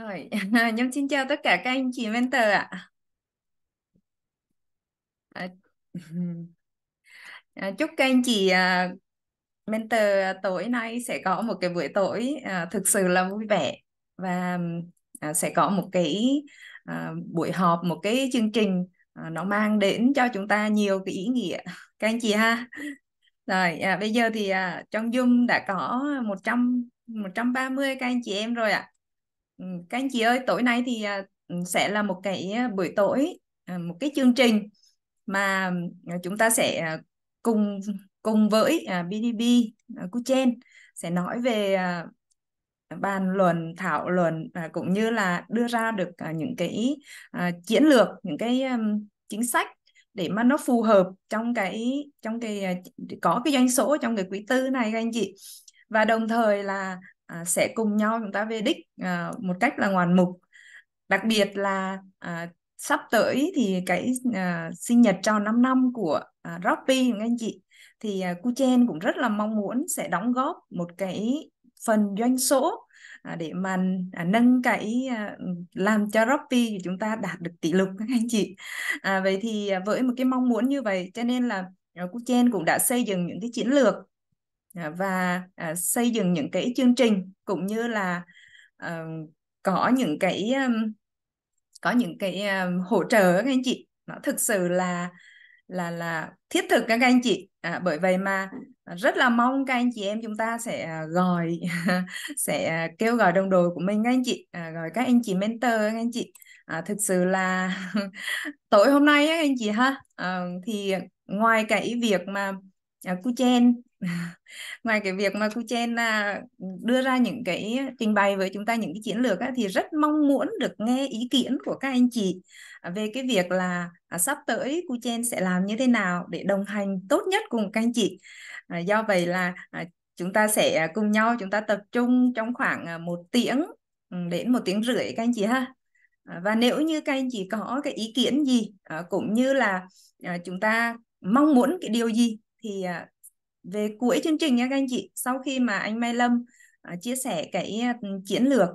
Rồi, Nhung xin chào tất cả các anh chị mentor ạ. À, à chúc các anh chị uh, mentor tối nay sẽ có một cái buổi tối uh, thực sự là vui vẻ và uh, sẽ có một cái buổi họp, một cái chương trình nó mang đến cho chúng ta nhiều cái ý nghĩa các anh chị ha. Rồi, à, bây giờ thì à, trong Zoom đã có 100 130 các anh chị em rồi ạ. À. Ừ, các anh chị ơi, tối nay thì à, ừ, sẽ là một cái à, buổi tối, à, một cái chương trình mà chúng ta sẽ cùng cùng với BDB Kuchen sẽ nói về bàn luận thảo luận cũng như là đưa ra được những cái chiến lược những cái chính sách để mà nó phù hợp trong cái trong cái có cái doanh số trong cái quý tư này các anh chị và đồng thời là À, sẽ cùng nhau chúng ta về đích à, một cách là ngoạn mục đặc biệt là à, sắp tới thì cái sinh nhật tròn 5 năm của à, Robby các anh chị thì à, Kuchen cũng rất là mong muốn sẽ đóng góp một cái phần doanh số để mà nâng cái làm cho Robby của chúng ta đạt được tỷ lục các anh chị à, vậy thì với một cái mong muốn như vậy cho nên là Kuchen cũng đã xây dựng những cái chiến lược À, và à, xây dựng những cái chương trình cũng như là ờ, có những cái có những cái hỗ trợ các anh chị nó thực sự là là là thiết thực các anh chị à, bởi vậy mà rất là mong các anh chị em chúng ta sẽ à, gọi sẽ kêu gọi đồng đội của mình các anh chị à, gọi các anh chị mentor các anh chị à, thực sự là tối hôm nay các anh chị ha à, thì ngoài cái việc mà à, cu chen ngoài cái việc mà cô Chen à, đưa ra những cái trình bày với chúng ta những cái chiến lược thì rất mong muốn được nghe ý kiến của các anh chị à, về cái việc là à, sắp tới cô Chen sẽ làm như thế nào để đồng hành tốt nhất cùng các anh chị do vậy là chúng ta sẽ cùng nhau chúng ta tập trung trong khoảng một tiếng ừ, đến một tiếng rưỡi các anh chị ha và nếu như các anh chị có cái ý kiến gì cũng như là chúng ta mong muốn cái điều gì thì về cuối chương trình nha các anh chị sau khi mà anh Mai Lâm uh, chia sẻ cái à, chiến lược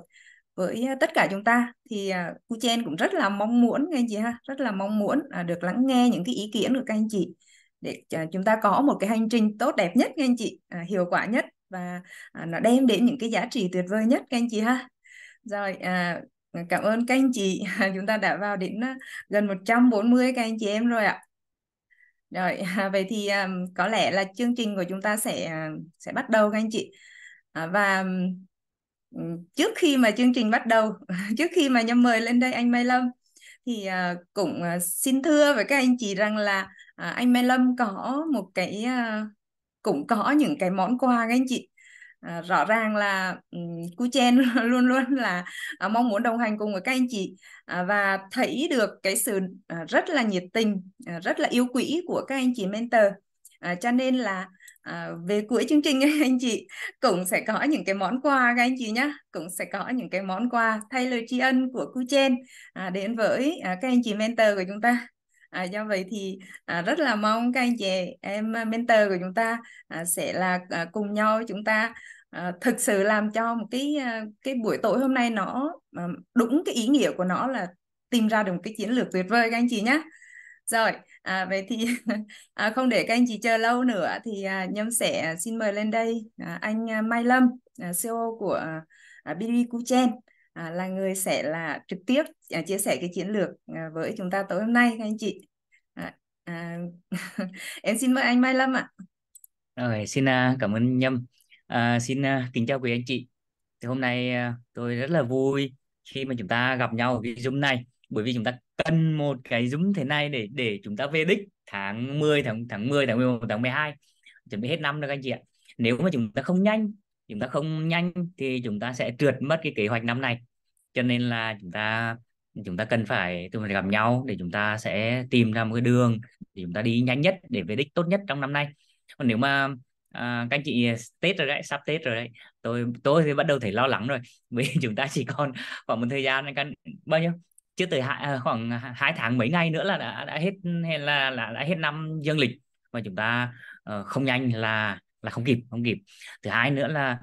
với à, tất cả chúng ta thì Cu Chen cũng rất là mong muốn nghe chị ha rất là mong muốn được lắng nghe những cái ý kiến của các anh chị để chúng ta có một cái hành trình tốt đẹp nhất nghe anh chị hiệu quả nhất và nó đem đến những cái giá trị tuyệt vời nhất các anh chị ha rồi cảm ơn các anh chị chúng ta đã vào đến gần 140 các anh chị em rồi ạ rồi, à, vậy thì à, có lẽ là chương trình của chúng ta sẽ à, sẽ bắt đầu các anh chị. À, và ừ, trước khi mà chương trình bắt đầu, trước khi mà nhâm mời lên đây anh Mai Lâm thì à, cũng à, xin thưa với các anh chị rằng là à, anh Mai Lâm có một cái à, cũng có những cái món quà các anh chị À, rõ ràng là um, cu chen luôn luôn là à, mong muốn đồng hành cùng với các anh chị à, và thấy được cái sự rất là nhiệt tình rất là yêu quý của các anh chị mentor cho nên là về cuối chương trình anh chị cũng sẽ có những cái món quà các anh chị nhé cũng sẽ có những cái món quà thay lời tri ân của cu chen đến với các anh chị mentor của chúng ta À, do vậy thì à, rất là mong các anh chị em mentor của chúng ta à, sẽ là à, cùng nhau chúng ta Ờ, thực sự làm cho một cái ờ, cái buổi tối hôm nay nó ờ, đúng cái ý nghĩa của nó là tìm ra được một cái chiến lược tuyệt vời các anh chị nhé rồi à, vậy thì à, không để các anh chị chờ lâu nữa thì à, nhâm sẽ xin mời lên đây à, anh à, Mai Lâm à, CEO của à, BDB Kuchen à, là người sẽ là trực tiếp à, chia sẻ cái chiến lược à, với chúng ta tối hôm nay các anh chị à, à, em xin mời anh Mai Lâm ạ rồi xin à, cảm ơn Nhâm À, xin uh, kính chào quý anh chị. Thì hôm nay uh, tôi rất là vui khi mà chúng ta gặp nhau ở cái Zoom này bởi vì chúng ta cần một cái Zoom thế này để để chúng ta về đích tháng 10 tháng tháng 10 tháng 11 tháng 12 chuẩn bị hết năm được anh chị ạ. Nếu mà chúng ta không nhanh, chúng ta không nhanh thì chúng ta sẽ trượt mất cái kế hoạch năm này. Cho nên là chúng ta chúng ta cần phải tụi mình gặp nhau để chúng ta sẽ tìm ra một cái đường để chúng ta đi nhanh nhất để về đích tốt nhất trong năm nay. Còn nếu mà à, các anh chị à, tết rồi đấy sắp tết rồi đấy tôi tôi thì bắt đầu thấy lo lắng rồi vì chúng ta chỉ còn khoảng một thời gian các bao nhiêu chưa tới hai, à, khoảng hai tháng mấy ngày nữa là đã, đã hết hay là, là đã hết năm dương lịch và chúng ta uh, không nhanh là là không kịp không kịp thứ hai nữa là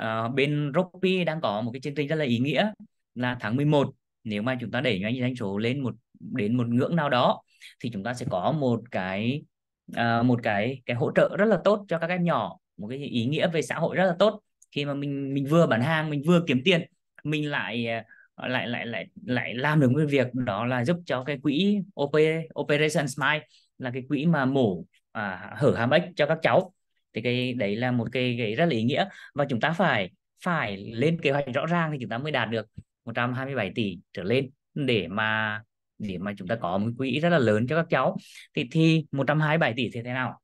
uh, bên Ropi đang có một cái chương trình rất là ý nghĩa là tháng 11 nếu mà chúng ta đẩy nhanh doanh số lên một đến một ngưỡng nào đó thì chúng ta sẽ có một cái uh, một cái cái hỗ trợ rất là tốt cho các em nhỏ một cái ý nghĩa về xã hội rất là tốt khi mà mình mình vừa bán hàng mình vừa kiếm tiền mình lại ờ, lại lại lại lại làm được cái việc đó là giúp cho cái quỹ OP, Operation Smile là cái quỹ mà mổ à, hở hàm ếch cho các cháu thì cái đấy là một cái, cái rất là ý nghĩa và chúng ta phải phải lên kế hoạch rõ ràng thì chúng ta mới đạt được 127 tỷ trở lên để mà điểm mà chúng ta có một quỹ rất là lớn cho các cháu thì thì 127 tỷ thì thế nào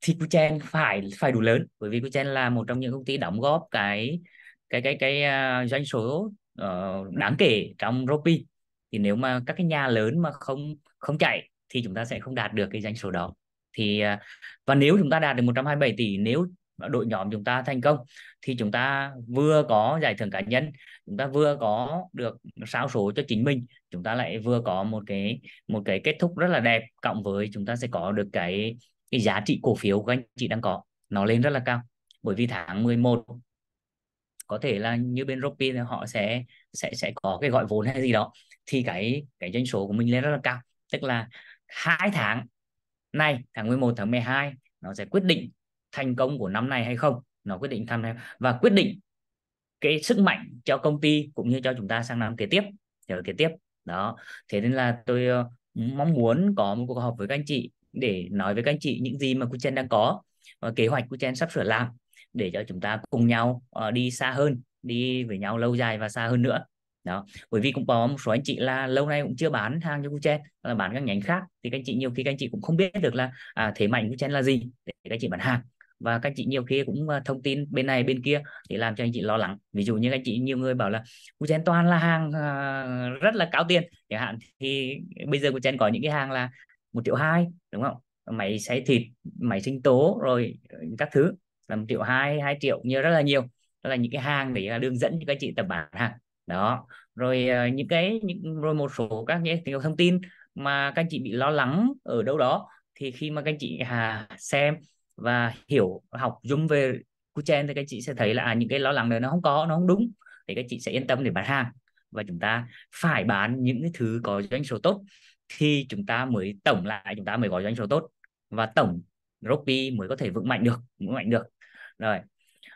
thì Kuchen phải phải đủ lớn bởi vì Kuchen là một trong những công ty đóng góp cái cái cái cái uh, doanh số uh, đáng kể trong Ropi thì nếu mà các cái nhà lớn mà không không chạy thì chúng ta sẽ không đạt được cái doanh số đó thì à, và nếu chúng ta đạt được 127 tỷ nếu đội nhóm chúng ta thành công thì chúng ta vừa có giải thưởng cá nhân chúng ta vừa có được sao số cho chính mình chúng ta lại vừa có một cái một cái kết thúc rất là đẹp cộng với chúng ta sẽ có được cái cái giá trị cổ phiếu của anh chị đang có nó lên rất là cao bởi vì tháng 11 có thể là như bên Ropi họ sẽ sẽ sẽ có cái gọi vốn hay gì đó thì cái cái doanh số của mình lên rất là cao tức là hai tháng này tháng 11 tháng 12 nó sẽ quyết định thành công của năm này hay không nó quyết định tham và quyết định cái sức mạnh cho công ty cũng như cho chúng ta sang năm kế tiếp hiểu kế tiếp đó thế nên là tôi ờ, mong muốn có một cuộc họp với các anh chị để nói với các anh chị những gì mà cô Chen đang có và kế hoạch Chen sắp sửa làm để cho chúng ta cùng nhau ờ, đi xa hơn đi với nhau lâu dài và xa hơn nữa đó bởi vì cũng có một số anh chị là lâu nay cũng chưa bán hàng cho Kuchen là bán các nhánh khác thì các anh chị nhiều khi các anh chị cũng không biết được là à, thế mạnh Chen là gì để các anh chị bán hàng và các chị nhiều khi cũng ờ, thông tin bên này bên kia để làm cho anh chị lo lắng ví dụ như các chị nhiều người bảo là của Chen toàn là hàng ờ, rất là cao tiền chẳng hạn thì bây giờ của Chen có những cái hàng là một triệu hai đúng không máy xay thịt máy sinh tố rồi các thứ là một triệu hai hai triệu như rất là nhiều đó là những cái hàng để ờ, đường dẫn cho các chị tập bản hàng đó rồi những cái những, rồi một số các cái thông tin mà các chị bị lo lắng ở đâu đó thì khi mà các chị hà xem và hiểu học dùng về Kuchen thì các chị sẽ thấy là à, những cái lo lắng đấy nó không có nó không đúng thì các chị sẽ yên tâm để bán hàng và chúng ta phải bán những cái thứ có doanh số tốt thì chúng ta mới tổng lại chúng ta mới có doanh số tốt và tổng Ropi mới có thể vững mạnh được vững mạnh được rồi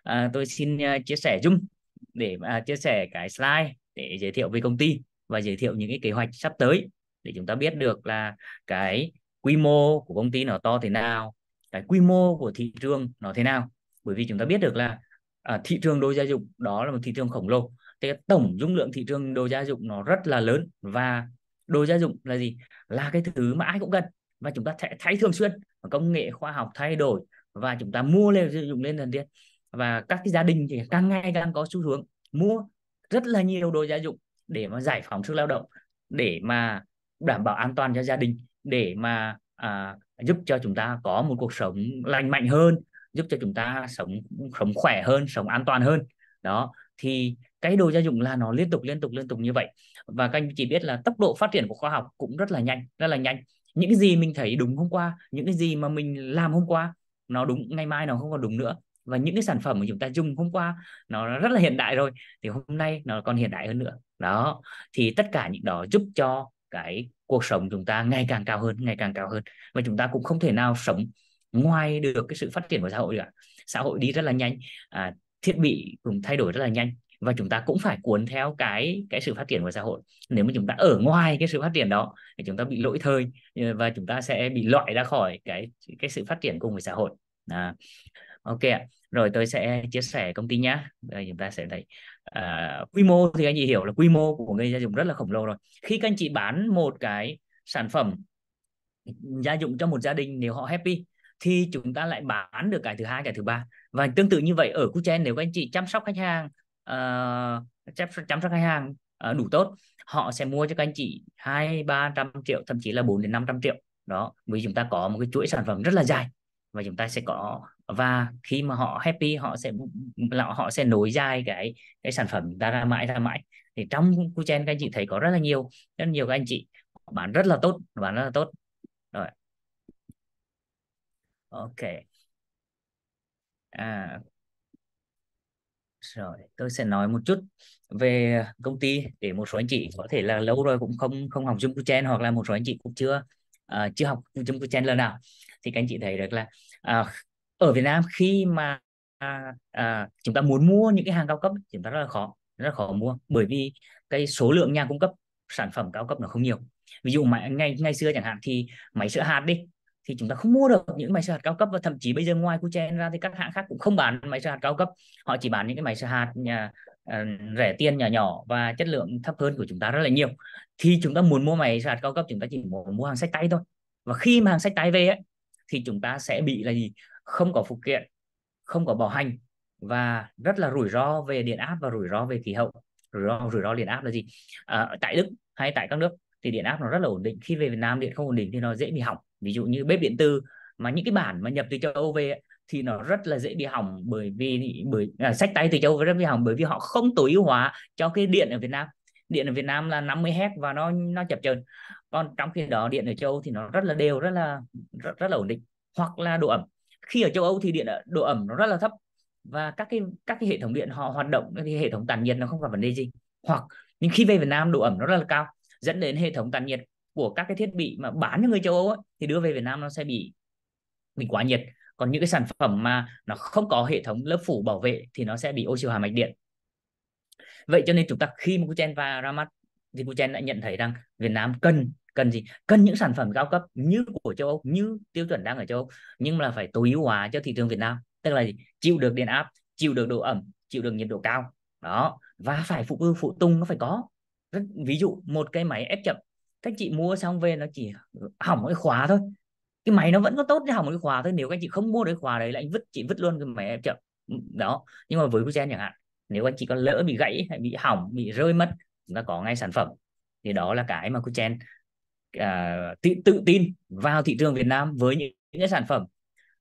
à, tôi xin uh, chia sẻ chung để uh, chia sẻ cái slide để giới thiệu về công ty và giới thiệu những cái kế hoạch sắp tới để chúng ta biết được là cái quy mô của công ty nó to thế nào cái quy mô của thị trường nó thế nào bởi vì chúng ta biết được là à, thị trường đồ gia dụng đó là một thị trường khổng lồ thì tổng dung lượng thị trường đồ gia dụng nó rất là lớn và đồ gia dụng là gì là cái thứ mà ai cũng cần và chúng ta sẽ thay thường xuyên công nghệ khoa học thay đổi và chúng ta mua lên sử dụng lên dần tiên và các cái gia đình thì càng ngày càng có xu hướng mua rất là nhiều đồ gia dụng để mà giải phóng sức lao động để mà đảm bảo an toàn cho gia đình để mà à, giúp cho chúng ta có một cuộc sống lành mạnh hơn giúp cho chúng ta sống sống khỏe hơn sống an toàn hơn đó thì cái đồ gia dụng là nó liên tục liên tục liên tục như vậy và các anh chị biết là tốc độ phát triển của khoa học cũng rất là nhanh rất là nhanh những cái gì mình thấy đúng hôm qua những cái gì mà mình làm hôm qua nó đúng ngày mai nó không còn đúng nữa và những cái sản phẩm mà chúng ta dùng hôm qua nó rất là hiện đại rồi thì hôm nay nó còn hiện đại hơn nữa đó thì tất cả những đó giúp cho cái cuộc sống chúng ta ngày càng cao hơn ngày càng cao hơn và chúng ta cũng không thể nào sống ngoài được cái sự phát triển của xã hội cả xã hội đi rất là nhanh à, thiết bị cũng thay đổi rất là nhanh và chúng ta cũng phải cuốn theo cái cái sự phát triển của xã hội nếu mà chúng ta ở ngoài cái sự phát triển đó thì chúng ta bị lỗi thời ờ, và chúng ta sẽ bị loại ra khỏi cái cái sự phát triển cùng với xã hội à, ok ạ rồi tôi sẽ chia sẻ công ty nhá rồi chúng ta sẽ thấy à, quy mô thì anh chị hiểu là quy mô của người gia dụng rất là khổng lồ rồi khi các anh chị bán một cái sản phẩm gia dụng cho một gia đình nếu họ happy thì chúng ta lại bán được cái thứ hai cái thứ ba và tương tự như vậy ở Kuchen nếu các anh chị chăm sóc khách hàng uh, chăm, chăm sóc khách hàng uh, đủ tốt họ sẽ mua cho các anh chị hai ba trăm triệu thậm chí là bốn đến năm trăm triệu đó vì chúng ta có một cái chuỗi sản phẩm rất là dài và chúng ta sẽ có và khi mà họ happy họ sẽ họ sẽ nối dài cái cái sản phẩm ra ra mãi ra mãi thì trong Kuchen các anh chị thấy có rất là nhiều rất nhiều các anh chị bán rất là tốt bán rất là tốt rồi ok à rồi tôi sẽ nói một chút về công ty để một số anh chị có thể là lâu rồi cũng không không học Zoom Kuchen hoặc là một số anh chị cũng chưa uh, chưa học Zoom Kuchen lần nào thì các anh chị thấy được là uh, ở Việt Nam khi mà à, à, chúng ta muốn mua những cái hàng cao cấp chúng ta rất là khó rất là khó mua bởi vì cái số lượng nhà cung cấp sản phẩm cao cấp nó không nhiều ví dụ mà ngay ngay xưa chẳng hạn thì máy sữa hạt đi thì chúng ta không mua được những máy sữa hạt cao cấp và thậm chí bây giờ ngoài Kuchen ra thì các hãng khác cũng không bán máy sữa hạt cao cấp họ chỉ bán những cái máy sữa hạt nhà, uh, à, rẻ tiền nhỏ nhỏ và chất lượng thấp hơn của chúng ta rất là nhiều thì chúng ta muốn mua máy sữa hạt cao cấp chúng ta chỉ muốn mua hàng sách tay thôi và khi mà hàng sách tay về ấy, thì chúng ta sẽ bị là gì không có phụ kiện không có bảo hành và rất là rủi ro về điện áp và rủi ro về khí hậu rủi ro rủi ro điện áp là gì à, tại đức hay tại các nước thì điện áp nó rất là ổn định khi về việt nam điện không ổn định thì nó dễ bị hỏng ví dụ như bếp điện tử mà những cái bản mà nhập từ châu âu về thì nó rất là dễ bị hỏng bởi vì bởi à, sách tay từ châu âu rất bị hỏng bởi vì họ không tối ưu hóa cho cái điện ở việt nam điện ở Việt Nam là 50 hz và nó nó chập chờn còn trong khi đó điện ở châu Âu thì nó rất là đều rất là rất, rất là ổn định hoặc là độ ẩm khi ở châu Âu thì điện độ ẩm nó rất là thấp và các cái các cái hệ thống điện họ hoạt động thì hệ thống tản nhiệt nó không gặp vấn đề gì hoặc nhưng khi về Việt Nam độ ẩm nó rất là cao dẫn đến hệ thống tản nhiệt của các cái thiết bị mà bán cho người châu Âu ấy, thì đưa về Việt Nam nó sẽ bị bị quá nhiệt còn những cái sản phẩm mà nó không có hệ thống lớp phủ bảo vệ thì nó sẽ bị oxy hóa mạch điện vậy cho nên chúng ta khi mà Kuchen và ra mắt thì Kuchen đã nhận thấy rằng Việt Nam cần cần gì cần những sản phẩm cao cấp như của châu âu như tiêu chuẩn đang ở châu âu nhưng mà phải tối ưu hóa cho thị trường việt nam tức là gì? chịu được điện áp chịu được độ ẩm chịu được nhiệt độ cao đó và phải phụ ưu phụ tung nó phải có rất ví dụ một cái máy ép chậm các chị mua xong về nó chỉ hỏng cái khóa thôi cái máy nó vẫn có tốt chứ hỏng cái khóa thôi nếu các chị không mua được cái khóa đấy là anh vứt chị vứt luôn cái máy ép chậm đó nhưng mà với Kuzen chẳng hạn nếu anh chị có lỡ bị gãy hay bị hỏng bị rơi mất chúng ta có ngay sản phẩm thì đó là cái mà Kuchen uh, tự, tự tin vào thị trường Việt Nam với những, những cái sản phẩm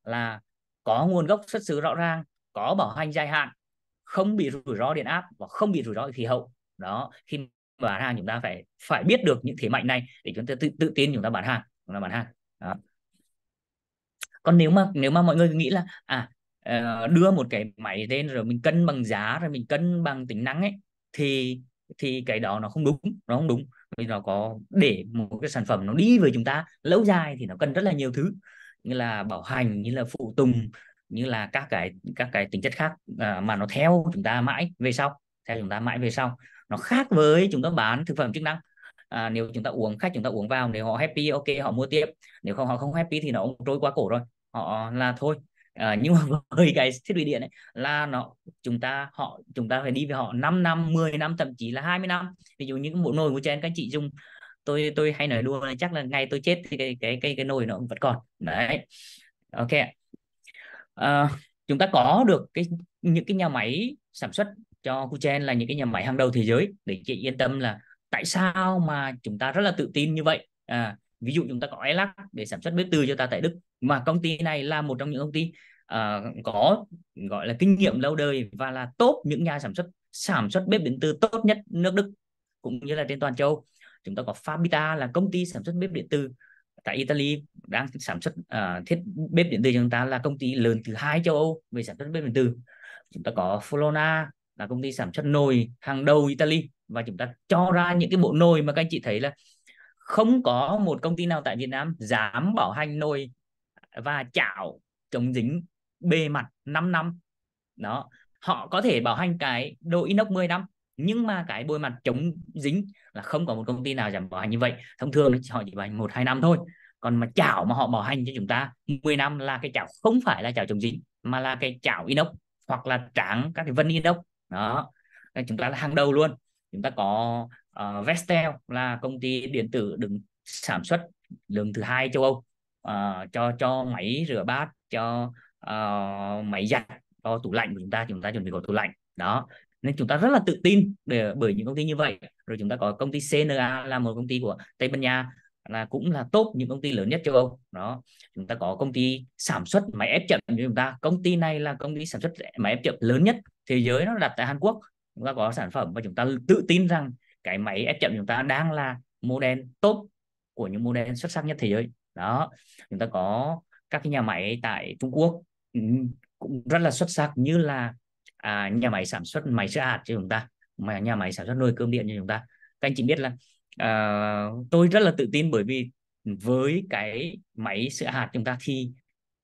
là có nguồn gốc xuất xứ rõ ràng, có bảo hành dài hạn, không bị rủi ro điện áp và không bị rủi ro khí hậu. Đó, khi bán hàng chúng ta phải phải biết được những thế mạnh này để chúng ta tự, tự tin chúng ta bán hàng, chúng ta bán hàng. Đó. Còn nếu mà nếu mà mọi người nghĩ là à ờ, đưa một cái máy lên rồi mình cân bằng giá rồi mình cân bằng tính năng ấy thì thì cái đó nó không đúng nó không đúng bây giờ có để một cái sản phẩm nó đi với chúng ta lâu dài thì nó cần rất là nhiều thứ như là bảo hành như là phụ tùng như là các cái các cái tính chất khác à, mà nó theo chúng ta mãi về sau theo chúng ta mãi về sau nó khác với chúng ta bán thực phẩm chức năng à, nếu chúng ta uống khách chúng ta uống vào nếu họ happy ok họ mua tiếp nếu không họ không happy thì nó trôi qua cổ rồi họ là thôi à, nhưng mà với cái thiết bị điện ấy, là nó chúng ta họ chúng ta phải đi với họ 5 năm 10 năm thậm chí là 20 năm ví dụ như cái bộ nồi của trên các chị dùng tôi tôi hay nói đùa này chắc là ngày tôi chết thì cái cái cái cái nồi nó vẫn còn đấy ok à, chúng ta có được cái những cái nhà máy sản xuất cho Kuchen là những cái nhà máy hàng đầu thế giới để chị yên tâm là tại sao mà chúng ta rất là tự tin như vậy à, ví dụ chúng ta có Elac để sản xuất bếp từ cho ta tại Đức mà công ty này là một trong những công ty uh, có gọi là kinh nghiệm lâu đời và là tốt những nhà sản xuất sản xuất bếp điện tử tốt nhất nước Đức cũng như là trên toàn châu chúng ta có Fabita là công ty sản xuất bếp điện tử tại Italy đang sản xuất uh, thiết bếp điện tử chúng ta là công ty lớn thứ hai châu Âu về sản xuất bếp điện tử chúng ta có Flona là công ty sản xuất nồi hàng đầu Italy và chúng ta cho ra những cái bộ nồi mà các anh chị thấy là không có một công ty nào tại Việt Nam dám bảo hành nồi và chảo chống dính bề mặt 5 năm đó họ có thể bảo hành cái đồ inox 10 năm nhưng mà cái bôi mặt chống dính là không có một công ty nào dám bảo hành như vậy thông thường họ chỉ bảo hành một hai năm thôi còn mà chảo mà họ bảo hành cho chúng ta 10 năm là cái chảo không phải là chảo chống dính mà là cái chảo inox hoặc là tráng các cái vân inox đó chúng ta là hàng đầu luôn chúng ta có uh, Vestel là công ty điện tử đứng sản xuất lớn thứ hai châu Âu uh, cho cho máy rửa bát cho uh, máy giặt cho tủ lạnh của chúng ta chúng ta chuẩn bị có tủ lạnh đó nên chúng ta rất là tự tin để, bởi những công ty như vậy rồi chúng ta có công ty CNA là một công ty của Tây Ban Nha là cũng là top những công ty lớn nhất châu Âu đó chúng ta có công ty sản xuất máy ép chậm như chúng ta công ty này là công ty sản xuất máy ép chậm lớn nhất thế giới nó đặt tại Hàn Quốc chúng ta có sản phẩm và chúng ta tự tin rằng cái máy ép chậm chúng ta đang là model top của những model xuất sắc nhất thế giới đó chúng ta có các cái nhà máy tại Trung Quốc ừ, cũng rất là xuất sắc như là à, nhà máy sản xuất máy sữa hạt cho chúng ta mà nhà máy sản xuất nồi cơm điện cho chúng ta các anh chị biết là à, tôi rất là tự tin bởi vì với cái máy sữa hạt chúng ta thì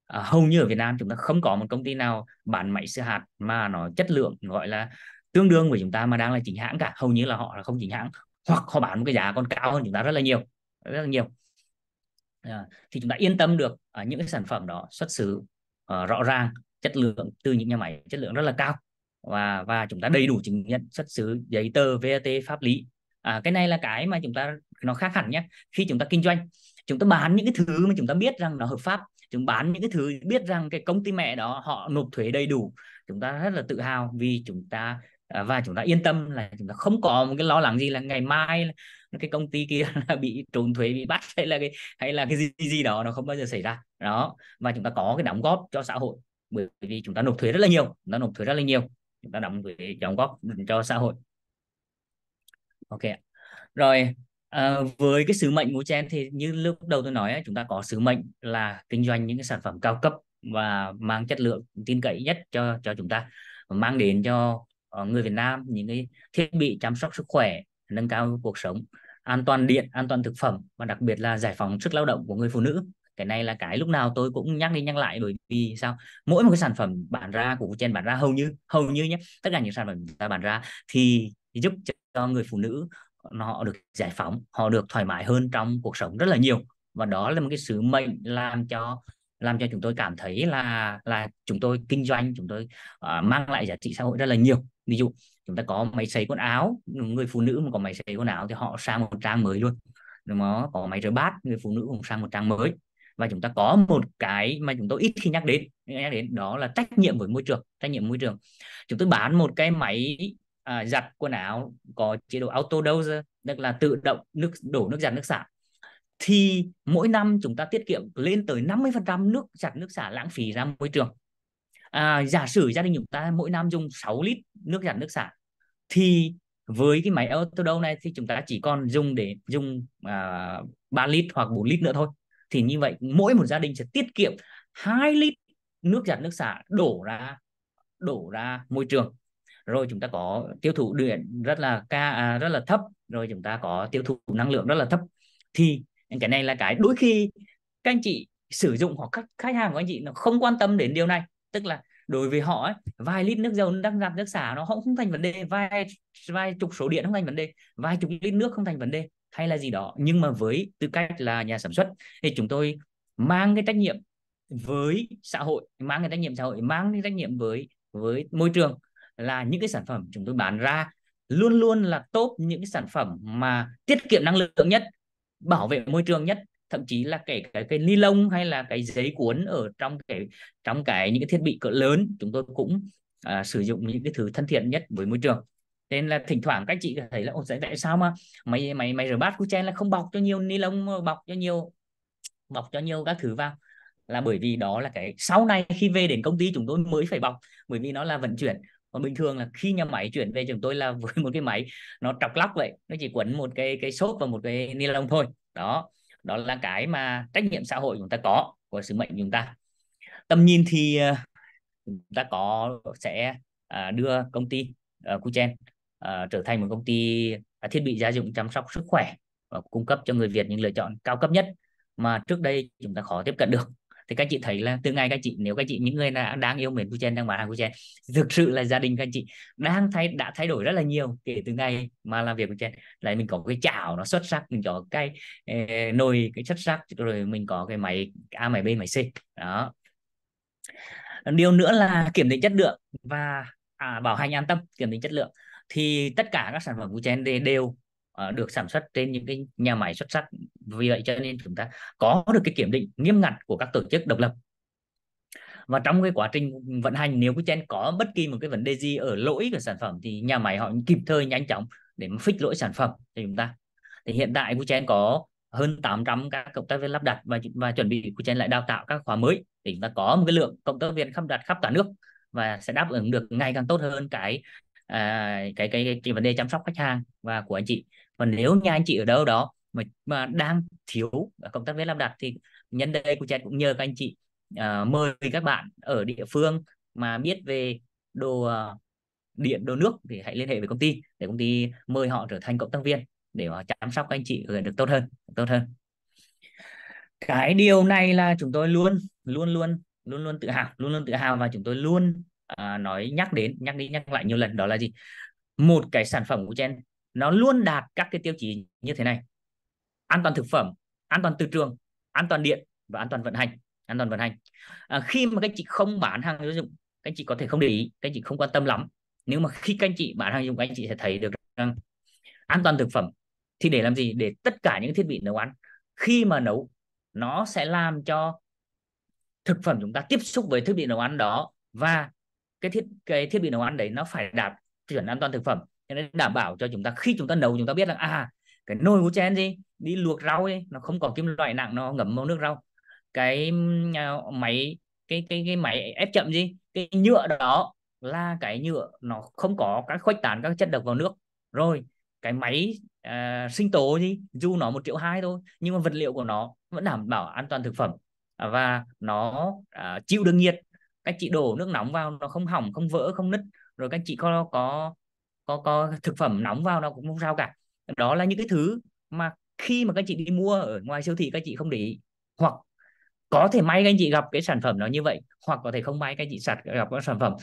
à, hầu như ở Việt Nam chúng ta không có một công ty nào bán máy sữa hạt mà nó chất lượng gọi là tương đương của chúng ta mà đang là chính hãng cả hầu như là họ là không chính hãng hoặc họ bán một cái giá còn cao hơn chúng ta rất là nhiều rất là nhiều à, thì chúng ta yên tâm được ở những cái sản phẩm đó xuất xứ uh, rõ ràng chất lượng từ những nhà máy chất lượng rất là cao và và chúng ta đầy đủ chứng nhận xuất xứ giấy tờ VAT pháp lý à, cái này là cái mà chúng ta nó khác hẳn nhé khi chúng ta kinh doanh chúng ta bán những cái thứ mà chúng ta biết rằng nó hợp pháp chúng bán những cái thứ biết rằng cái công ty mẹ đó họ nộp thuế đầy đủ chúng ta rất là tự hào vì chúng ta Ờ, và chúng ta yên tâm là chúng ta không có một cái lo lắng gì là ngày mai cái công ty kia là bị trốn thuế bị bắt hay là cái hay là cái gì gì đó nó không bao giờ xảy ra đó và chúng ta có cái đóng góp cho xã hội bởi vì chúng ta nộp thuế rất là nhiều chúng ta nộp thuế rất là nhiều chúng ta đóng thuế đóng góp cho xã hội ok rồi à, với cái sứ mệnh của Chen thì như lúc đầu tôi nói chúng ta có sứ mệnh là kinh doanh những cái sản phẩm cao cấp và mang chất lượng tin cậy nhất cho cho chúng ta mang đến cho Ờ, người Việt Nam những cái thiết bị chăm sóc sức khỏe nâng cao cuộc sống an toàn điện an toàn thực phẩm và đặc biệt là giải phóng sức lao động của người phụ nữ cái này là cái lúc nào tôi cũng nhắc đi nhắc lại bởi vì sao mỗi một cái sản phẩm bán ra của trên bán ra hầu như hầu như nhé tất cả những sản phẩm ta bán ra thì giúp cho người phụ nữ họ được giải phóng họ được thoải mái hơn trong cuộc sống rất là nhiều và đó là một cái sứ mệnh làm cho làm cho chúng tôi cảm thấy là là chúng tôi kinh doanh chúng tôi uh, mang lại giá trị xã hội rất là nhiều ví dụ chúng ta có máy sấy quần áo người phụ nữ mà có máy sấy quần áo thì họ sang một trang mới luôn đúng không có máy rửa bát người phụ nữ cũng sang một trang mới và chúng ta có một cái mà chúng tôi ít khi nhắc đến nhắc đến đó là trách nhiệm với môi trường trách nhiệm môi trường chúng tôi bán một cái máy à, giặt quần áo có chế độ auto dozer tức là tự động nước đổ nước giặt nước xả thì mỗi năm chúng ta tiết kiệm lên tới 50% nước giặt nước xả lãng phí ra môi trường à, giả sử gia đình chúng ta mỗi năm dùng 6 lít nước giặt nước xả thì với cái máy auto này thì chúng ta chỉ còn dùng để dùng à, 3 lít hoặc 4 lít nữa thôi thì như vậy mỗi một gia đình sẽ tiết kiệm 2 lít nước giặt nước xả đổ ra đổ ra môi trường rồi chúng ta có tiêu thụ điện rất là ca à, rất là thấp rồi chúng ta có tiêu thụ năng lượng rất là thấp thì cái này là cái đôi khi các anh chị sử dụng hoặc các khách hàng của anh chị nó không quan tâm đến điều này tức là đối với họ ấy, vài lít nước dầu đang giặt nước xả nó không, không thành vấn đề vài vài chục số điện không thành vấn đề vài chục lít nước không thành vấn đề hay là gì đó nhưng mà với tư cách là nhà sản xuất thì chúng tôi mang cái trách nhiệm với xã hội mang cái trách nhiệm xã hội mang cái trách nhiệm với với môi trường là những cái sản phẩm chúng tôi bán ra luôn luôn là tốt những cái sản phẩm mà tiết kiệm năng lượng nhất bảo vệ môi trường nhất thậm chí là kể cái cái ni lông hay là cái giấy cuốn ở trong cái trong cái những cái thiết bị cỡ lớn chúng tôi cũng à, sử dụng những cái thứ thân thiện nhất với môi trường nên là thỉnh thoảng các chị thấy là tại tại sao mà mày mày mày rửa bát của chen là không bọc cho nhiều ni lông bọc cho nhiều bọc cho nhiều các thứ vào là bởi vì đó là cái sau này khi về đến công ty chúng tôi mới phải bọc bởi vì nó là vận chuyển còn bình thường là khi nhà máy chuyển về chúng tôi là với một cái máy nó trọc lóc vậy nó chỉ quấn một cái cái xốp và một cái ni lông thôi đó đó là cái mà trách nhiệm xã hội chúng ta có của sứ mệnh chúng ta tầm nhìn thì ờ, chúng ta có sẽ à, đưa công ty ờ, Kuchen ờ, trở thành một công ty à, thiết bị gia dụng chăm sóc sức khỏe và cung cấp cho người Việt những lựa chọn cao cấp nhất mà trước đây chúng ta khó tiếp cận được thì các chị thấy là tương ngày các chị nếu các chị những người nào đang yêu mến Kuchen đang bán hàng Kuchen thực sự là gia đình các chị đang thay đã thay đổi rất là nhiều kể từ ngày mà làm việc Kuchen lại mình có cái chảo nó xuất sắc mình có cái eh, nồi cái xuất sắc rồi mình có cái máy A máy B máy C đó điều nữa là kiểm định chất lượng và à, bảo hành an tâm kiểm định chất lượng thì tất cả các sản phẩm của Chen đều Ờ, được sản xuất trên những cái nhà máy xuất sắc vì vậy cho nên chúng ta có được cái kiểm định nghiêm ngặt của các tổ chức độc lập và trong cái quá trình vận hành nếu cái chen có bất kỳ một cái vấn đề gì ở lỗi của sản phẩm thì nhà máy họ kịp thời nhanh chóng để mà fix lỗi sản phẩm cho chúng ta thì hiện tại của chen có hơn 800 các cộng tác viên lắp đặt và và chuẩn bị của chen lại đào tạo các khóa mới để chúng ta có một cái lượng cộng tác viên khắp đặt khắp cả nước và sẽ đáp ứng được ngày càng tốt hơn cái à, cái, cái cái cái vấn đề chăm sóc khách hàng và của anh chị và nếu nhà anh chị ở đâu đó mà mà đang thiếu công tác viết lắp đặt thì nhân đây của chat cũng nhờ các anh chị uh, mời các bạn ở địa phương mà biết về đồ uh, điện đồ nước thì hãy liên hệ với công ty để công ty mời họ trở thành cộng tác viên để mà chăm sóc các anh chị được tốt hơn tốt hơn cái điều này là chúng tôi luôn luôn luôn luôn luôn tự hào luôn luôn tự hào và chúng tôi luôn uh, nói nhắc đến nhắc đi nhắc lại nhiều lần đó là gì một cái sản phẩm của Chen nó luôn đạt các cái tiêu chí như thế này an toàn thực phẩm an toàn từ trường an toàn điện và an toàn vận hành an toàn vận hành à, khi mà các chị không bán hàng tiêu dụng các chị có thể không để ý các chị không quan tâm lắm nếu mà khi các anh chị bán hàng dùng các anh chị sẽ thấy được rằng an toàn thực phẩm thì để làm gì để tất cả những thiết bị nấu ăn khi mà nấu nó sẽ làm cho thực phẩm chúng ta tiếp xúc với thiết bị nấu ăn đó và cái thiết cái thiết bị nấu ăn đấy nó phải đạt chuẩn an toàn thực phẩm nên đảm bảo cho chúng ta khi chúng ta nấu chúng ta biết là à cái nồi hút chén gì đi luộc rau ấy nó không có kim loại nặng nó ngấm vào nước rau cái uh, máy cái cái cái máy ép chậm gì cái nhựa đó là cái nhựa nó không có các khuếch tán các chất độc vào nước rồi cái máy uh, sinh tố gì dù nó một triệu hai thôi nhưng mà vật liệu của nó vẫn đảm bảo an toàn thực phẩm và nó uh, chịu được nhiệt các chị đổ nước nóng vào nó không hỏng không vỡ không nứt rồi các chị có có có có thực phẩm nóng vào nó cũng không sao cả đó là những cái thứ mà khi mà các chị đi mua ở ngoài siêu thị các chị không để ý hoặc có thể may các anh chị gặp cái sản phẩm nó như vậy hoặc có thể không may các anh chị sạt gặp cái sản phẩm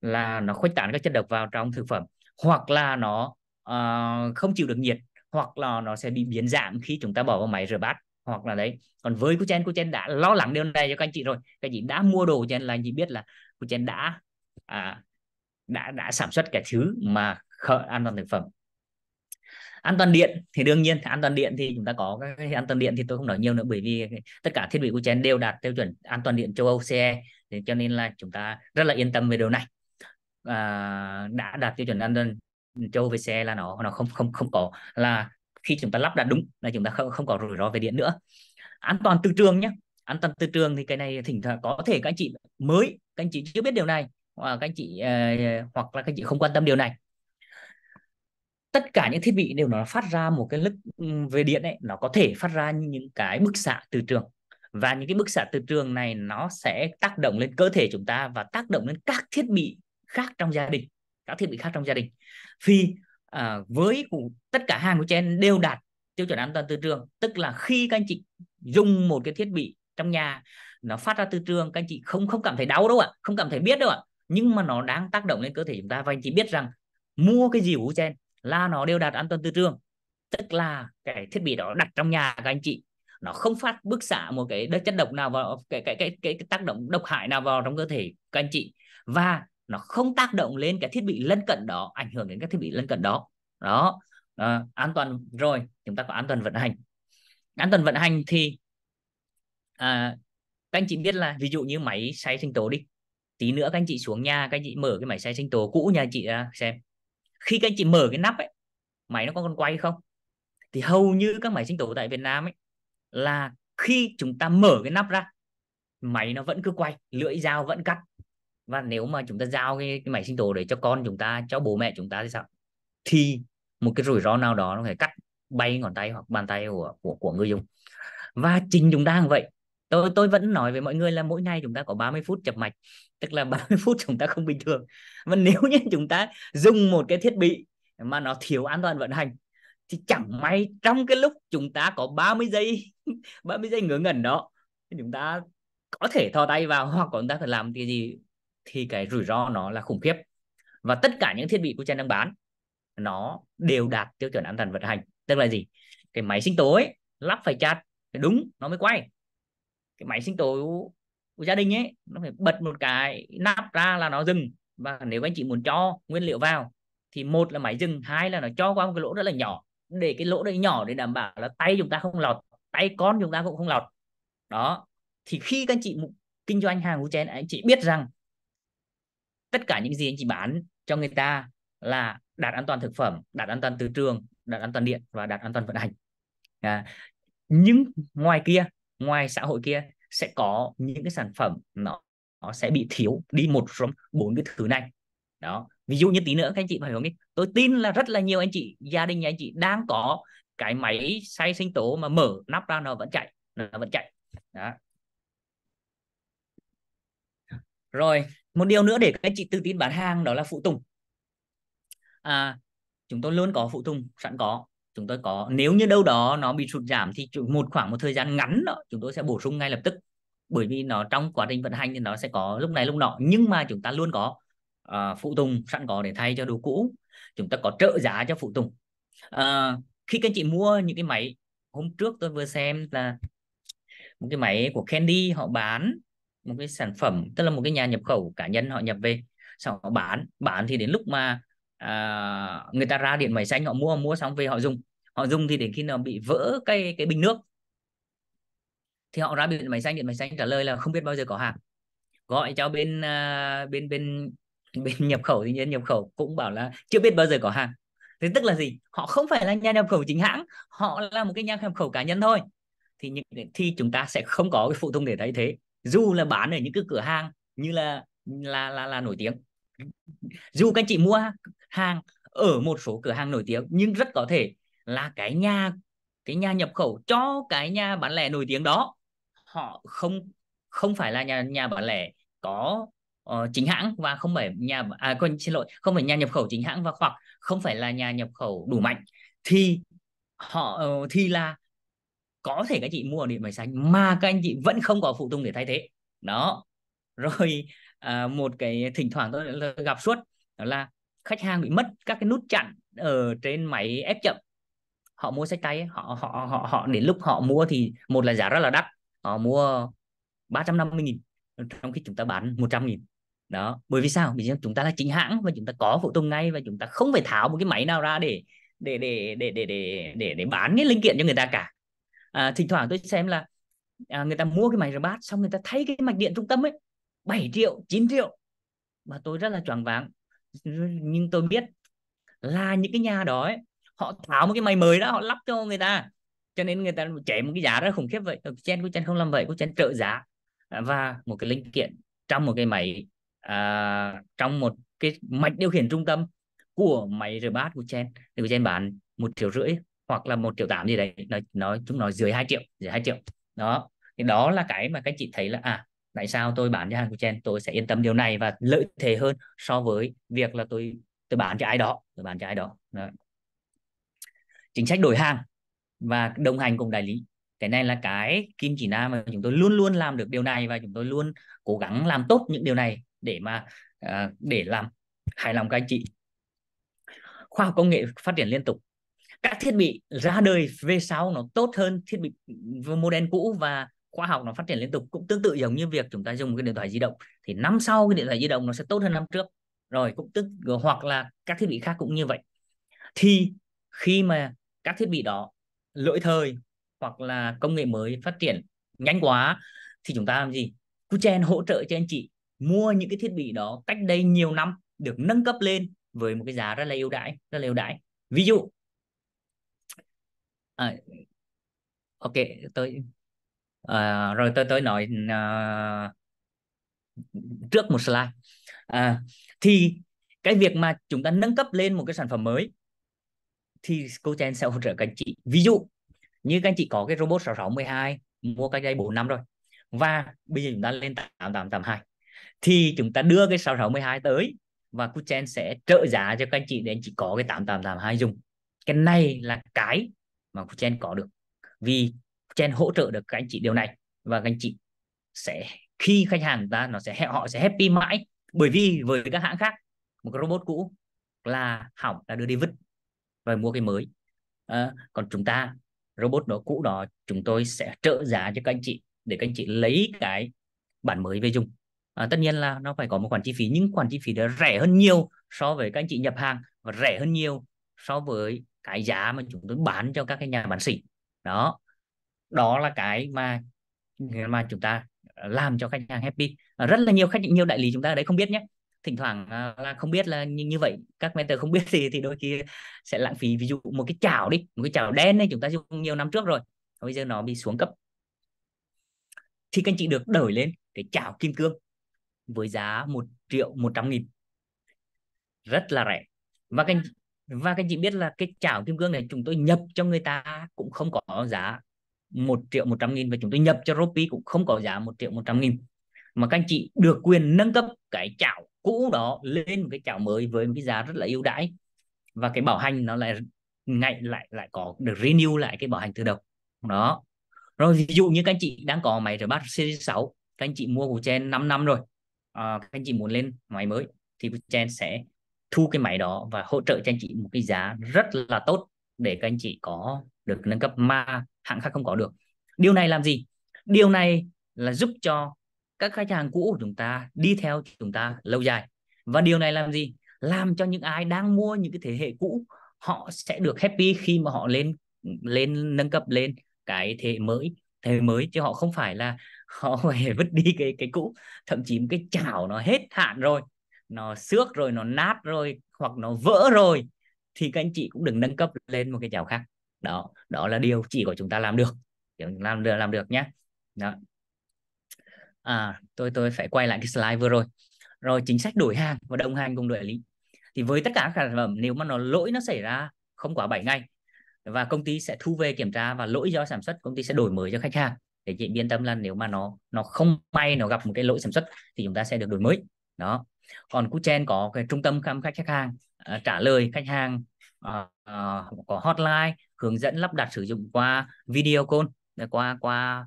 là nó khuếch tán các chất độc vào trong thực phẩm hoặc là nó uh, không chịu được nhiệt hoặc là nó sẽ bị biến dạng khi chúng ta bỏ vào máy rửa bát hoặc là đấy còn với cô Chen, cô Chen đã lo lắng điều này cho các anh chị rồi các anh chị đã mua đồ cho nên là anh chị biết là cô Chen đã à, đã đã sản xuất cả thứ mà khởi an toàn thực phẩm an toàn điện thì đương nhiên an toàn điện thì chúng ta có cái an toàn điện thì tôi không nói nhiều nữa bởi vì tất cả thiết bị của chén đều đạt tiêu chuẩn an toàn điện châu Âu CE thì cho nên là chúng ta rất là yên tâm về điều này à, đã đạt tiêu chuẩn an toàn châu Âu về CE là nó nó không không không có là khi chúng ta lắp đặt đúng là chúng ta không không có rủi ro về điện nữa an toàn từ trường nhé an toàn từ trường thì cái này thỉnh thoảng có thể các anh chị mới các anh chị chưa biết điều này hoặc các anh chị uh, hoặc là các anh chị không quan tâm điều này tất cả những thiết bị đều nó phát ra một cái lực về điện ấy nó có thể phát ra những cái bức xạ từ trường và những cái bức xạ từ trường này nó sẽ tác động lên cơ thể chúng ta và tác động lên các thiết bị khác trong gia đình các thiết bị khác trong gia đình vì à, với của tất cả hàng của Chen đều đạt tiêu chuẩn an toàn từ trường tức là khi các anh chị dùng một cái thiết bị trong nhà nó phát ra từ trường các anh chị không không cảm thấy đau đâu ạ à, không cảm thấy biết đâu ạ à. nhưng mà nó đang tác động lên cơ thể chúng ta và anh chị biết rằng mua cái gì của Chen là nó đều đạt an toàn từ trường tức là cái thiết bị đó đặt trong nhà các anh chị nó không phát bức xạ một cái chất độc nào vào cái cái cái cái, cái tác động độc hại nào vào trong cơ thể các anh chị và nó không tác động lên cái thiết bị lân cận đó ảnh hưởng đến các thiết bị lân cận đó đó à, an toàn rồi chúng ta có an toàn vận hành an toàn vận hành thì à, các anh chị biết là ví dụ như máy xay sinh tố đi tí nữa các anh chị xuống nhà các anh chị mở cái máy xay sinh tố cũ nhà chị ra xem khi các anh chị mở cái nắp ấy máy nó có còn quay không thì hầu như các máy sinh tố tại Việt Nam ấy là khi chúng ta mở cái nắp ra máy nó vẫn cứ quay lưỡi dao vẫn cắt và nếu mà chúng ta giao cái, cái máy sinh tố để cho con chúng ta cho bố mẹ chúng ta thì sao thì một cái rủi ro nào đó nó phải cắt bay ngón tay hoặc bàn tay của của của người dùng và chính chúng ta như vậy tôi tôi vẫn nói với mọi người là mỗi ngày chúng ta có 30 phút chập mạch tức là 30 phút chúng ta không bình thường và nếu như chúng ta dùng một cái thiết bị mà nó thiếu an toàn vận hành thì chẳng may trong cái lúc chúng ta có 30 giây 30 giây ngớ ngẩn đó chúng ta có thể thò tay vào hoặc chúng ta phải làm cái gì thì cái rủi ro nó là khủng khiếp và tất cả những thiết bị của trang đang bán nó đều đạt tiêu chuẩn an toàn vận hành tức là gì cái máy sinh tố ấy lắp phải chặt đúng nó mới quay cái máy sinh tố của gia đình ấy nó phải bật một cái nắp ra là nó dừng và nếu anh chị muốn cho nguyên liệu vào thì một là máy dừng hai là nó cho qua một cái lỗ rất là nhỏ để cái lỗ đấy nhỏ để đảm bảo là tay chúng ta không lọt tay con chúng ta cũng không lọt đó thì khi các anh chị kinh doanh hàng hũ chén anh chị biết rằng tất cả những gì anh chị bán cho người ta là đạt an toàn thực phẩm đạt an toàn từ trường đạt an toàn điện và đạt an toàn vận hành à, nhưng ngoài kia ngoài xã hội kia sẽ có những cái sản phẩm nó nó sẽ bị thiếu đi một trong bốn cái thứ này đó ví dụ như tí nữa các anh chị phải hiểu đi tôi tin là rất là nhiều anh chị gia đình nhà anh chị đang có cái máy xay sinh tố mà mở nắp ra nó vẫn chạy nó vẫn chạy đó rồi một điều nữa để các anh chị tự tin bán hàng đó là phụ tùng à, chúng tôi luôn có phụ tùng sẵn có chúng tôi có nếu như đâu đó nó bị sụt giảm thì một khoảng một thời gian ngắn đó, chúng tôi sẽ bổ sung ngay lập tức bởi vì nó trong quá trình vận hành thì nó sẽ có lúc này lúc nọ nhưng mà chúng ta luôn có uh, phụ tùng sẵn có để thay cho đồ cũ chúng ta có trợ giá cho phụ tùng uh, khi các anh chị mua những cái máy hôm trước tôi vừa xem là một cái máy của Candy họ bán một cái sản phẩm tức là một cái nhà nhập khẩu cá nhân họ nhập về sau họ bán bán thì đến lúc mà à, người ta ra điện máy xanh họ mua mua xong về họ dùng họ dùng thì đến khi nào bị vỡ cái cái bình nước thì họ ra điện máy xanh điện máy xanh trả lời là không biết bao giờ có hàng gọi cho bên à, bên bên bên nhập khẩu thì nhân nhập khẩu cũng bảo là chưa biết bao giờ có hàng thế tức là gì họ không phải là nhà nhập khẩu chính hãng họ là một cái nhà nhập khẩu cá nhân thôi thì những thì chúng ta sẽ không có cái phụ thông để thay thế dù là bán ở những cái cửa hàng như là là là là nổi tiếng dù các anh chị mua hàng ở một số cửa hàng nổi tiếng nhưng rất có thể là cái nhà cái nhà nhập khẩu cho cái nhà bán lẻ nổi tiếng đó họ không không phải là nhà nhà bán lẻ có uh, chính hãng và không phải nhà à quên xin lỗi không phải nhà nhập khẩu chính hãng và hoặc không phải là nhà nhập khẩu đủ mạnh thì họ uh, thì là có thể các anh chị mua điện máy xanh mà các anh chị vẫn không có phụ tùng để thay thế đó rồi à, một cái thỉnh thoảng tôi gặp suốt đó là khách hàng bị mất các cái nút chặn ở trên máy ép chậm họ mua sách tay họ họ họ họ đến lúc họ mua thì một là giá rất là đắt họ mua 350 nghìn trong khi chúng ta bán 100 nghìn đó bởi vì sao vì chúng ta là chính hãng và chúng ta có phụ tùng ngay và chúng ta không phải tháo một cái máy nào ra để để để để để để để, để bán cái linh kiện cho người ta cả à, thỉnh thoảng tôi xem là à, người ta mua cái máy rửa bát xong người ta thay cái mạch điện trung tâm ấy 7 triệu 9 triệu mà tôi rất là choáng váng nhưng tôi biết là những cái nhà đó ấy, họ tháo một cái máy mới đó họ lắp cho người ta cho nên người ta chạy một cái giá rất khủng khiếp vậy ờ, chen trên của trên không làm vậy của trên trợ giá à, và một cái linh kiện trong một cái máy à, trong một cái mạch điều khiển trung tâm của máy rửa bát của Chen thì của Chen bán một triệu rưỡi hoặc là một triệu tám gì đấy nói nói chúng nói dưới 2 triệu dưới 2 triệu đó thì đó là cái mà các chị thấy là à tại sao tôi bán cho hàng của Chen tôi sẽ yên tâm điều này và lợi thế hơn so với việc là tôi tôi bán cho ai đó tôi bán cho ai đó, đó chính sách đổi hàng và đồng hành cùng đại lý cái này là cái kim chỉ nam mà chúng tôi luôn luôn làm được điều này và chúng tôi luôn cố gắng làm tốt những điều này để mà à, để làm hài lòng các anh chị khoa học công nghệ phát triển liên tục các thiết bị ra đời về sau nó tốt hơn thiết bị model cũ và khoa học nó phát triển liên tục cũng tương tự giống như việc chúng ta dùng cái điện thoại di động thì năm sau cái điện thoại di động nó sẽ tốt hơn năm trước rồi cũng tức hoặc là các thiết bị khác cũng như vậy thì khi mà các thiết bị đó lỗi thời hoặc là công nghệ mới phát triển nhanh quá thì chúng ta làm gì Kuchen hỗ trợ cho anh chị mua những cái thiết bị đó cách đây nhiều năm được nâng cấp lên với một cái giá rất là ưu đãi rất là ưu đãi ví dụ à, ok tôi à, rồi tôi tôi nói à, trước một slide à, thì cái việc mà chúng ta nâng cấp lên một cái sản phẩm mới thì cô Chen sẽ hỗ trợ các anh chị ví dụ như các anh chị có cái robot 6612 mua cách đây 4 năm rồi và bây giờ chúng ta lên 8882 thì chúng ta đưa cái 6612 tới và cô Chen sẽ trợ giá cho các anh chị để anh chị có cái 8882 dùng cái này là cái mà cô Chen có được vì Chen hỗ trợ được các anh chị điều này và các anh chị sẽ khi khách hàng ta nó sẽ họ sẽ happy mãi bởi vì với các hãng khác một cái robot cũ là hỏng là đưa đi vứt và mua cái mới à, còn chúng ta robot đó cũ đó chúng tôi sẽ trợ giá cho các anh chị để các anh chị lấy cái bản mới về dùng à, tất nhiên là nó phải có một khoản chi phí nhưng khoản chi phí đó rẻ hơn nhiều so với các anh chị nhập hàng và rẻ hơn nhiều so với cái giá mà chúng tôi bán cho các cái nhà bán sỉ đó đó là cái mà mà chúng ta làm cho khách hàng happy ờ, rất là nhiều khách nhiều đại lý chúng ta ở đấy không biết nhé thỉnh thoảng à, là không biết là như, như vậy các mentor không biết thì thì đôi khi sẽ lãng phí ví dụ một cái chảo đi một cái chảo đen ấy chúng ta dùng nhiều năm trước rồi bây giờ nó bị xuống cấp thì các anh chị được đổi lên cái chảo kim cương với giá 1 triệu 100 nghìn rất là rẻ và các anh và các anh chị biết là cái chảo kim cương này chúng tôi nhập cho người ta cũng không có giá 1 triệu 100 nghìn và chúng tôi nhập cho Ropi cũng không có giá 1 triệu 100 nghìn mà các anh chị được quyền nâng cấp cái chảo cũ đó lên một cái chảo mới với một cái giá rất là ưu đãi và cái bảo hành nó lại ngay lại lại có được renew lại cái bảo hành từ đầu đó rồi ví dụ như các anh chị đang có máy rửa bát series 6 các anh chị mua của Chen 5 năm rồi à, các anh chị muốn lên máy mới thì Chen sẽ thu cái máy đó và hỗ trợ cho anh chị một cái giá rất là tốt để các anh chị có được nâng cấp mà hãng khác không có được điều này làm gì điều này là giúp cho các khách hàng cũ của chúng ta đi theo chúng ta lâu dài và điều này làm gì làm cho những ai đang mua những cái thế hệ cũ họ sẽ được happy khi mà họ lên lên nâng cấp lên cái thế hệ mới thế hệ mới chứ họ không phải là họ phải vứt đi cái cái cũ thậm chí cái chảo nó hết hạn rồi nó xước rồi nó nát rồi hoặc nó vỡ rồi thì các anh chị cũng đừng nâng cấp lên một cái chảo khác đó đó là điều chỉ của chúng ta làm được làm được làm được nhé đó à, tôi tôi phải quay lại cái slide vừa rồi rồi chính sách đổi hàng và đồng hành cùng đội lý thì với tất cả các sản phẩm nếu mà nó lỗi nó xảy ra không quá 7 ngày và công ty sẽ thu về kiểm tra và lỗi do sản xuất công ty sẽ đổi mới cho khách hàng để chị yên tâm là nếu mà nó nó không may nó gặp một cái lỗi sản xuất thì chúng ta sẽ được đổi mới đó còn Kuchen có cái trung tâm khám khách khách hàng uh, trả lời khách hàng uh, uh, có hotline hướng dẫn lắp đặt sử dụng qua video call qua qua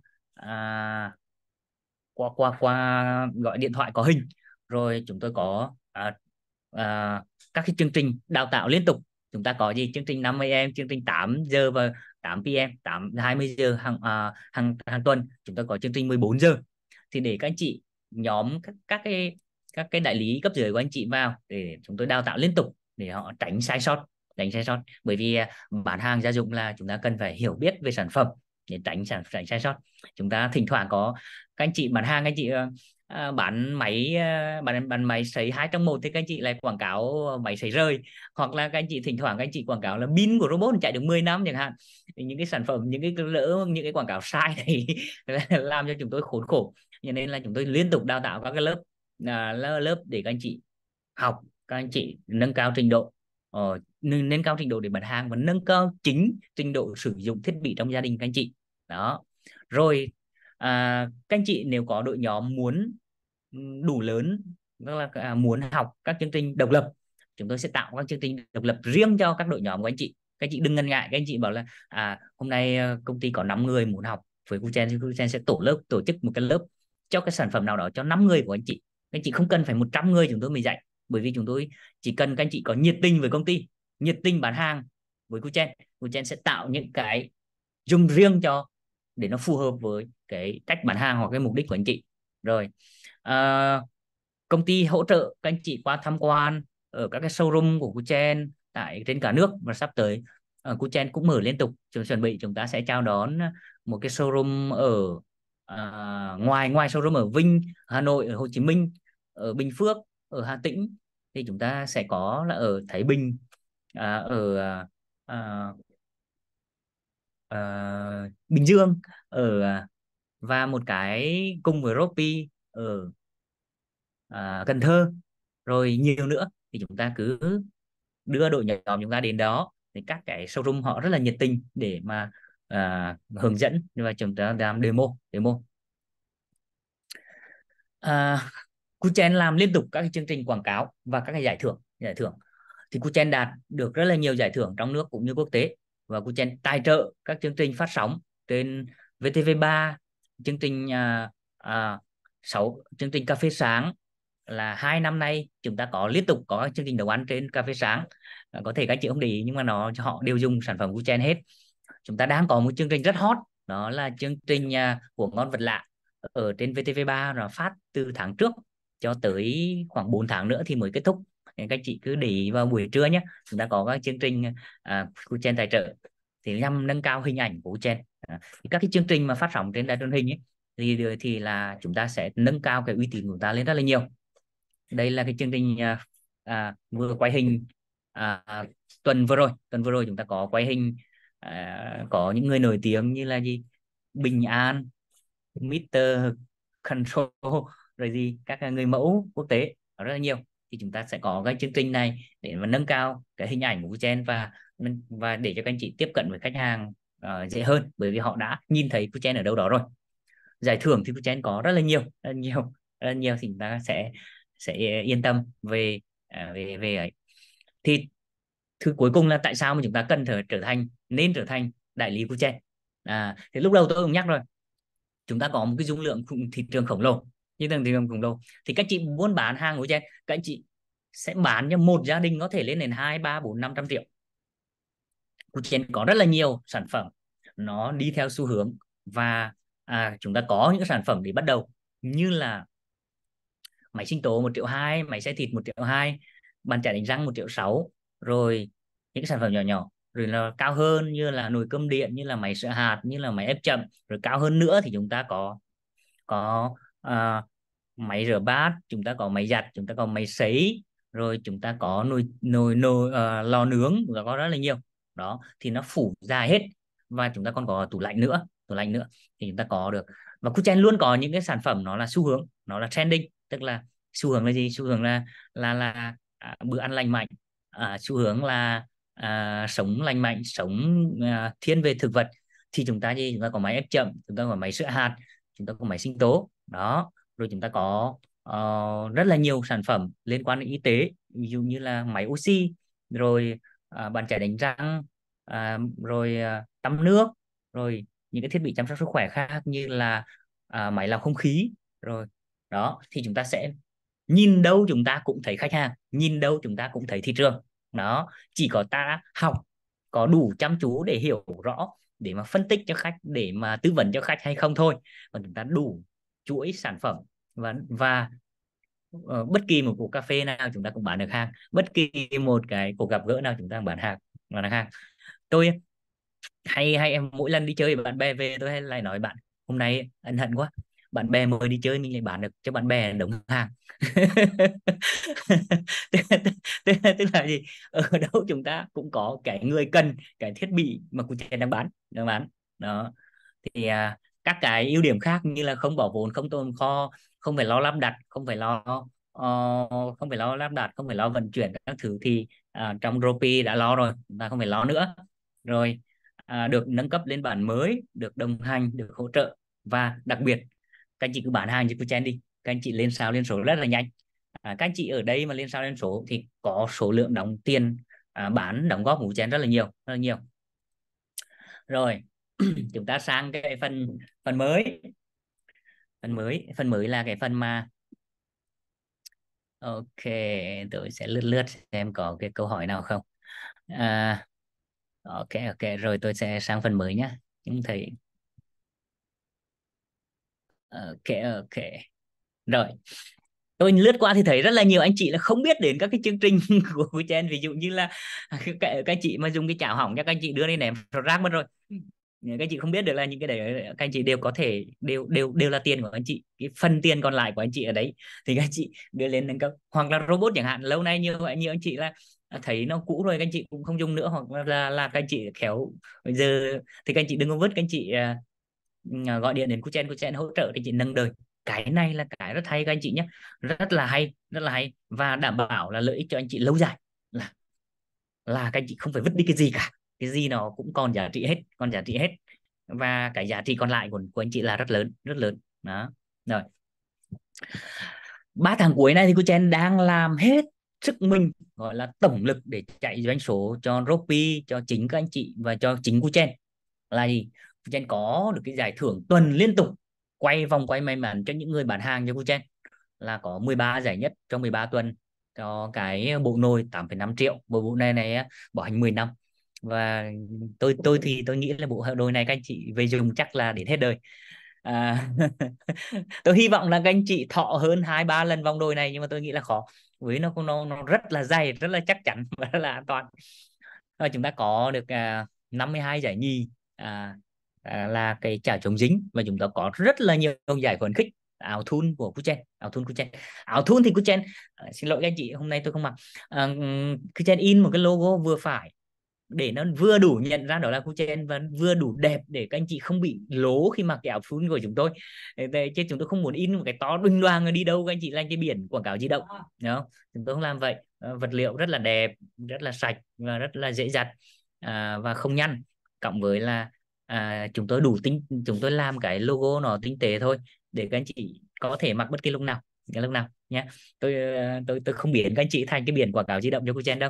qua qua qua gọi điện thoại có hình rồi chúng tôi có à, à, các cái chương trình đào tạo liên tục chúng ta có gì chương trình 5 am chương trình 8 giờ và 8 pm 8 20 giờ hàng à, hàng hàng tuần chúng tôi có chương trình 14 giờ thì để các anh chị nhóm các các cái các cái đại lý cấp dưới của anh chị vào để chúng tôi đào tạo liên tục để họ tránh sai sót tránh sai sót bởi vì à, bán hàng gia dụng là chúng ta cần phải hiểu biết về sản phẩm để tránh tránh sai sót chúng ta thỉnh thoảng có các anh chị bán hàng các anh chị uh, bán máy uh, bán bán máy sấy hai trong một thì các anh chị lại quảng cáo máy sấy rơi hoặc là các anh chị thỉnh thoảng các anh chị quảng cáo là pin của robot chạy được 10 năm chẳng hạn thì những cái sản phẩm những cái lỡ những cái quảng cáo sai này làm cho chúng tôi khốn khổ cho nên là chúng tôi liên tục đào tạo các cái lớp uh, lớp để các anh chị học các anh chị nâng cao trình độ uh, nâng cao trình độ để bán hàng và nâng cao chính trình độ sử dụng thiết bị trong gia đình các anh chị đó rồi à, các anh chị nếu có đội nhóm muốn đủ lớn tức là à, muốn học các chương trình độc lập chúng tôi sẽ tạo các chương trình độc lập riêng cho các đội nhóm của anh chị các anh chị đừng ngần ngại các anh chị bảo là à hôm nay ờ, công ty có 5 người muốn học với Kuchen thì Kuchen sẽ tổ lớp tổ chức một cái lớp cho cái sản phẩm nào đó cho 5 người của anh chị các anh chị không cần phải 100 người chúng tôi mới dạy bởi vì chúng tôi chỉ cần các anh chị có nhiệt tình với công ty nhiệt tình bán hàng với Kuchen Kuchen sẽ tạo những cái dùng riêng cho để nó phù hợp với cái cách bán hàng hoặc cái mục đích của anh chị rồi à, công ty hỗ trợ các anh chị qua tham quan ở các cái showroom của Kuchen tại trên cả nước và sắp tới uh, Kuchen cũng mở liên tục chúng chuẩn bị chúng ta sẽ chào đón một cái showroom ở uh, ngoài ngoài showroom ở Vinh Hà Nội ở Hồ Chí Minh ở Bình Phước ở Hà Tĩnh thì chúng ta sẽ có là ở Thái Bình à, ở à, à, à Bình Dương ở à, và một cái cung với Ropi ở à, Cần Thơ rồi nhiều nữa thì chúng ta cứ đưa đội nhóm chúng ta đến đó thì các cái showroom họ rất là nhiệt tình để mà à, hướng dẫn và chúng ta làm demo demo à, Kuchen làm liên tục các cái chương trình quảng cáo và các cái giải thưởng giải thưởng thì Kuchen đạt được rất là nhiều giải thưởng trong nước cũng như quốc tế và Kuchen tài trợ các chương trình phát sóng trên VTV3 chương trình à, à, 6 chương trình cà phê sáng là hai năm nay chúng ta có liên tục có chương trình nấu ăn trên cà phê sáng à, có thể các chị không để ý nhưng mà nó họ đều dùng sản phẩm Kuchen hết chúng ta đang có một chương trình rất hot đó là chương trình à, của ngon vật lạ ở trên VTV3 là phát từ tháng trước cho tới khoảng 4 tháng nữa thì mới kết thúc nên các chị cứ để ý vào buổi trưa nhé chúng ta có các chương trình à, Chen tài trợ thì nhằm nâng cao hình ảnh của Chen à, các cái chương trình mà phát sóng trên đài truyền hình ấy, thì thì là chúng ta sẽ nâng cao cái uy tín của ta lên rất là nhiều đây là cái chương trình à, à, vừa quay hình à, à, tuần vừa rồi tuần vừa rồi chúng ta có quay hình à, có những người nổi tiếng như là gì Bình An Mr. Control rồi gì các à, người mẫu quốc tế rất là nhiều thì chúng ta sẽ có cái chương trình này để mà nâng cao cái hình ảnh của Vietjet và và để cho các anh chị tiếp cận với khách hàng uh, dễ hơn bởi vì họ đã nhìn thấy Vietjet ở đâu đó rồi giải thưởng thì Vietjet có rất là nhiều rất là nhiều rất là nhiều thì chúng ta sẽ sẽ yên tâm về à, về về ấy thì thứ cuối cùng là tại sao mà chúng ta cần trở, trở thành nên trở thành đại lý của à, thì lúc đầu tôi cũng nhắc rồi chúng ta có một cái dung lượng thị trường khổng lồ như thường thị trường khổng lồ thì các chị muốn bán hàng của trên các anh chị sẽ bán cho một gia đình có thể lên đến hai ba bốn năm trăm triệu của trên có rất là nhiều sản phẩm nó đi theo xu hướng và à, chúng ta có những sản phẩm để bắt đầu như là máy sinh tố một triệu hai máy xay thịt một triệu hai bàn chải đánh răng một triệu sáu rồi những sản phẩm nhỏ nhỏ rồi là cao hơn như là nồi cơm điện như là máy sữa hạt như là máy ép chậm rồi cao hơn nữa thì chúng ta có có uh, máy rửa bát chúng ta có máy giặt chúng ta có máy sấy rồi chúng ta có nồi nồi nồi uh, lò nướng chúng ta có rất là nhiều đó thì nó phủ ra hết và chúng ta còn có tủ lạnh nữa tủ lạnh nữa thì chúng ta có được và Kuchen luôn có những cái sản phẩm nó là xu hướng nó là trending tức là xu hướng là gì xu hướng là là là à, bữa ăn lành mạnh à, xu hướng là à, sống lành mạnh sống à, thiên về thực vật thì chúng ta gì chúng ta có máy ép chậm chúng ta có máy sữa hạt chúng ta có máy sinh tố đó rồi chúng ta có uh, rất là nhiều sản phẩm liên quan đến y tế ví dụ như là máy oxy rồi uh, bàn chải đánh răng uh, rồi uh, tắm nước rồi những cái thiết bị chăm sóc sức khỏe khác như là uh, máy lọc không khí rồi đó thì chúng ta sẽ nhìn đâu chúng ta cũng thấy khách hàng nhìn đâu chúng ta cũng thấy thị trường đó chỉ có ta học có đủ chăm chú để hiểu rõ để mà phân tích cho khách để mà tư vấn cho khách hay không thôi còn chúng ta đủ chuỗi sản phẩm và và uh, bất kỳ một cuộc cà phê nào chúng ta cũng bán được hàng bất kỳ một cái cuộc gặp gỡ nào chúng ta cũng bán hàng bán được hàng tôi hay hay em mỗi lần đi chơi bạn bè về tôi hay lại nói bạn hôm nay ân hận quá bạn bè mới đi chơi mình lại bán được cho bạn bè đóng hàng tức, tức, tức là gì ở đâu chúng ta cũng có cái người cần cái thiết bị mà cụ thể đang bán đang bán đó thì à, các cái ưu điểm khác như là không bỏ vốn không tồn kho không phải lo lắp đặt không phải lo uh, không phải lo lắp đặt không phải lo vận chuyển các thứ thì uh, trong Ropi đã lo rồi và không phải lo nữa rồi uh, được nâng cấp lên bản mới được đồng hành được hỗ trợ và đặc biệt các anh chị cứ bán hàng cho cô chen đi các anh chị lên sao lên số rất là nhanh à, các anh chị ở đây mà lên sao lên số thì có số lượng đóng tiền à, bán đóng góp của chen rất là nhiều rất là nhiều rồi chúng ta sang cái phần phần mới phần mới phần mới là cái phần mà ok tôi sẽ lướt lướt xem có cái câu hỏi nào không à, ok ok rồi tôi sẽ sang phần mới nhé chúng thầy ok ok rồi tôi lướt qua thì thấy rất là nhiều anh chị là không biết đến các cái chương trình của của Chen ví dụ như là các, anh chị mà dùng cái chảo hỏng cho các anh chị đưa đi ném rác mất rồi các anh chị không biết được là những cái đấy các anh chị đều có thể đều đều đều là tiền của anh chị cái phần tiền còn lại của anh chị ở đấy thì các anh chị đưa lên nâng cấp hoặc là robot chẳng hạn lâu nay như vậy như anh chị là thấy nó cũ rồi các anh chị cũng không dùng nữa hoặc là là các anh chị khéo bây giờ thì các anh chị đừng có vứt các anh chị uh, gọi điện đến Kuchen Kuchen hỗ trợ các anh chị nâng đời cái này là cái rất hay các anh chị nhé rất là hay rất là hay và đảm bảo là lợi ích cho anh chị lâu dài là là các anh chị không phải vứt đi cái gì cả cái gì nó cũng còn giá trị hết còn giá trị hết và cái giá trị còn lại của, của anh chị là rất lớn rất lớn đó rồi ba tháng cuối này thì cô Chen đang làm hết sức mình gọi là tổng lực để chạy doanh số cho Ropi cho chính các anh chị và cho chính cô Chen là gì cô Chen có được cái giải thưởng tuần liên tục quay vòng quay may mắn cho những người bán hàng cho cô Chen là có 13 giải nhất trong 13 tuần cho cái bộ nồi 8,5 triệu bộ bộ này này bảo hành 10 năm và tôi tôi thì tôi nghĩ là bộ đồ này các anh chị về dùng chắc là để hết đời à, tôi hy vọng là các anh chị thọ hơn hai ba lần vòng đồi này nhưng mà tôi nghĩ là khó vì nó nó nó rất là dày rất là chắc chắn và rất là an toàn và chúng ta có được à, 52 giải nhì à, à, là cái chảo chống dính và chúng ta có rất là nhiều giải khuyến khích áo thun của Kuchen áo thun Kuchen áo thun thì Kuchen à, xin lỗi các anh chị hôm nay tôi không mặc à, Kuchen in một cái logo vừa phải để nó vừa đủ nhận ra đó là collagen và vừa đủ đẹp để các anh chị không bị lố khi mặc cái áo phun của chúng tôi chứ chúng tôi không muốn in một cái to đinh loang đi đâu các anh chị lên cái biển quảng cáo di động ờ. đúng không? chúng tôi không làm vậy ờ, vật liệu rất là đẹp rất là sạch và rất là dễ giặt à, và không nhăn cộng với là à, chúng tôi đủ tinh chúng tôi làm cái logo nó tinh tế thôi để các anh chị có thể mặc bất kỳ lúc nào cái lúc nào nhé tôi ờ, tôi tôi không biển các anh chị thành cái biển quảng cáo di động cho cô Jen đâu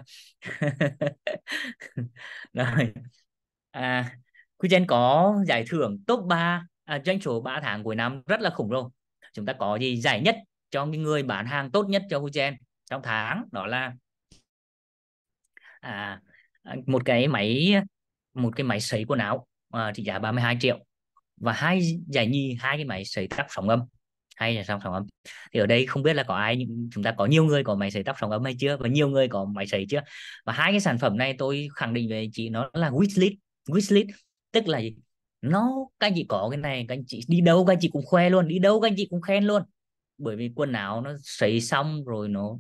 rồi à, cô Jen có giải thưởng top 3 à, doanh số 3 tháng cuối năm rất là khủng rồi chúng ta có gì giải nhất cho những người bán hàng tốt nhất cho cô Jen trong tháng đó là à, một cái máy một cái máy sấy quần áo à, trị giá 32 triệu và hai giải nhì hai cái máy sấy tác sóng âm hay là xong sóng ấm thì ở đây không biết là có ai chúng ta có nhiều người có máy sấy tóc sóng ấm hay chưa và nhiều người có máy sấy chưa và hai cái sản phẩm này tôi khẳng định với chị nó là wishlist wishlist tức là gì nó các anh chị có cái này các anh chị đi đâu các anh chị cũng khoe luôn đi đâu các anh chị cũng khen luôn bởi vì quần áo nó sấy xong rồi nó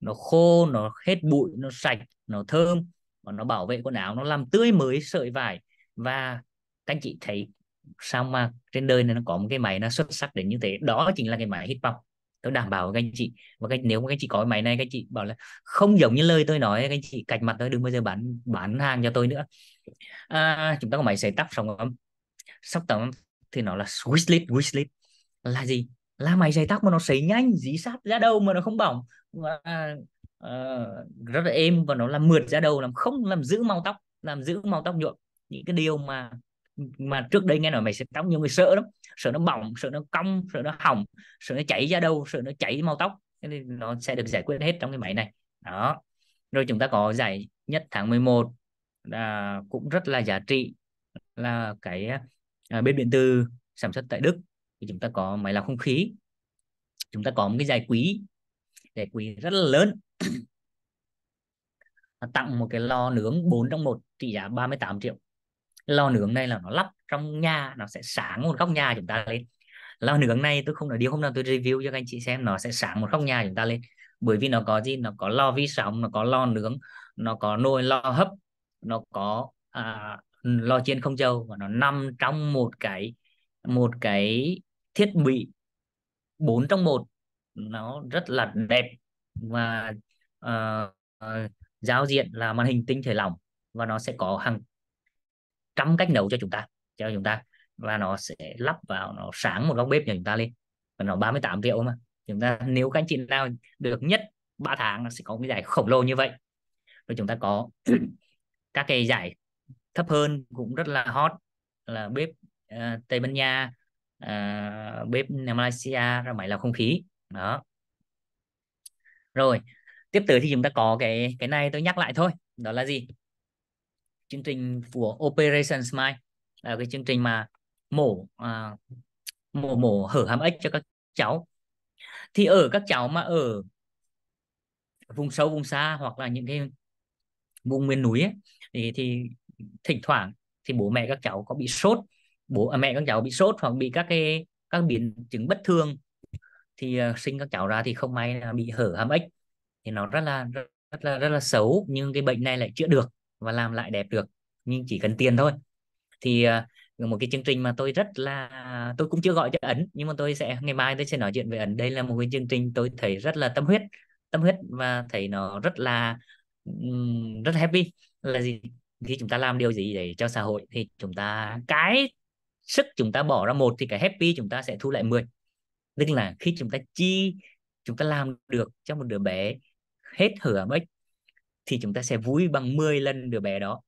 nó khô nó hết bụi nó sạch nó thơm và nó bảo vệ quần áo nó làm tươi mới sợi vải và các anh chị thấy sao mà trên đời này nó có một cái máy nó xuất sắc đến như thế đó chính là cái máy hit pump tôi đảm bảo với các anh chị và cái nếu mà các anh chị có cái máy này các anh chị bảo là không giống như lời tôi nói các anh chị cạch mặt tôi đừng bao giờ bán bán hàng cho tôi nữa à, chúng ta có máy sấy tóc xong, âm sóc tóc thì nó là wishlist wishlist là gì là máy sấy tóc mà nó sấy nhanh dí sát ra đầu mà nó không bỏng và à, rất là êm và nó làm mượt ra đầu làm không làm giữ màu tóc làm giữ màu tóc nhuộm những cái điều mà mà trước đây nghe nói mày sẽ tóc nhiều người sợ lắm sợ nó bỏng sợ nó cong sợ nó hỏng sợ nó chảy ra đâu sợ nó chảy màu tóc nên nó sẽ được giải quyết hết trong cái máy này đó rồi chúng ta có giải nhất tháng 11 là cũng rất là giá trị là cái à, bên điện tử sản xuất tại Đức thì chúng ta có máy lọc không khí chúng ta có một cái giải quý giải quý rất là lớn tặng một cái lò nướng 4 trong 1 trị giá 38 triệu lò nướng này là nó lắp trong nhà nó sẽ sáng một góc nhà chúng ta lên lò nướng này tôi không nói điều hôm nào tôi review cho các anh chị xem nó sẽ sáng một góc nhà chúng ta lên bởi vì nó có gì nó có lò vi sóng nó có lò nướng nó có nồi lò hấp nó có à, lò chiên không dầu và nó nằm trong một cái một cái thiết bị bốn trong một nó rất là đẹp và uh, uh, giao diện là màn hình tinh thể lỏng và nó sẽ có hàng trăm cách nấu cho chúng ta cho chúng ta và nó sẽ lắp vào nó sáng một góc bếp nhà chúng ta lên và nó 38 triệu mà chúng ta nếu các anh chị nào được nhất 3 tháng nó sẽ có cái giải khổng lồ như vậy rồi chúng ta có các cái giải thấp hơn cũng rất là hot là bếp uh, Tây Ban Nha uh, bếp Malaysia ra máy làm không khí đó rồi tiếp tới thì chúng ta có cái cái này tôi nhắc lại thôi đó là gì chương trình của Operation Smile là cái chương trình mà mổ à, mổ mổ hở hàm ếch cho các cháu thì ở các cháu mà ở vùng sâu vùng xa hoặc là những cái vùng miền núi ấy, thì thì thỉnh thoảng thì bố mẹ các cháu có bị sốt bố à, mẹ các cháu bị sốt hoặc bị các cái các biến chứng bất thường thì uh, sinh các cháu ra thì không may là bị hở hàm ếch thì nó rất là rất, rất là rất là xấu nhưng cái bệnh này lại chữa được và làm lại đẹp được nhưng chỉ cần tiền thôi thì ờ, một cái chương trình mà tôi rất là tôi cũng chưa gọi cho ấn nhưng mà tôi sẽ ngày mai tôi sẽ nói chuyện về ấn đây là một cái chương trình tôi thấy rất là tâm huyết tâm huyết và thấy nó rất là rất happy là gì khi chúng ta làm điều gì để cho xã hội thì chúng ta cái sức chúng ta bỏ ra một thì cái happy chúng ta sẽ thu lại 10 tức là khi chúng ta chi chúng ta làm được cho một đứa bé hết hửa bách thì chúng ta sẽ vui bằng 10 lần đứa bé đó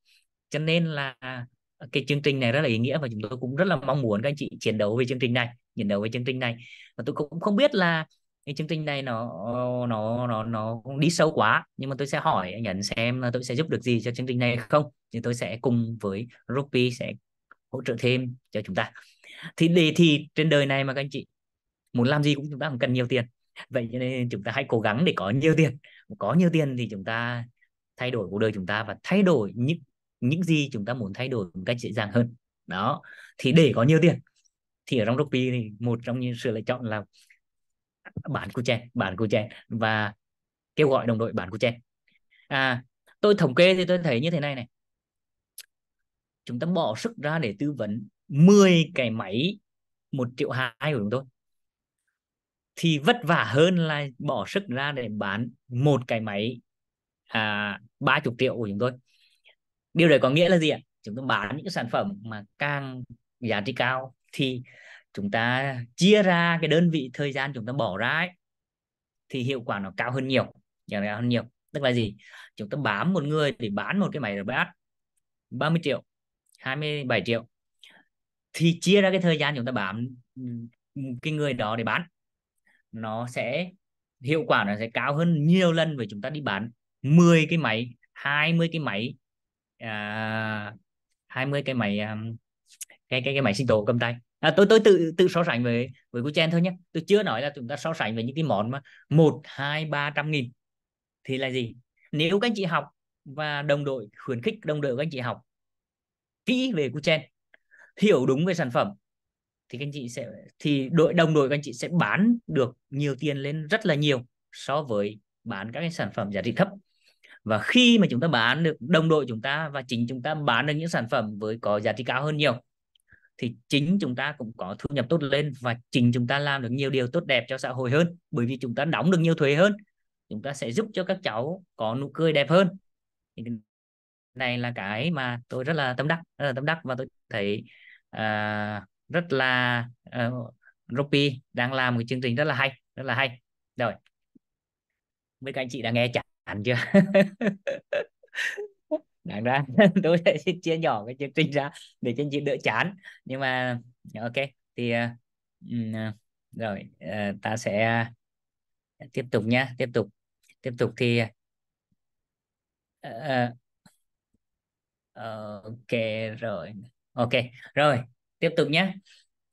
cho nên là à, cái chương trình này rất là ý nghĩa và chúng tôi cũng rất là mong muốn các anh chị chiến đấu với chương trình này chiến đấu với chương trình này và tôi cũng không biết là cái chương trình này nó nó nó nó đi sâu quá nhưng mà tôi sẽ hỏi nhận xem là tôi sẽ giúp được gì cho chương trình này không thì tôi sẽ cùng với Rupi sẽ hỗ trợ thêm cho chúng ta thì đề thi trên đời này mà các anh chị muốn làm gì cũng chúng ta không cần nhiều tiền vậy cho nên chúng ta hãy cố gắng để có nhiều tiền có nhiều tiền thì chúng ta thay đổi cuộc đời chúng ta và thay đổi những những gì chúng ta muốn thay đổi một cách dễ dàng hơn đó thì để có nhiều tiền thì ở trong Shopee thì một trong những sự lựa chọn là bản chen bản chen và kêu gọi đồng đội bản chen à tôi thống kê thì tôi thấy như thế này này chúng ta bỏ sức ra để tư vấn 10 cái máy một triệu hai của chúng tôi thì vất vả hơn là bỏ sức ra để bán một cái máy à, 30 triệu của chúng tôi điều đấy có nghĩa là gì ạ chúng tôi bán những sản phẩm mà càng giá trị cao thì chúng ta chia ra cái đơn vị thời gian chúng ta bỏ ra ấy, thì hiệu quả nó cao hơn nhiều hiệu quả hơn nhiều tức là gì chúng ta bám một người để bán một cái máy rửa RBS 30 triệu 27 triệu thì chia ra cái thời gian chúng ta bám ừ, cái người đó để bán nó sẽ hiệu quả nó sẽ cao hơn nhiều lần với chúng ta đi bán 10 cái máy 20 cái máy à, 20 cái máy um, cái cái cái máy sinh tố cầm tay à, tôi tôi tự tự so sánh với với của chen thôi nhé tôi chưa nói là chúng ta so sánh với những cái món mà một hai ba trăm nghìn thì là gì nếu các anh chị học và đồng đội khuyến khích đồng đội các anh chị học kỹ về của chen hiểu đúng về sản phẩm thì các anh chị sẽ thì đội đồng đội các anh chị sẽ bán được nhiều tiền lên rất là nhiều so với bán các cái sản phẩm giá trị thấp và khi mà chúng ta bán được đồng đội chúng ta và chính chúng ta bán được những sản phẩm với có giá trị cao hơn nhiều thì chính chúng ta cũng có thu nhập tốt lên và chính chúng ta làm được nhiều điều tốt đẹp cho xã hội hơn bởi vì chúng ta đóng được nhiều thuế hơn chúng ta sẽ giúp cho các cháu có nụ cười đẹp hơn thì này là cái mà tôi rất là tâm đắc rất là tâm đắc và tôi thấy uh, rất là uh, Ropi đang làm một chương trình rất là hay rất là hay rồi với các anh chị đã nghe chẳng hạn chưa đáng ra tôi sẽ chia nhỏ cái chương trình ra để cho anh chị đỡ chán nhưng mà dạ, ok thì uh, rồi uh, ta sẽ tiếp tục nhé, tiếp tục tiếp tục thì uh, ok rồi ok rồi tiếp tục nhé.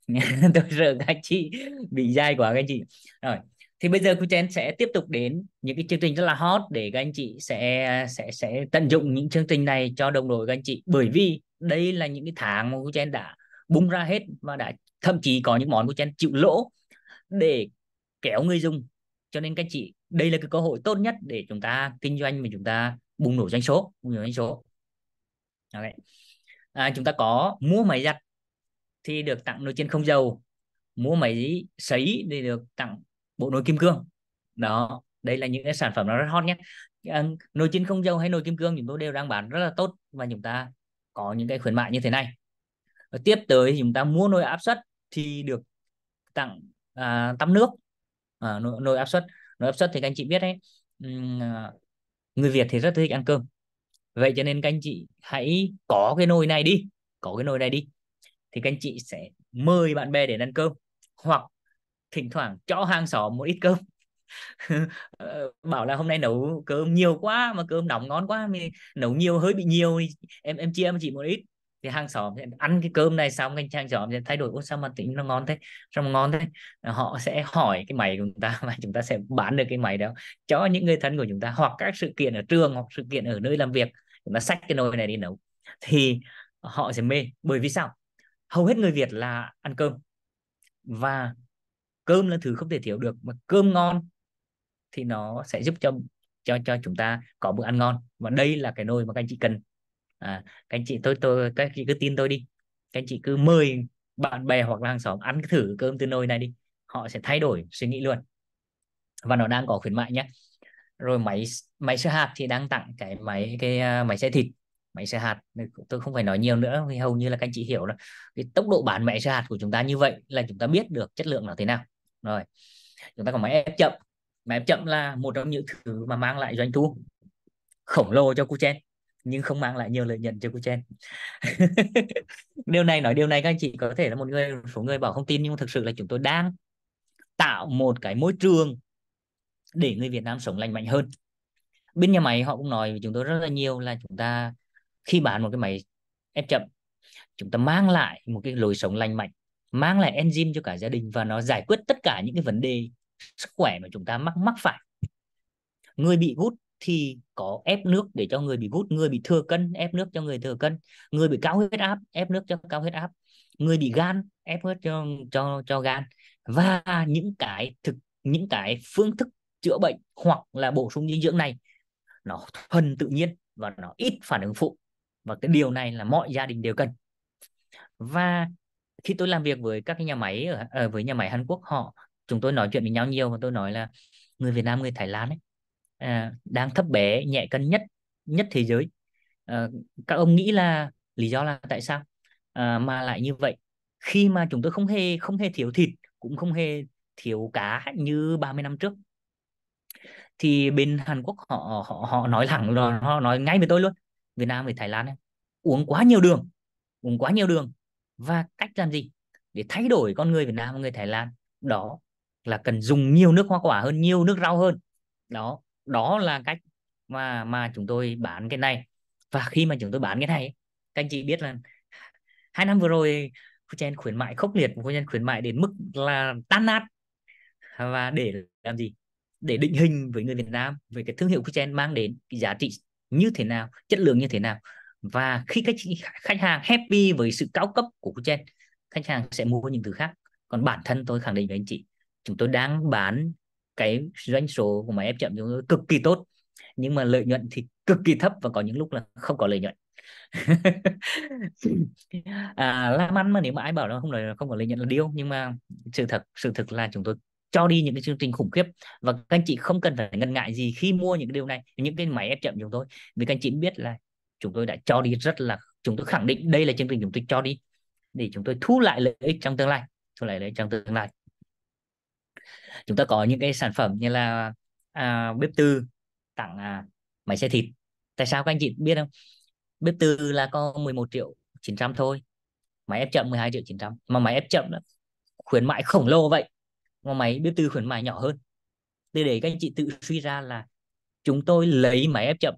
tôi sợ các chị bị dai quá các chị rồi thì bây giờ cô Kuchen sẽ tiếp tục đến những cái chương trình rất là hot để các anh chị sẽ sẽ sẽ tận dụng những chương trình này cho đồng đội các anh chị bởi vì đây là những cái tháng mà cô Kuchen đã bung ra hết và đã thậm chí có những món Kuchen chịu lỗ để kéo người dùng cho nên các anh chị đây là cái cơ hội tốt nhất để chúng ta kinh doanh và chúng ta bùng nổ doanh số bùng nổ doanh số okay. à, chúng ta có mua máy giặt thì được tặng nồi chiên không dầu mua máy sấy thì được tặng bộ nồi kim cương đó đây là những cái sản phẩm nó rất hot nhé ờ, nồi chín không dầu hay nồi kim cương chúng tôi đều đang bán rất là tốt và chúng ta có những cái khuyến mại như thế này Và ờ, tiếp tới chúng ta mua nồi áp suất thì được tặng à, tắm nước à, nồi, nồi áp suất nồi áp suất thì các anh chị biết đấy à, người Việt thì rất thích ăn cơm vậy cho nên các anh chị hãy có cái nồi này đi có cái nồi này đi thì các anh chị sẽ mời bạn bè để ăn cơm hoặc thỉnh thoảng cho hàng xóm một ít cơm ờ, bảo là hôm nay nấu cơm nhiều quá mà cơm nóng ngon quá mình nấu nhiều hơi bị nhiều em em chia em chị một ít thì hàng xóm ăn cái cơm này xong anh trang xóm sẽ thay đổi ô sao mà tính nó ngon thế sao mà ngon thế ờ, họ sẽ hỏi cái máy của chúng ta và chúng ta sẽ bán được cái máy đó cho những người thân của chúng ta hoặc các sự kiện ở trường hoặc sự kiện ở nơi làm việc chúng ta xách cái nồi này đi nấu thì họ sẽ mê bởi vì sao hầu hết người Việt là ăn cơm và cơm là thứ không thể thiếu được mà cơm ngon thì nó sẽ giúp cho cho cho chúng ta có bữa ăn ngon và đây là cái nồi mà các anh chị cần à, các anh chị tôi tôi các anh chị cứ tin tôi đi các anh chị cứ mời bạn bè hoặc là hàng xóm ăn thử cơm từ nồi này đi họ sẽ thay đổi suy nghĩ luôn và nó đang có khuyến mại nhé rồi máy máy sơ hạt thì đang tặng cái máy cái à, máy xe thịt máy xe hạt tôi không phải nói nhiều nữa vì hầu như là các anh chị hiểu là cái tốc độ bán máy xe hạt của chúng ta như vậy là chúng ta biết được chất lượng nó thế nào rồi chúng ta có máy ép chậm máy ép chậm là một trong những thứ mà mang lại doanh thu khổng lồ cho Kuchen nhưng không mang lại nhiều lợi nhuận cho Kuchen điều này nói điều này các anh chị có thể là một người số người bảo không tin nhưng thực sự là chúng tôi đang tạo một cái môi trường để người Việt Nam sống lành mạnh hơn bên nhà máy họ cũng nói với chúng tôi rất là nhiều là chúng ta khi bán một cái máy ép chậm chúng ta mang lại một cái lối sống lành mạnh mang lại enzyme cho cả gia đình và nó giải quyết tất cả những cái vấn đề sức khỏe mà chúng ta mắc mắc phải người bị gút thì có ép nước để cho người bị gút người bị thừa cân ép nước cho người thừa cân người bị cao huyết áp ép nước cho cao huyết áp người bị gan ép nước cho cho cho gan và những cái thực những cái phương thức chữa bệnh hoặc là bổ sung dinh dưỡng này nó thuần tự nhiên và nó ít phản ứng phụ và cái điều này là mọi gia đình đều cần và khi tôi làm việc với các cái nhà máy ở, ở ờ, với nhà máy Hàn Quốc họ chúng tôi nói chuyện với nhau nhiều và tôi nói là người Việt Nam người Thái Lan ấy à, đang thấp bé nhẹ cân nhất nhất thế giới à, các ông nghĩ là lý do là tại sao à, mà lại như vậy khi mà chúng tôi không hề không hề thiếu thịt cũng không hề thiếu cá như 30 năm trước thì bên Hàn Quốc họ họ họ nói thẳng họ nói ngay với tôi luôn Việt Nam với Thái Lan ấy, uống quá nhiều đường uống quá nhiều đường và cách làm gì để thay đổi con người Việt Nam và người Thái Lan đó là cần dùng nhiều nước hoa quả hơn nhiều nước rau hơn đó đó là cách mà mà chúng tôi bán cái này và khi mà chúng tôi bán cái này các anh chị biết là hai năm vừa rồi Fuchen khuyến mại khốc liệt Fuchen khuyến mại đến mức là tan nát và để làm gì để định hình với người Việt Nam về cái thương hiệu Fuchen mang đến cái giá trị như thế nào chất lượng như thế nào và khi các chị khách hàng happy với sự cao cấp của Kuchen khách hàng sẽ mua những thứ khác còn bản thân tôi khẳng định với anh chị chúng tôi đang bán cái doanh số của máy ép chậm chúng tôi cực kỳ tốt nhưng mà lợi nhuận thì cực kỳ thấp và có những lúc là không có lợi nhuận à, làm ăn mà nếu mà ai bảo là không lời, không có lợi nhuận là điêu nhưng mà sự thật sự thực là chúng tôi cho đi những cái chương trình khủng khiếp và các anh chị không cần phải ngần ngại gì khi mua những cái điều này những cái máy ép chậm chúng tôi vì các anh chị biết là chúng tôi đã cho đi rất là chúng tôi khẳng định đây là chương trình chúng tôi cho đi để chúng tôi thu lại lợi ích trong tương lai thu lại lợi ích trong tương lai chúng ta có những cái sản phẩm như là à, bếp tư tặng à, máy xe thịt tại sao các anh chị biết không bếp tư là có 11 triệu 900 thôi máy ép chậm 12 triệu 900 mà máy ép chậm đó, khuyến mại khổng lồ vậy mà máy bếp tư khuyến mại nhỏ hơn để để các anh chị tự suy ra là chúng tôi lấy máy ép chậm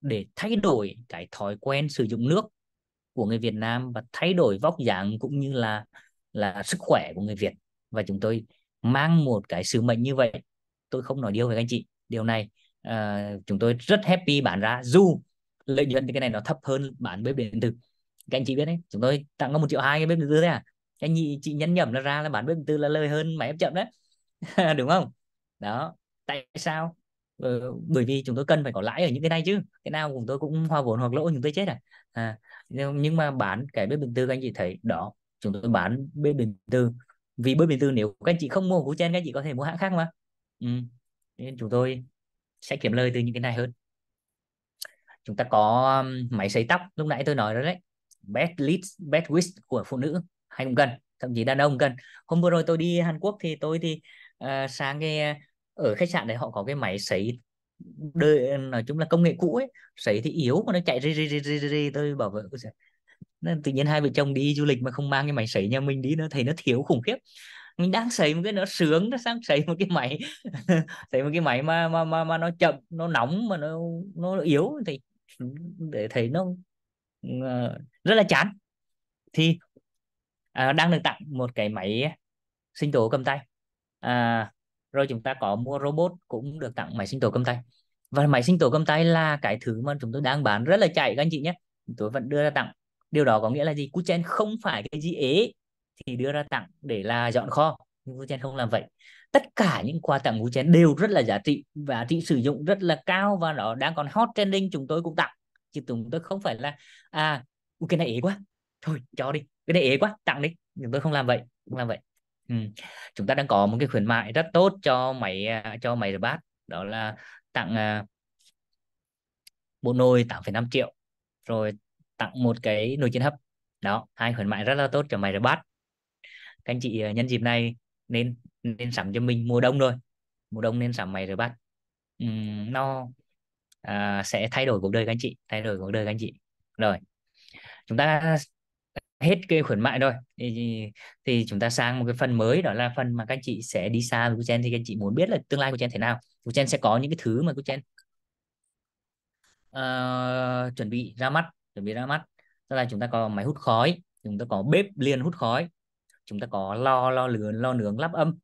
để thay đổi cái thói quen sử dụng nước của người Việt Nam và thay đổi vóc dáng cũng như là là sức khỏe của người Việt và chúng tôi mang một cái sứ mệnh như vậy tôi không nói điều với các anh chị điều này uh, chúng tôi rất happy bán ra dù lợi nhuận thì cái này nó thấp hơn bán bếp điện tử các anh chị biết đấy chúng tôi tặng có một triệu hai cái bếp điện tử thế à anh chị, chị nhấn nhầm nó ra là bán bếp điện tử là lời hơn máy ép chậm đấy đúng không đó tại sao Ờ, bởi vì chúng tôi cần phải có lãi ở những cái này chứ cái nào chúng tôi cũng hoa vốn hoặc lỗ chúng tôi chết à, à nhưng mà bán cái bếp bình tư các anh chị thấy đó chúng tôi bán bếp bình tư vì bếp bình tư nếu các anh chị không mua của trên các anh chị có thể mua hãng khác mà ừ. nên chúng tôi sẽ kiếm lời từ những cái này hơn chúng ta có máy sấy tóc lúc nãy tôi nói rồi đấy best lead best wish của phụ nữ hay cũng cần thậm chí đàn ông cần hôm vừa rồi tôi đi Hàn Quốc thì tôi thì uh, ờ, sáng cái ở khách sạn đấy họ có cái máy sấy đời nói chung là công nghệ cũ ấy sấy thì yếu mà nó chạy ri ri ri ri ri, tôi bảo vợ nên tự nhiên hai vợ chồng đi du lịch mà không mang cái máy sấy nhà mình đi nó thấy nó thiếu khủng khiếp mình đang sấy một cái nó sướng nó sang sấy một cái máy sấy một cái máy mà mà mà mà nó chậm nó nóng mà nó nó yếu thì để thấy nó ờ, rất là chán thì à, đang được tặng một cái máy sinh tố cầm tay à, rồi chúng ta có mua robot cũng được tặng máy sinh tổ cầm tay và máy sinh tổ cầm tay là cái thứ mà chúng tôi đang bán rất là chạy các anh chị nhé tôi vẫn đưa ra tặng điều đó có nghĩa là gì Cú Chen không phải cái gì ế thì đưa ra tặng để là dọn kho nhưng Chen không làm vậy tất cả những quà tặng Chen đều rất là giá trị và giá trị sử dụng rất là cao và nó đang còn hot trending chúng tôi cũng tặng chứ chúng tôi không phải là à cái này ế quá thôi cho đi cái này ế quá tặng đi chúng tôi không làm vậy không làm vậy ừ. chúng ta đang có một cái khuyến mại rất tốt cho máy à, cho máy rửa bát đó là tặng à, bộ nồi 8,5 triệu rồi tặng một cái nồi chiên hấp đó hai khuyến mại rất là tốt cho máy rửa bát các anh chị à, nhân dịp này nên nên sắm cho mình mùa đông rồi mùa đông nên sắm máy rửa bát uhm, nó à, sẽ thay đổi cuộc đời các anh chị thay đổi cuộc đời các anh chị rồi chúng ta hết cái khuyến mại rồi thì, thì chúng ta sang một cái phần mới đó là phần mà các chị sẽ đi xa với Chen thì các chị muốn biết là tương lai của Chen thế nào của Chen sẽ có những cái thứ mà Kuchen uh, chuẩn bị ra mắt chuẩn bị ra mắt tức là chúng ta có máy hút khói chúng ta có bếp liền hút khói chúng ta có lo lo lửa lo nướng lắp âm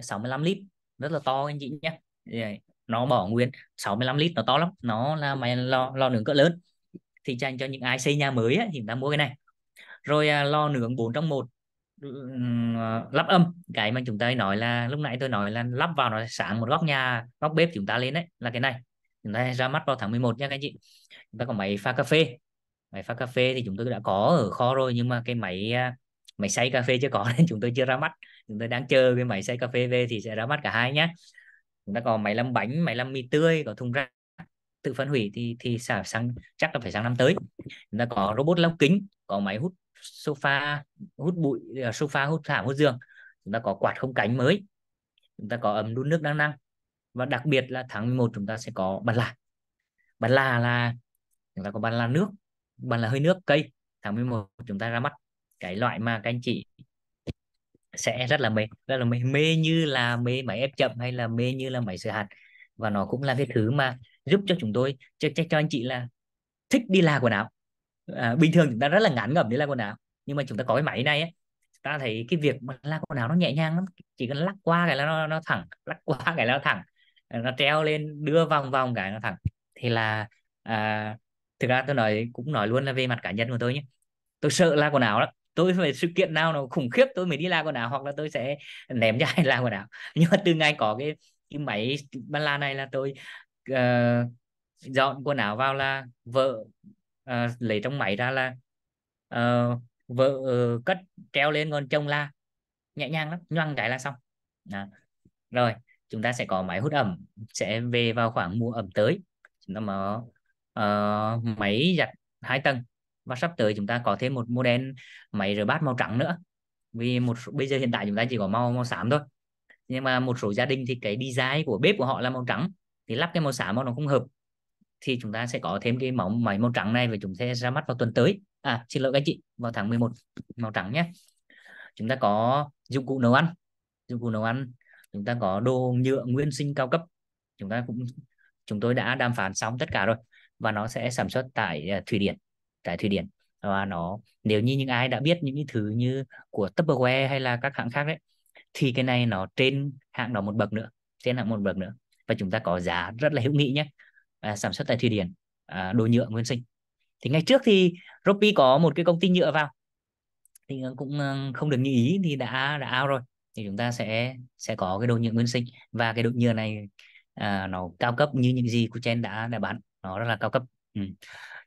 65 lít rất là to anh chị nhé à, nó bỏ nguyên 65 lít nó to lắm nó là máy lo lo nướng cỡ lớn thì dành cho những ai xây nhà mới ấy, thì chúng ta mua cái này rồi à, lò nướng 4 trong một ừ, ừ, ừ, lắp âm cái mà chúng ta nói là lúc nãy tôi nói là lắp vào nó sáng một góc nhà góc bếp chúng ta lên đấy là cái này chúng ta ra mắt vào tháng 11 nha các anh chị chúng ta có máy pha cà phê máy pha cà phê thì chúng tôi đã có ở kho rồi nhưng mà cái máy à, máy xay cà phê chưa có nên chúng tôi chưa ra mắt chúng tôi đang chờ cái máy xay cà phê về thì sẽ ra mắt cả hai nhé chúng ta có máy làm bánh máy làm mì tươi có thùng rác tự phân hủy thì thì xả sang chắc là phải sang năm tới chúng ta có robot lau kính có máy hút sofa hút bụi à, sofa hút thảm hút giường chúng ta có quạt không cánh mới chúng ta có ấm đun nước đang năng và đặc biệt là tháng 11 chúng ta sẽ có bàn là bàn là là chúng ta có bàn là nước bàn là hơi nước cây tháng 11 chúng ta ra mắt cái loại mà các anh chị sẽ rất là mê rất là mê mê như là mê máy ép chậm hay là mê như là máy sửa hạt và nó cũng là cái thứ mà giúp cho chúng tôi cho, cho, anh chị là thích đi là quần áo à, bình thường chúng ta rất là ngán ngẩm để la quần áo nhưng mà chúng ta có cái máy này ấy, chúng ta thấy cái việc mà la quần áo nó nhẹ nhàng lắm chỉ cần lắc qua cái là nó, nó thẳng lắc qua cái là nó thẳng à, nó treo lên đưa vòng vòng cái nó thẳng thì là à, thực ra tôi nói cũng nói luôn là về mặt cá nhân của tôi nhé tôi sợ la quần áo lắm tôi phải sự kiện nào nó khủng khiếp tôi mới đi la quần áo hoặc là tôi sẽ ném ra la quần áo nhưng mà từ ngày có cái cái máy ba la này là tôi uh, dọn quần áo vào là vợ uh, lấy trong máy ra là uh, vợ uh, cất treo lên còn chồng la nhẹ nhàng lắm nhoang cái là xong đó. rồi chúng ta sẽ có máy hút ẩm sẽ về vào khoảng mùa ẩm tới chúng ta mở uh, máy giặt hai tầng và sắp tới chúng ta có thêm một model máy rửa bát màu trắng nữa vì một bây giờ hiện tại chúng ta chỉ có màu màu xám thôi nhưng mà một số gia đình thì cái design của bếp của họ là màu trắng thì lắp cái màu xám nó không hợp thì chúng ta sẽ có thêm cái màu máy màu trắng này và chúng sẽ ra mắt vào tuần tới à xin lỗi các anh chị vào tháng 11 màu trắng nhé chúng ta có dụng cụ nấu ăn dụng cụ nấu ăn chúng ta có đồ nhựa nguyên sinh cao cấp chúng ta cũng chúng tôi đã đàm phán xong tất cả rồi và nó sẽ sản xuất tại à, thụy điển tại thụy điển và nó nếu như những ai đã biết những cái thứ như của Tupperware hay là các hãng khác đấy thì cái này nó trên hạng đó một bậc nữa trên hạng một bậc nữa và chúng ta có giá rất là hữu nghị nhé à, sản xuất tại Thụy Điển à, đồ nhựa nguyên sinh thì ngày trước thì Robby có một cái công ty nhựa vào thì ờ, cũng ờ, không được như ý thì đã đã out rồi thì chúng ta sẽ sẽ có cái đồ nhựa nguyên sinh và cái đồ nhựa này à, nó cao cấp như những gì Kuchen đã đã bán nó rất là cao cấp ừ.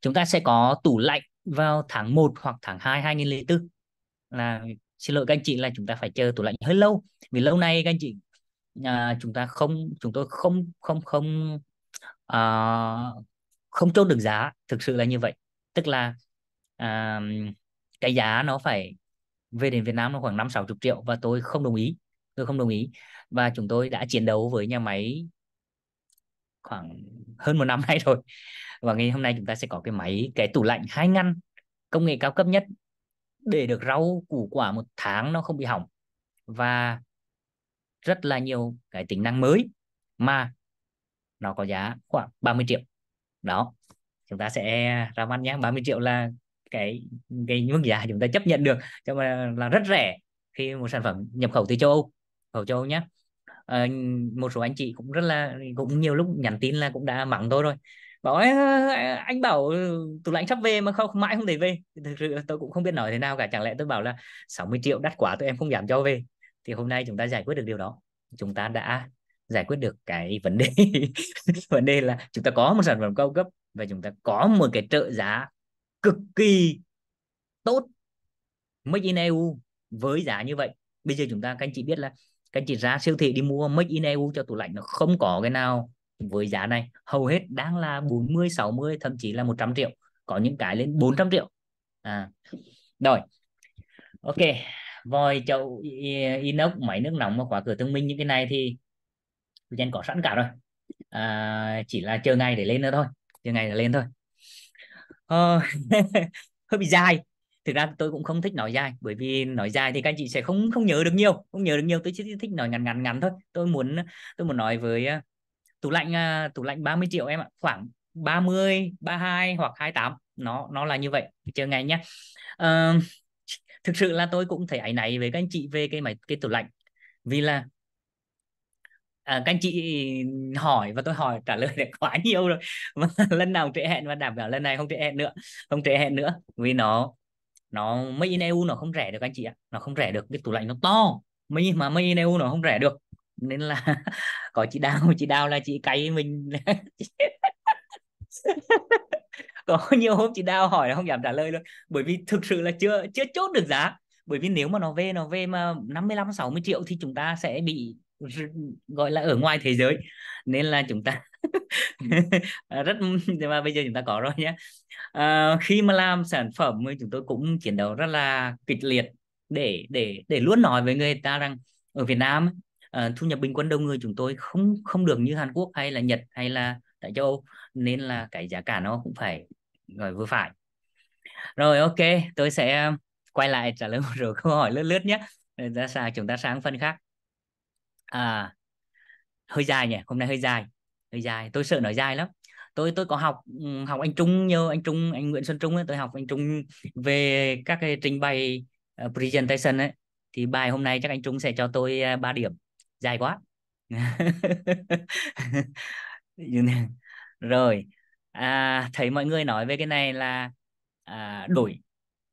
chúng ta sẽ có tủ lạnh vào tháng 1 hoặc tháng 2 2004 là xin lỗi các anh chị là chúng ta phải chờ tủ lạnh hơi lâu vì lâu nay các anh chị à, chúng ta không chúng tôi không không không uh, không chốt được giá thực sự là như vậy tức là uh, cái giá nó phải về đến Việt Nam nó khoảng năm sáu chục triệu và tôi không đồng ý tôi không đồng ý và chúng tôi đã chiến đấu với nhà máy khoảng hơn một năm nay rồi và ngày hôm nay chúng ta sẽ có cái máy cái tủ lạnh hai ngăn công nghệ cao cấp nhất để được rau củ quả một tháng nó không bị hỏng và rất là nhiều cái tính năng mới mà nó có giá khoảng 30 triệu đó chúng ta sẽ ra mắt nhé 30 triệu là cái cái mức giá chúng ta chấp nhận được cho mà là rất rẻ khi một sản phẩm nhập khẩu từ châu Âu khẩu châu Âu nhé à, một số anh chị cũng rất là cũng nhiều lúc nhắn tin là cũng đã mắng tôi rồi bảo anh bảo ừ, tủ lạnh sắp về mà không mãi không thể về thực sự tôi cũng không biết nói thế nào cả chẳng lẽ tôi bảo là 60 triệu đắt quá tụi em không giảm cho về thì hôm nay chúng ta giải quyết được điều đó chúng ta đã giải quyết được cái vấn đề vấn đề là chúng ta có một sản phẩm cao cấp và chúng ta có một cái trợ giá cực kỳ tốt made in EU với giá như vậy bây giờ chúng ta các anh chị biết là các anh chị ra siêu thị đi mua made in EU cho tủ lạnh nó không có cái nào với giá này hầu hết đang là 40 60 thậm chí là 100 triệu có những cái lên 400 triệu à rồi ok vòi chậu inox máy nước nóng và khóa cửa thông minh những cái này thì Gen có sẵn cả rồi à, chỉ là chờ ngày để lên nữa thôi chờ ngày để lên thôi ờ, hơi bị dài thực ra tôi cũng không thích nói dài bởi vì nói dài thì các anh chị sẽ không không nhớ được nhiều không nhớ được nhiều tôi chỉ thích nói ngắn ngắn ngắn thôi tôi muốn tôi muốn nói với ờ, tủ lạnh ờ, tủ lạnh 30 triệu em ạ khoảng 30 32 hoặc 28 nó nó là như vậy chờ ngày nhé à, ờ, thực sự là tôi cũng thấy áy này với các anh chị về cái máy cái tủ lạnh vì là à, các anh chị hỏi và tôi hỏi trả lời đã quá nhiều rồi vâng, lần nào trễ hẹn và đảm bảo lần này không trễ hẹn nữa không trễ hẹn nữa vì nó nó mấy in EU nó không rẻ được anh chị ạ nó không rẻ được cái tủ lạnh nó to mấy mà mấy in EU nó không rẻ được nên là có chị đau, chị đau là chị cay mình có nhiều hôm chị đau hỏi là không dám trả lời luôn bởi vì thực sự là chưa chưa chốt được giá bởi vì nếu mà nó về nó về mà 55 60 triệu thì chúng ta sẽ bị gọi là ở ngoài thế giới nên là chúng ta ừ. à, rất mà bây giờ chúng ta có rồi nhé à, khi mà làm sản phẩm thì chúng tôi cũng chiến đấu rất là kịch liệt để để để luôn nói với người ta rằng ở Việt Nam uh, thu nhập bình quân đầu người chúng tôi không không được như Hàn Quốc hay là Nhật hay là tại châu Âu nên là cái giá cả nó cũng phải gọi vừa phải rồi ok tôi sẽ quay lại trả lời một số câu hỏi lướt lướt nhé ra sao chúng ta sang phân khác à, hơi dài nhỉ hôm nay hơi dài hơi dài tôi sợ nói dài lắm tôi tôi có học ừ, học anh Trung nhiều anh Trung anh Nguyễn Xuân Trung ấy, tôi học anh Trung về các cái trình bày uh, presentation ấy thì bài hôm nay chắc anh Trung sẽ cho tôi uh, ờ, 3 điểm dài quá rồi à, thấy mọi người nói về cái này là à, đổi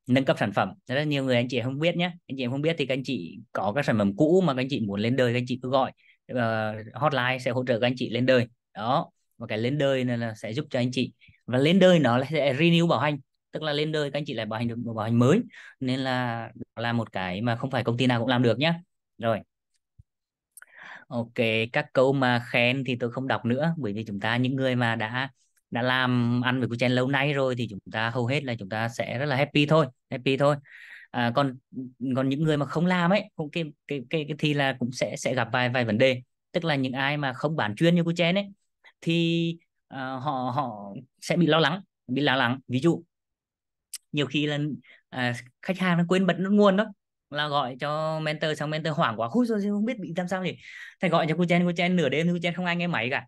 nâng cấp sản phẩm rất là nhiều người anh chị không biết nhé anh chị không biết thì các anh chị có các sản phẩm cũ mà các anh chị muốn lên đời các anh chị cứ gọi uh, hotline sẽ hỗ trợ các anh chị lên đời đó và cái lên đời là sẽ giúp cho anh chị và lên đời nó sẽ renew bảo hành tức là lên đời các anh chị lại bảo hành được một bảo hành mới nên là là một cái mà không phải công ty nào cũng làm được nhé rồi ok các câu mà khen thì tôi không đọc nữa bởi vì chúng ta những người mà đã đã làm ăn với Kuchen lâu nay rồi thì chúng ta hầu hết là chúng ta sẽ rất là happy thôi happy thôi à, còn còn những người mà không làm ấy cũng cái cái cái, cái thì là cũng sẽ sẽ gặp vài vài vấn đề tức là những ai mà không bán chuyên như Kuchen ấy thì uh, họ họ sẽ bị lo lắng bị lo lắng ví dụ nhiều khi là à, khách hàng nó quên bật nút nguồn đó là gọi cho mentor xong mentor hoảng quá hút rồi không biết bị làm sao gì thì gọi cho cô chen cô chen nửa đêm cô chen không ai nghe máy cả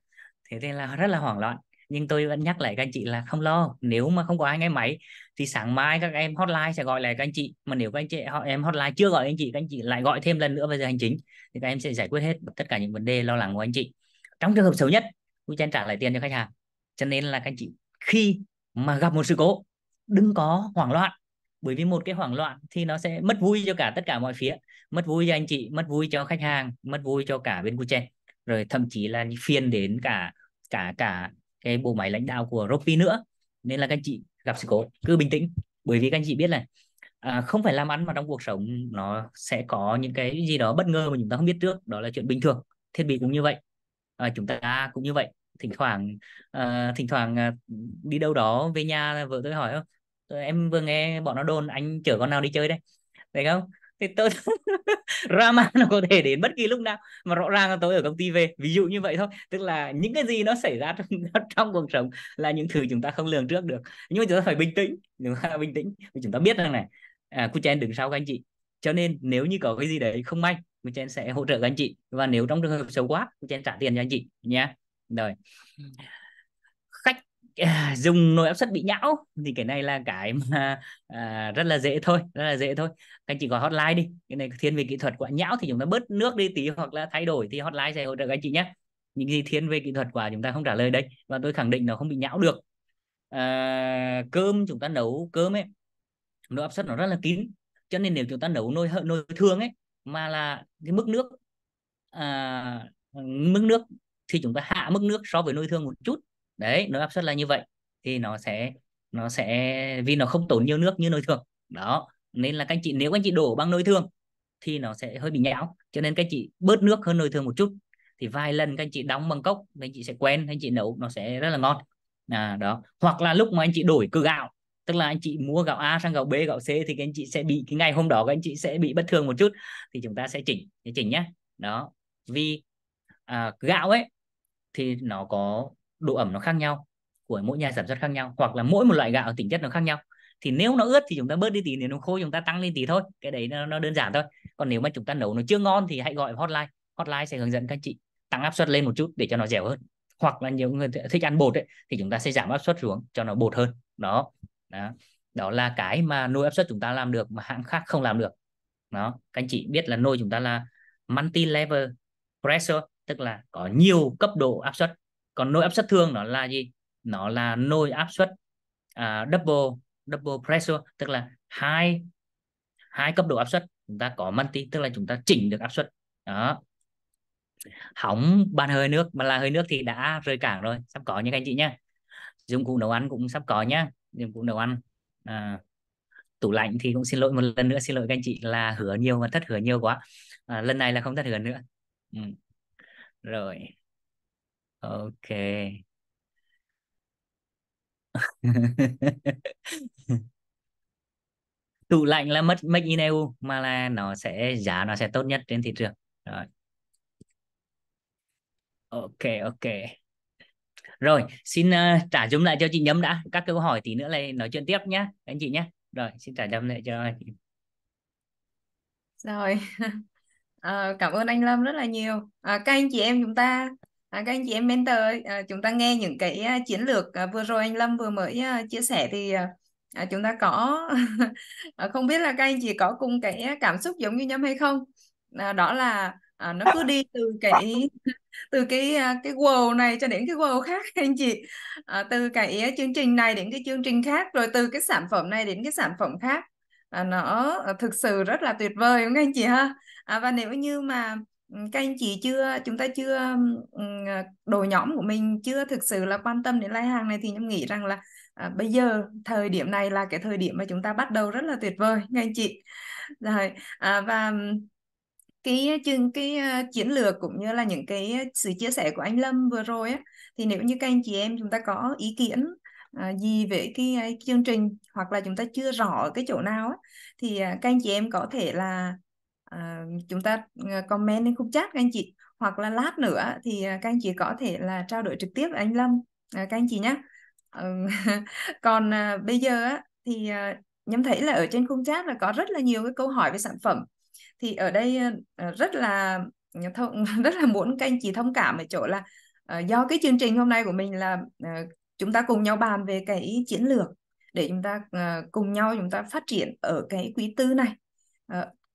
thế nên là rất là hoảng loạn nhưng tôi vẫn nhắc lại các anh chị là không lo nếu mà không có ai nghe máy thì sáng mai các em hotline sẽ gọi lại các anh chị mà nếu các anh chị họ em hotline chưa gọi anh chị các anh chị lại gọi thêm lần nữa bây giờ hành chính thì các em sẽ giải quyết hết tất cả những vấn đề lo lắng của anh chị trong trường hợp xấu nhất WeChat trả lại tiền cho khách hàng cho nên là các anh chị khi mà gặp một sự cố đừng có hoảng loạn bởi vì một cái hoảng loạn thì nó sẽ mất vui cho cả tất cả mọi phía mất vui cho anh chị mất vui cho khách hàng mất vui cho cả bên WeChat rồi thậm chí là phiền đến cả cả cả cái bộ máy lãnh đạo của Ropi nữa nên là các anh chị gặp sự cố cứ bình tĩnh bởi vì các anh chị biết này à, không phải làm ăn mà trong cuộc sống nó sẽ có những cái gì đó bất ngờ mà chúng ta không biết trước đó là chuyện bình thường thiết bị cũng như vậy à, chúng ta cũng như vậy thỉnh thoảng à, thỉnh thoảng à, đi đâu đó về nhà vợ tôi hỏi không em vừa nghe bọn nó đồn anh chở con nào đi chơi đây phải không thì tôi drama nó có thể đến bất kỳ lúc nào mà rõ ràng là tôi ở công ty về ví dụ như vậy thôi tức là những cái gì nó xảy ra trong, trong cuộc sống là những thứ chúng ta không lường trước được nhưng mà chúng ta phải bình tĩnh chúng ta bình tĩnh vì chúng ta biết rằng này à, Kuchen đứng sau các anh chị cho nên nếu như có cái gì đấy không may Kuchen sẽ hỗ trợ các anh chị và nếu trong trường hợp xấu quá Kuchen trả tiền cho anh chị nhé rồi ừ. À, dùng nồi áp suất bị nhão thì cái này là cái mà à, rất là dễ thôi rất là dễ thôi anh chị gọi hotline đi cái này thiên về kỹ thuật quả nhão thì chúng ta bớt nước đi tí hoặc là thay đổi thì hotline sẽ hỗ trợ anh chị nhé những gì thiên về kỹ thuật quả chúng ta không trả lời đấy và tôi khẳng định nó không bị nhão được à, cơm chúng ta nấu cơm ấy nồi áp suất nó rất là kín cho nên nếu chúng ta nấu nồi nồi thường ấy mà là cái mức nước à, mức nước thì chúng ta hạ mức nước so với nồi thường một chút đấy nước áp suất là như vậy thì nó sẽ nó sẽ vì nó không tốn nhiều nước như nồi thường đó nên là các anh chị nếu các anh chị đổ bằng nồi thường thì nó sẽ hơi bị nhão cho nên các anh chị bớt nước hơn nồi thường một chút thì vài lần các anh chị đóng bằng cốc các anh chị sẽ quen các anh chị nấu nó sẽ rất là ngon à, đó hoặc là lúc mà anh chị đổi cơ gạo tức là anh chị mua gạo A sang gạo B gạo C thì các anh chị sẽ bị cái ngày hôm đó các anh chị sẽ bị bất thường một chút thì chúng ta sẽ chỉnh để chỉnh nhé đó vì à, gạo ấy thì nó có độ ẩm nó khác nhau của mỗi nhà sản xuất khác nhau hoặc là mỗi một loại gạo tính chất nó khác nhau thì nếu nó ướt thì chúng ta bớt đi tí nếu nó khô chúng ta tăng lên tí thôi cái đấy nó, nó đơn giản thôi còn nếu mà chúng ta nấu nó chưa ngon thì hãy gọi hotline hotline sẽ hướng dẫn các chị tăng áp suất lên một chút để cho nó dẻo hơn hoặc là nhiều người thích ăn bột ấy, thì chúng ta sẽ giảm áp suất xuống cho nó bột hơn đó đó đó là cái mà nồi áp suất chúng ta làm được mà hãng khác không làm được đó các anh chị biết là nồi chúng ta là multi level pressure tức là có nhiều cấp độ áp suất còn nồi áp suất thương nó là gì nó là nồi áp suất uh, double double pressure tức là hai hai cấp độ áp suất chúng ta có multi tức là chúng ta chỉnh được áp suất đó hỏng bàn hơi nước mà là hơi nước thì đã rơi cảng rồi sắp có các anh chị nhé dụng cụ nấu ăn cũng sắp có nhá dụng cụ nấu ăn à, tủ lạnh thì cũng xin lỗi một lần nữa xin lỗi các anh chị là hứa nhiều mà thất hứa nhiều quá à, lần này là không thất hứa nữa ừ. rồi ok tủ lạnh là mất make in EU mà là nó sẽ giá nó sẽ tốt nhất trên thị trường rồi ok ok rồi xin uh, trả dùm lại cho chị nhấm đã các câu hỏi tí nữa này nói chuyện tiếp nhé anh chị nhé rồi xin trả dùm lại cho chị rồi à, cảm ơn anh Lâm rất là nhiều à, các anh chị em chúng ta À, các anh chị em mentor, à, chúng ta nghe những cái à, chiến lược à, vừa rồi anh Lâm vừa mới à, chia sẻ thì à, à chúng ta có à, không biết là các anh chị có cùng cái cảm xúc giống như Nhâm hay không? À, đó là à, nó cứ đi từ cái từ cái à, cái wow này cho đến cái wow khác anh chị à, từ cái chương trình này đến cái chương trình khác rồi từ cái sản phẩm này đến cái sản phẩm khác à, nó à, thực sự rất là tuyệt vời đúng không anh chị ha à, và nếu như mà Ừ, các anh chị chưa chúng ta chưa ừ, ờ, đội nhóm của mình chưa thực sự là quan tâm đến lai hàng này thì nhâm nghĩ rằng là à, bây giờ thời điểm này là cái thời điểm mà chúng ta bắt đầu rất là tuyệt vời các anh chị rồi à, và cái chương cái ờ, chiến lược cũng như là những cái sự chia sẻ của anh Lâm vừa rồi á thì nếu như các anh chị em chúng ta có ý kiến uh, gì về cái uh, chương trình hoặc là chúng ta chưa rõ cái chỗ nào á thì à, các anh chị em có thể là Ờ, chúng ta ờ, comment lên khung chat các anh chị hoặc là lát nữa thì ờ, các anh chị có thể là trao đổi trực tiếp với anh Lâm các anh chị nhé còn bây giờ á, thì à, thấy là ở trên khung chat là có rất là nhiều cái câu hỏi về sản phẩm thì ở đây rất là rất là muốn các anh chị thông cảm ở chỗ là do cái chương trình hôm nay của mình là chúng ta cùng nhau bàn về cái chiến lược để chúng ta cùng nhau chúng ta phát triển ở cái quý tư này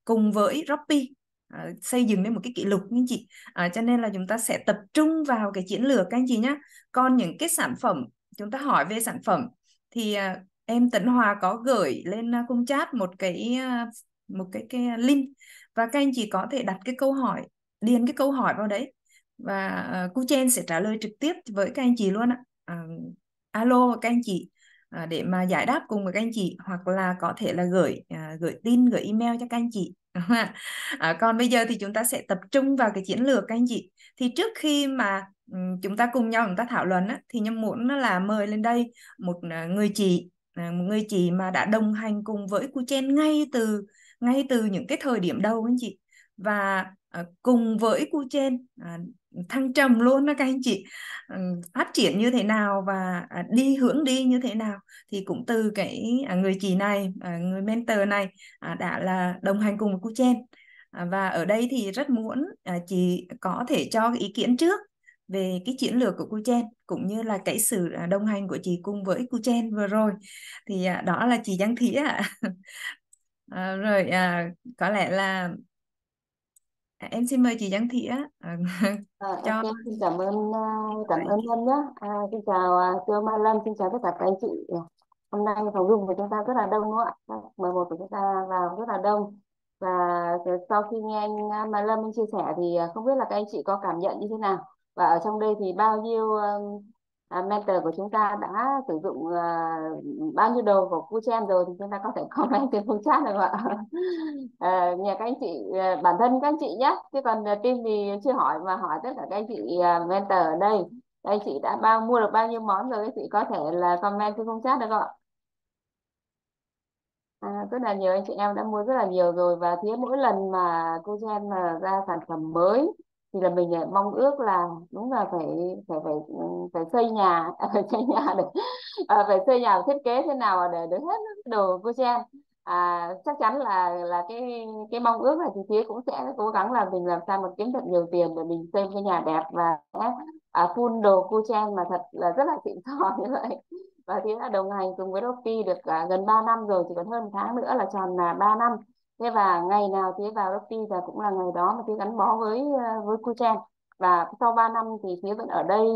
cùng với Robby À, xây dựng nên một cái kỷ lục như chị à, cho nên là chúng ta sẽ tập trung vào cái chiến lược các anh chị nhé còn những cái sản phẩm chúng ta hỏi về sản phẩm thì à, em Tấn Hòa có gửi lên cung à, chat một cái à, một cái cái link và các anh chị có thể đặt cái câu hỏi điền cái câu hỏi vào đấy và cô à, Chen sẽ trả lời trực tiếp với các anh chị luôn ạ. Uh, alo các anh chị À, để mà giải đáp cùng với các anh chị hoặc là có thể là gửi à, gửi tin gửi email cho các anh chị à, còn bây giờ thì chúng ta sẽ tập trung vào cái chiến lược các anh chị thì trước khi mà ừ, chúng ta cùng nhau chúng ta thảo luận thì nhâm muốn là mời lên đây một à, người chị một người chị mà đã đồng hành cùng với cu chen ngay từ ngay từ những cái thời điểm đầu anh chị và cùng với cu chen thăng trầm luôn đó các anh chị phát triển như thế nào và à, đi hướng đi như thế nào thì cũng từ cái à, người chị này à, người mentor này đã là đồng hành cùng cô Chen và ở đây thì rất muốn chị có thể cho ý kiến trước về cái chiến lược của cô Chen cũng như là cái sự đồng hành của chị cùng với cô Chen vừa rồi thì đó là chị Giang Thị ạ à, rồi à, có lẽ là À, em xin mời chị Giang Thị á à, à cho ok, xin cảm ơn ờ, cảm ơn Lâm nhé. À, xin chào à, thưa Mai Lâm, xin chào tất cả các anh chị. Hôm nay phòng Zoom của chúng ta rất là đông đúng không ạ? Các 11 của chúng ta vào rất là đông. Và ờ, sau khi nghe anh à, Mai Lâm chia sẻ thì ờ, không biết là các anh chị có cảm nhận như thế nào? Và ở trong đây thì bao nhiêu à, mentor của chúng ta đã sử dụng uh, bao nhiêu đồ của Kuchen rồi thì chúng ta có thể comment trên phương chat được không ạ? à, ờ, nhà các anh chị uh, bản thân các anh chị nhé chứ còn uh, team thì chưa hỏi mà hỏi tất cả các anh chị uh, mentor ở đây các anh chị đã bao mua được bao nhiêu món rồi các chị có thể là comment trên phương chat được không ạ? À, rất là nhiều anh chị em đã mua rất là nhiều rồi và thế mỗi lần mà cô Jen mà ra sản phẩm mới thì là mình ờ, mong ước là đúng là phải phải phải ừ, phải xây nhà phải xây nhà để à, phải xây nhà thiết kế thế nào để được hết đồ cô sen à, chắc chắn là là cái cái mong ước là chị phía cũng sẽ cố gắng là mình làm sao mà kiếm được nhiều tiền để mình xây cái nhà đẹp và à, phun đồ cô sen mà thật là rất là xịn sò như vậy và Thúy đã đồng hành cùng với Lopi được à, gần 3 năm rồi chỉ còn hơn tháng nữa là tròn là 3 năm thế và ngày nào thế vào lớp ti và cũng là ngày đó mà thế gắn bó với ờ, với cô Trang và sau 3 năm thì thế vẫn ở đây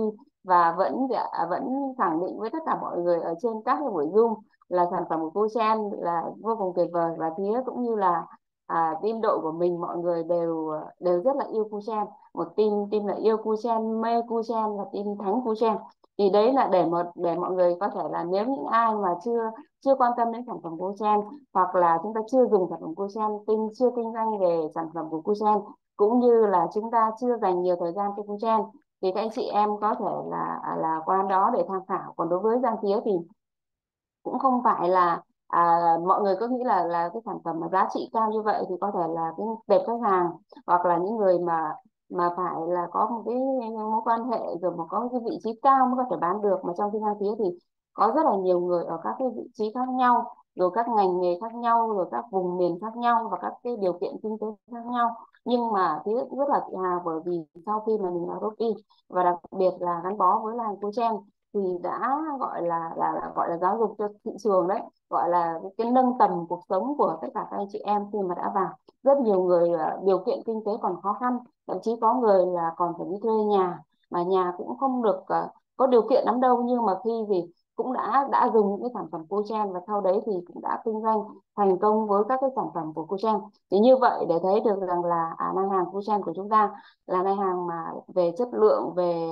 và vẫn à, vẫn khẳng định với tất cả mọi người ở trên các cái buổi zoom là sản phẩm của cô Chen là vô cùng tuyệt vời và thế cũng như là à, team đội của mình mọi người đều ờ, đều rất là yêu cô Kuchen một team team là yêu cô Kuchen mê cô Kuchen và team thắng cô Kuchen thì đấy là để một để mọi người có thể là nếu những ai mà chưa chưa quan tâm đến sản phẩm Cusen hoặc là chúng ta chưa dùng sản phẩm Cusen kinh chưa kinh doanh về sản phẩm của Cusen cũng như là chúng ta chưa dành nhiều thời gian cho Cusen thì các anh chị em có thể là à, là qua đó để tham khảo còn đối với Giang phía thì cũng không phải là à, mọi người cứ nghĩ là là cái sản phẩm mà giá trị cao như vậy thì có thể là cái đẹp khách hàng hoặc là những người mà mà phải là có một cái mối quan hệ rồi mà có một cái vị trí cao mới có thể bán được mà trong khi sang phía thì có rất là nhiều người ở các cái vị trí khác nhau rồi các ngành nghề khác nhau rồi các vùng miền khác nhau và các cái điều kiện kinh tế khác nhau nhưng mà thì rất là tự hào bởi vì sau khi mà mình vào Rocky và đặc biệt là gắn bó với làng cô Chen thì đã gọi là, là là gọi là giáo dục cho thị trường đấy gọi là cái nâng tầm cuộc sống của tất cả các anh chị em khi mà đã vào rất nhiều người à, điều kiện kinh tế còn khó khăn thậm chí có người là còn phải đi thuê nhà mà nhà cũng không được uh, có điều kiện lắm đâu nhưng mà khi vì cũng đã đã dùng những cái sản phẩm collagen và sau đấy thì cũng đã kinh doanh thành công với các cái sản phẩm của collagen thì như vậy để thấy được rằng là à, nay hàng collagen của chúng ta là nay hàng mà về chất lượng về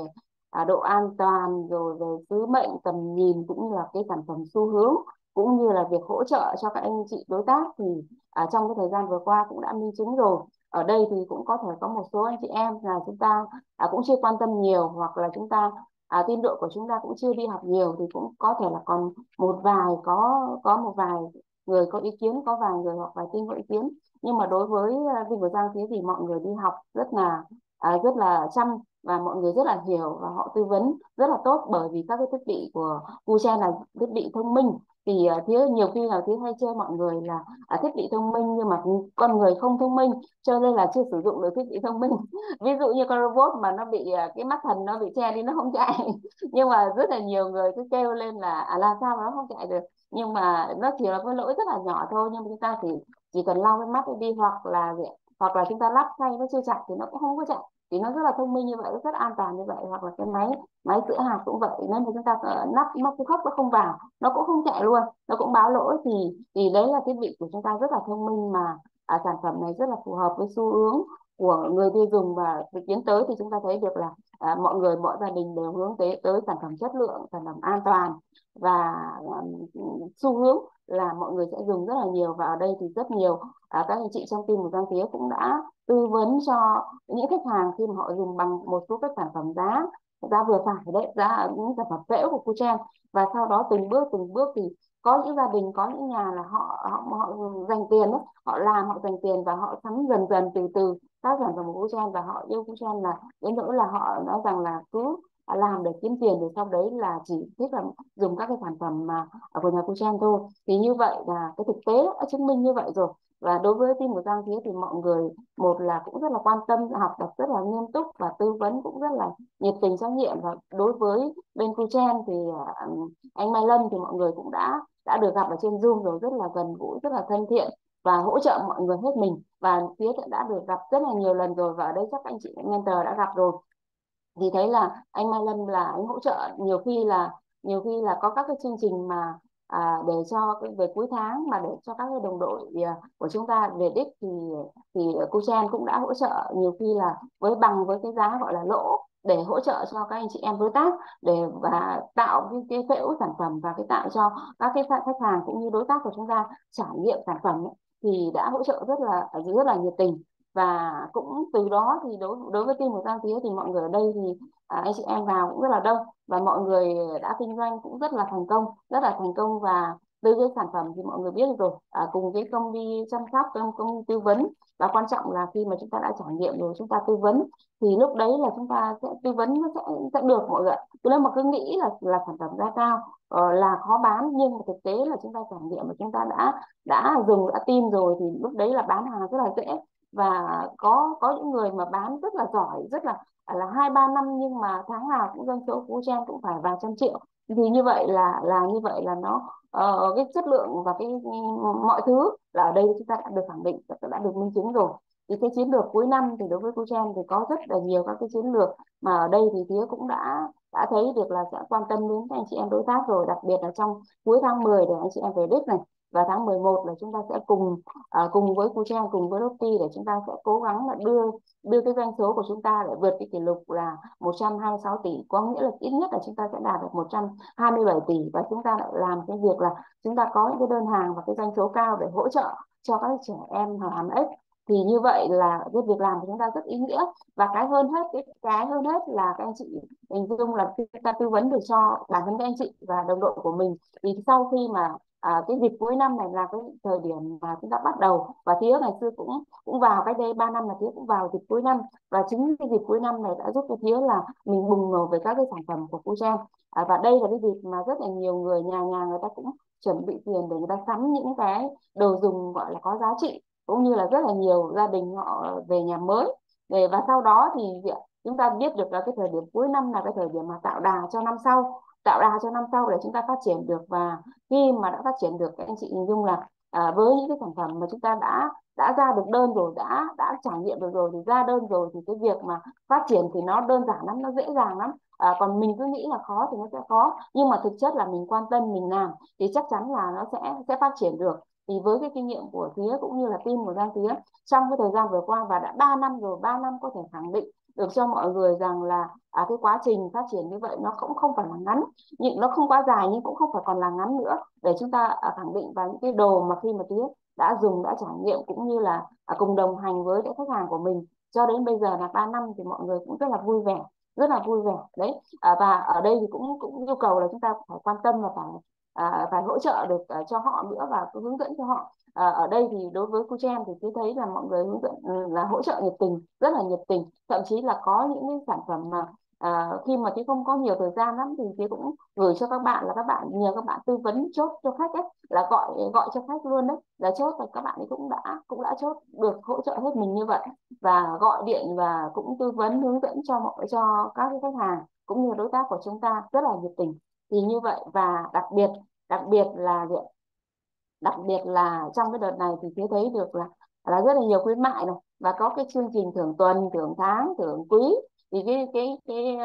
à, độ an toàn rồi về sứ mệnh tầm nhìn cũng như là cái sản phẩm xu hướng cũng như là việc hỗ trợ cho các anh chị đối tác thì à, trong cái thời gian vừa qua cũng đã minh chứng rồi ở đây thì cũng có thể có một số anh chị em là chúng ta à, cũng chưa quan tâm nhiều hoặc là chúng ta à, tiên độ của chúng ta cũng chưa đi học nhiều thì cũng có thể là còn một vài có có một vài người có ý kiến có vài người hoặc vài tin có ý kiến nhưng mà đối với Vinh à, của Giang Thế thì mọi người đi học rất là à, rất là chăm và mọi người rất là hiểu và họ tư vấn rất là tốt bởi vì các cái thiết bị của Vuchen là thiết bị thông minh thì à, nhiều khi là Thúy hay chơi mọi người là à, thiết bị thông minh nhưng mà con người không thông minh cho nên là chưa sử dụng được thiết bị thông minh ví dụ như con robot mà nó bị à, cái mắt thần nó bị che đi nó không chạy nhưng mà rất là nhiều người cứ kêu lên là à, làm sao mà nó không chạy được nhưng mà nó chỉ là cái lỗi rất là nhỏ thôi nhưng mà chúng ta thì chỉ cần lau cái mắt đi hoặc là hoặc là chúng ta lắp thay nó chưa chạy thì nó cũng không có chạy thì nó rất là thông minh như vậy rất an toàn như vậy hoặc là cái máy máy sữa hạt cũng vậy nên là chúng ta nắp nắp cái khớp nó không vào nó cũng không chạy luôn nó cũng báo lỗi thì thì đấy là thiết bị của chúng ta rất là thông minh mà à, sản phẩm này rất là phù hợp với xu hướng của người tiêu dùng và tiến tới thì chúng ta thấy được là à, mọi người mọi gia đình đều hướng tới tới sản phẩm chất lượng sản phẩm an toàn và um, xu hướng là mọi người sẽ dùng rất là nhiều và ở đây thì rất nhiều à, các anh chị trong team của Giang Tía cũng đã tư vấn cho những khách hàng khi mà họ dùng bằng một số các sản phẩm giá giá vừa phải đấy giá những sản phẩm vẽo của Kuchen và sau đó từng bước từng bước thì có những gia đình có những nhà là họ họ họ dành tiền đó, họ làm họ dành tiền và họ thắng dần dần từ từ các sản phẩm của Kuchen và họ yêu Kuchen là đến nỗi là họ nói rằng là cứ làm để kiếm tiền rồi sau đấy là chỉ thích là dùng các cái sản phẩm mà à, của nhà Kuchen thôi thì như vậy là cái thực tế đã chứng minh như vậy rồi và đối với team của Giang Thía thì mọi người một là cũng rất là quan tâm học tập rất là nghiêm túc và tư vấn cũng rất là nhiệt tình trách nhiệm và đối với bên Kuchen thì à, anh Mai Lâm thì mọi người cũng đã đã được gặp ở trên Zoom rồi rất là gần gũi rất là thân thiện và hỗ trợ mọi người hết mình và phía đã được gặp rất là nhiều lần rồi và ở đây chắc anh chị mentor đã gặp rồi thì thấy là anh Mai Lâm là anh hỗ trợ nhiều khi là nhiều khi là có các cái chương trình mà à, để cho về cuối tháng mà để cho các cái đồng đội à, của chúng ta về đích thì thì cô Chen cũng đã hỗ trợ nhiều khi là với bằng với cái giá gọi là lỗ để hỗ trợ cho các anh chị em đối tác để và tạo cái, cái phễu sản phẩm và cái tạo cho các cái khách hàng cũng như đối tác của chúng ta trải nghiệm sản phẩm ấy, thì đã hỗ trợ rất là rất là nhiệt tình và cũng từ đó thì đối đối với team của Giang Tía thì mọi người ở đây thì à, anh chị em vào cũng rất là đông và mọi người đã kinh doanh cũng rất là thành công rất là thành công và từ cái sản phẩm thì mọi người biết rồi à, cùng với công ty chăm sóc công, công tư vấn và quan trọng là khi mà chúng ta đã trải nghiệm rồi chúng ta tư vấn thì lúc đấy là chúng ta sẽ tư vấn nó sẽ sẽ được mọi người cứ nếu mà cứ nghĩ là là sản phẩm giá cao ờ, là khó bán nhưng mà thực tế là chúng ta trải nghiệm và chúng ta đã đã dùng đã tin rồi thì lúc đấy là bán hàng rất là dễ và có có những người mà bán rất là giỏi rất là à, là hai ba năm nhưng mà tháng nào cũng doanh số phú trang cũng phải vài trăm triệu thì như vậy là là như vậy là nó uh, cái chất lượng và cái mọi thứ là ở đây chúng ta đã được khẳng định đã, được minh chứng rồi thì cái chiến lược cuối năm thì đối với Kuchen thì có rất là nhiều các cái chiến lược mà ở đây thì phía cũng đã đã thấy được là sẽ quan tâm đến các anh chị em đối tác rồi đặc biệt là trong cuối tháng 10 để anh chị em về đích này và tháng 11 là chúng ta sẽ cùng à, cùng với Cú Trang cùng với Lotti để chúng ta sẽ cố gắng là đưa đưa cái doanh số của chúng ta để vượt cái kỷ lục là 126 tỷ có nghĩa là ít nhất là chúng ta sẽ đạt được 127 tỷ và chúng ta lại làm cái việc là chúng ta có những cái đơn hàng và cái doanh số cao để hỗ trợ cho các trẻ em hàm hàm ếch thì như vậy là cái việc làm của chúng ta rất ý nghĩa và cái hơn hết cái cái hơn hết là các anh chị hình dung là khi ta tư vấn được cho bản thân các anh chị và đồng đội của mình thì sau khi mà à, cái dịp cuối năm này là cái thời điểm mà chúng ta bắt đầu và thiếu ngày xưa cũng cũng vào cái đây 3 năm là thiếu cũng vào dịp cuối năm và chính cái dịp cuối năm này đã giúp cho thiếu là mình bùng nổ về các cái sản phẩm của Kuchen à, và đây là cái dịp mà rất là nhiều người nhà nhà người ta cũng chuẩn bị tiền để người ta sắm những cái đồ dùng gọi là có giá trị cũng như là rất là nhiều gia đình họ về nhà mới để và sau đó thì chúng ta biết được là cái thời điểm cuối năm là cái thời điểm mà tạo đà cho năm sau tạo đà cho năm sau để chúng ta phát triển được và khi mà đã phát triển được các anh chị hình dung là à, với những cái sản phẩm mà chúng ta đã đã ra được đơn rồi đã đã trải nghiệm được rồi thì ra đơn rồi thì cái việc mà phát triển thì nó đơn giản lắm nó dễ dàng lắm à, còn mình cứ nghĩ là khó thì nó sẽ khó nhưng mà thực chất là mình quan tâm mình làm thì chắc chắn là nó sẽ sẽ phát triển được thì với cái kinh nghiệm của phía cũng như là team của giang phía trong cái thời gian vừa qua và đã 3 năm rồi 3 năm có thể khẳng định được cho mọi người rằng là à, cái quá trình phát triển như vậy nó cũng không phải là ngắn nhưng nó không quá dài nhưng cũng không phải còn là ngắn nữa để chúng ta à, khẳng định và những cái đồ mà khi mà tía đã dùng đã trải nghiệm cũng như là à, cùng đồng hành với các khách hàng của mình cho đến bây giờ là 3 năm thì mọi người cũng rất là vui vẻ rất là vui vẻ đấy à, và ở đây thì cũng cũng yêu cầu là chúng ta phải quan tâm và phải à, phải hỗ trợ được uh, cho họ nữa và hướng dẫn cho họ à, ở đây thì đối với cô Kuchen thì tôi thấy là mọi người hướng dẫn ừ, là hỗ trợ nhiệt tình rất là nhiệt tình thậm chí là có những cái sản phẩm mà à, khi mà chị không có nhiều thời gian lắm thì chị cũng gửi cho các bạn là các bạn nhờ các bạn tư vấn chốt cho khách ấy là gọi gọi cho khách luôn đấy là chốt và các bạn ấy cũng đã cũng đã chốt được hỗ trợ hết mình như vậy và gọi điện và cũng tư vấn hướng dẫn cho mọi cho các khách hàng cũng như đối tác của chúng ta rất là nhiệt tình thì như vậy và đặc biệt đặc biệt là đặc biệt là trong cái đợt này thì thấy thấy được là là rất là nhiều khuyến mại này và có cái chương trình thưởng tuần thưởng tháng thưởng quý thì cái cái cái